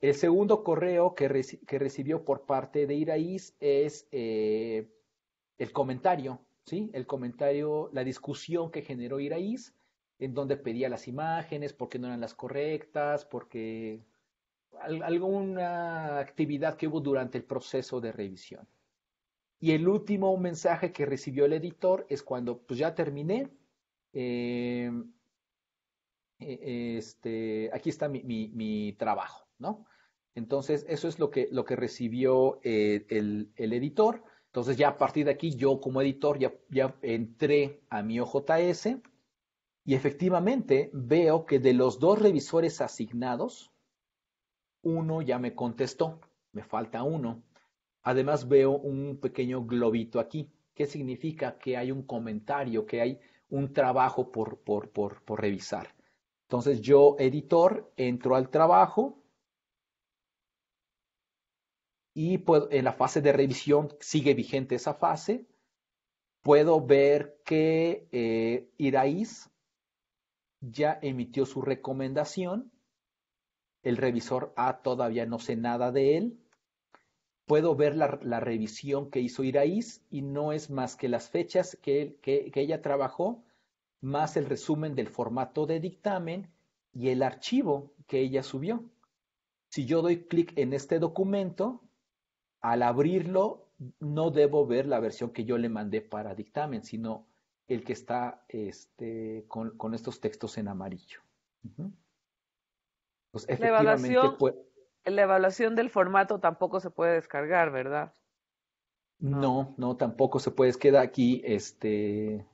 S1: El segundo correo que, recibió por parte de iraís es el comentario ¿sí? El comentario, la discusión que generó Iraíz, en donde pedía las imágenes, porque no eran las correctas, porque alguna actividad que hubo durante el proceso de revisión. Y el último mensaje que recibió el editor es cuando pues ya terminé. Eh, eh, este, aquí está mi, trabajo, ¿no? Entonces, eso es lo que, lo que recibió eh, el, el, editor. Entonces ya a partir de aquí yo como editor ya, entré a mi OJS y efectivamente veo que de los dos revisores asignados, uno ya me contestó, me falta uno. Además veo un pequeño globito aquí, que significa que hay un comentario, que hay un trabajo por, por revisar. Entonces yo, editor, entro al trabajo, y en la fase de revisión sigue vigente esa fase. Puedo ver que eh, ya emitió su recomendación. El revisor A todavía no sé nada de él. Puedo ver la, la revisión que hizo IRAIS y no es más que las fechas que, que ella trabajó, más el resumen del formato de dictamen y el archivo que ella subió. Si yo doy clic en este documento, al abrirlo, no debo ver la versión que yo le mandé para dictamen, sino el que está este, con, estos textos en amarillo. Pues, efectivamente,
S2: la, evaluación, del formato tampoco se puede descargar, ¿verdad?
S1: No, no, tampoco se puede, queda aquí este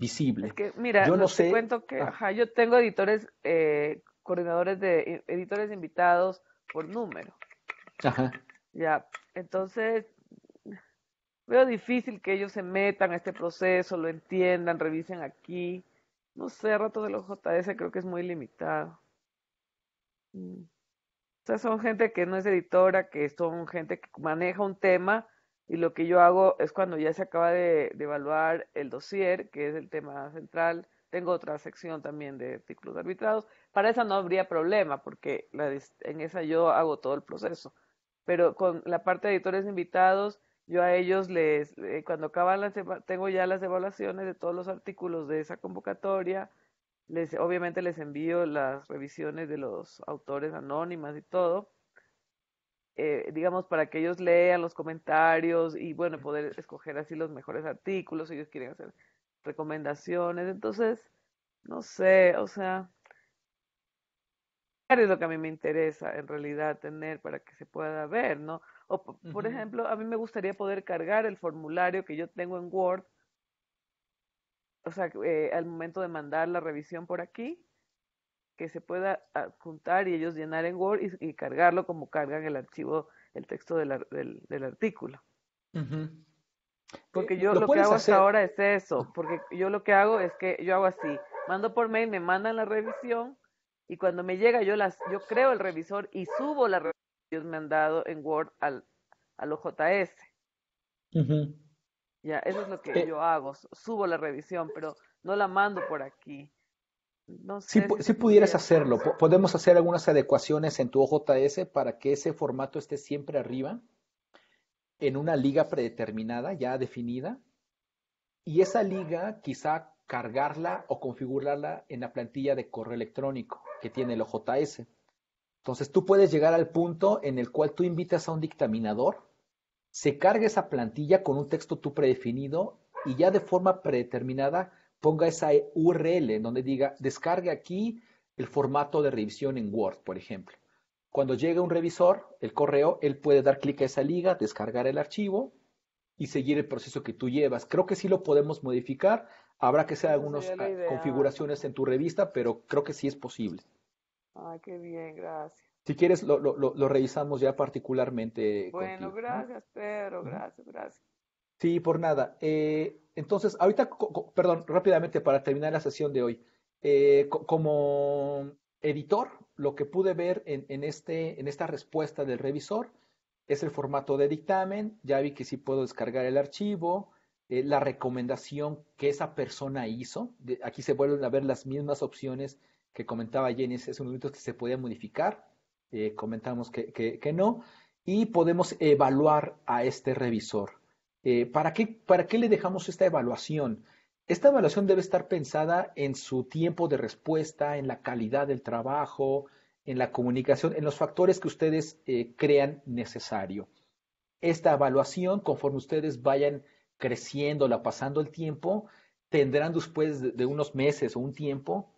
S1: visible. mira, yo no sé. cuento que ah.
S2: yo tengo editores, eh, coordinadores de editores invitados por número. Ajá. Ya, entonces veo difícil que ellos se metan a este proceso, lo entiendan, revisen aquí. No sé, rato de los JS creo que es muy limitado. Mm. O sea, son gente que no es editora, que son gente que maneja un tema y lo que yo hago es cuando ya se acaba de, evaluar el dossier, que es el tema central, tengo otra sección también de artículos arbitrados. Para esa no habría problema porque en esa yo hago todo el proceso pero con la parte de editores invitados, yo a ellos les, eh, cuando acaban las, tengo ya las evaluaciones de todos los artículos de esa convocatoria, les, obviamente les envío las revisiones de los autores anónimas y todo, eh, digamos, para que ellos lean los comentarios y, bueno, poder escoger así los mejores artículos, ellos quieren hacer recomendaciones, entonces, no sé, o sea, es lo que a mí me interesa en realidad tener para que se pueda ver, ¿no? O, por ejemplo, a mí me gustaría poder cargar el formulario que yo tengo en Word, o sea, eh, al momento de mandar la revisión por aquí, que se pueda juntar y ellos llenar en Word y, cargarlo como cargan el archivo, el texto del, del, artículo. Eh, porque yo lo, que hago hasta ahora es eso, porque yo lo que hago es que yo hago así, mando por mail, me mandan la revisión, y cuando me llega, yo las, yo creo el revisor y subo la revisión que me han dado en Word al, al OJS. Ya, eso es lo que eh. yo hago, subo la revisión, pero no la mando por aquí. si,
S1: pudieras hacerlo, ¿podemos hacer algunas adecuaciones en tu OJS para que ese formato esté siempre arriba, en una liga predeterminada, ya definida? Y esa liga quizá cargarla o configurarla en la plantilla de correo electrónico que tiene el OJS. Entonces tú puedes llegar al punto en el cual tú invitas a un dictaminador, se cargue esa plantilla con un texto tú predefinido y ya de forma predeterminada ponga esa URL en donde diga descargue aquí el formato de revisión en Word, por ejemplo. Cuando llegue un revisor, el correo, él puede dar clic a esa liga, descargar el archivo y seguir el proceso que tú llevas. Creo que sí lo podemos modificar Habrá que hacer algunas ah, configuraciones en tu revista, pero creo que sí es posible.
S2: Ay, qué bien, gracias.
S1: Si quieres, lo, revisamos ya particularmente. Bueno,
S2: gracias, Pedro, gracias, gracias.
S1: Sí, por nada. Eh, entonces, ahorita, perdón, rápidamente para terminar la sesión de hoy. Eh, como editor, lo que pude ver en, este, en esta respuesta del revisor es el formato de dictamen. Ya vi que sí puedo descargar el archivo, eh, la recomendación que esa persona hizo. aquí se vuelven a ver las mismas opciones que comentaba Jenny, es un que se podía modificar, eh, comentamos que, que, no, y podemos evaluar a este revisor. Eh, ¿para, qué, ¿Para qué le dejamos esta evaluación? Esta evaluación debe estar pensada en su tiempo de respuesta, en la calidad del trabajo, en la comunicación, en los factores que ustedes crean necesario. Esta evaluación, conforme ustedes vayan creciéndola, pasando el tiempo, tendrán después de unos meses o un tiempo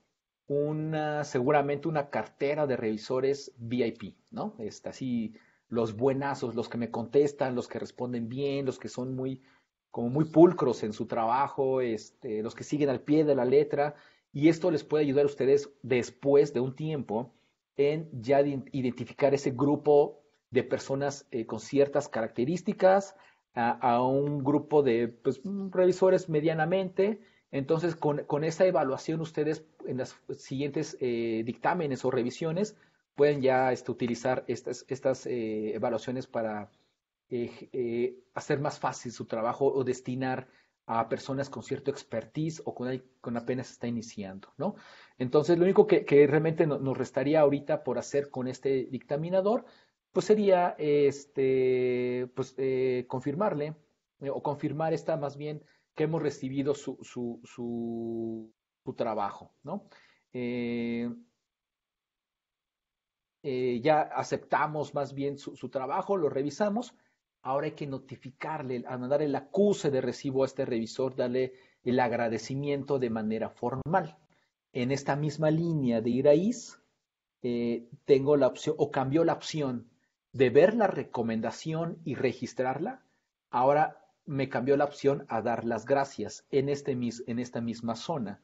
S1: una, seguramente una cartera de revisores VIP, ¿no? Está así los buenazos, los que me contestan, los que responden bien, los que son muy como muy pulcros en su trabajo, este, los que siguen al pie de la letra, y esto les puede ayudar a ustedes después de un tiempo en ya identificar ese grupo de personas eh, con ciertas características, a, un grupo de pues, revisores medianamente. Entonces, con, con, esa evaluación, ustedes en las siguientes eh, dictámenes o revisiones pueden ya este, utilizar estas, estas eh, evaluaciones para eh, hacer más fácil su trabajo o destinar a personas con cierto expertise o con, con, apenas está iniciando, ¿no? Entonces, lo único que, realmente nos restaría ahorita por hacer con este dictaminador pues sería este, pues, eh, confirmarle eh, o confirmar esta más bien que hemos recibido su, trabajo, ¿no? Eh, ya aceptamos más bien su, trabajo, lo revisamos, ahora hay que notificarle, a mandar el acuse de recibo a este revisor, darle el agradecimiento de manera formal. En esta misma línea de a eh, tengo la opción o cambió la opción de ver la recomendación y registrarla, ahora me cambió la opción a dar las gracias en, este, en esta misma zona.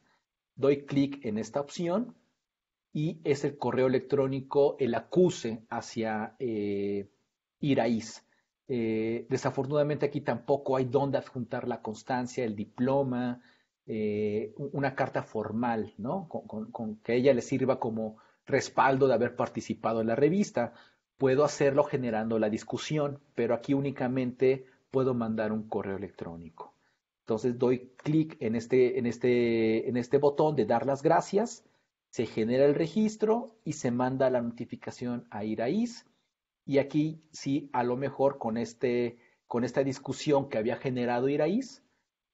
S1: Doy clic en esta opción y es el correo electrónico, el acuse hacia eh, Iraís. Eh, desafortunadamente aquí tampoco hay dónde adjuntar la constancia, el diploma, eh, una carta formal, ¿no? con que ella le sirva como respaldo de haber participado en la revista. Puedo hacerlo generando la discusión, pero aquí únicamente puedo mandar un correo electrónico. Entonces doy clic en este, en, este, en este botón de dar las gracias, se genera el registro y se manda la notificación a Iraís. Y aquí sí, a lo mejor con, este, con esta discusión que había generado Iraís,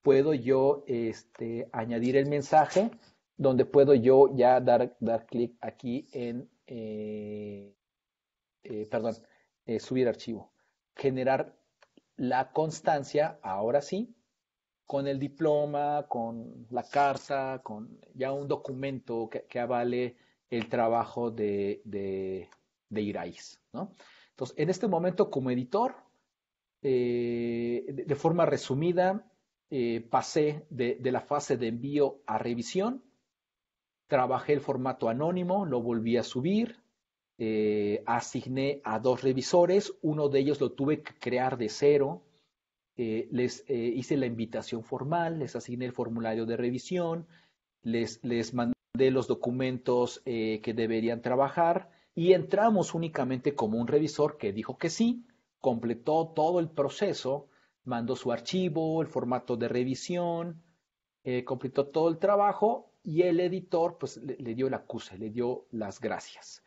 S1: puedo yo este, añadir el mensaje donde puedo yo ya dar, dar clic aquí en, eh, eh, perdón, eh, subir archivo, generar la constancia, ahora sí, con el diploma, con la carta, con ya un documento que, avale el trabajo de, de, Irais, Entonces, en este momento, como editor, eh, de, forma resumida, pasé de, de, la fase de envío a revisión, trabajé el formato anónimo, lo volví a subir, eh, asigné a dos revisores, uno de ellos lo tuve que crear de cero, eh, les eh, hice la invitación formal, les asigné el formulario de revisión, les, les mandé los documentos que deberían trabajar y entramos únicamente como un revisor que dijo que sí, completó todo el proceso, mandó su archivo, el formato de revisión, completó todo el trabajo y el editor pues le, dio la acusa, le dio las gracias.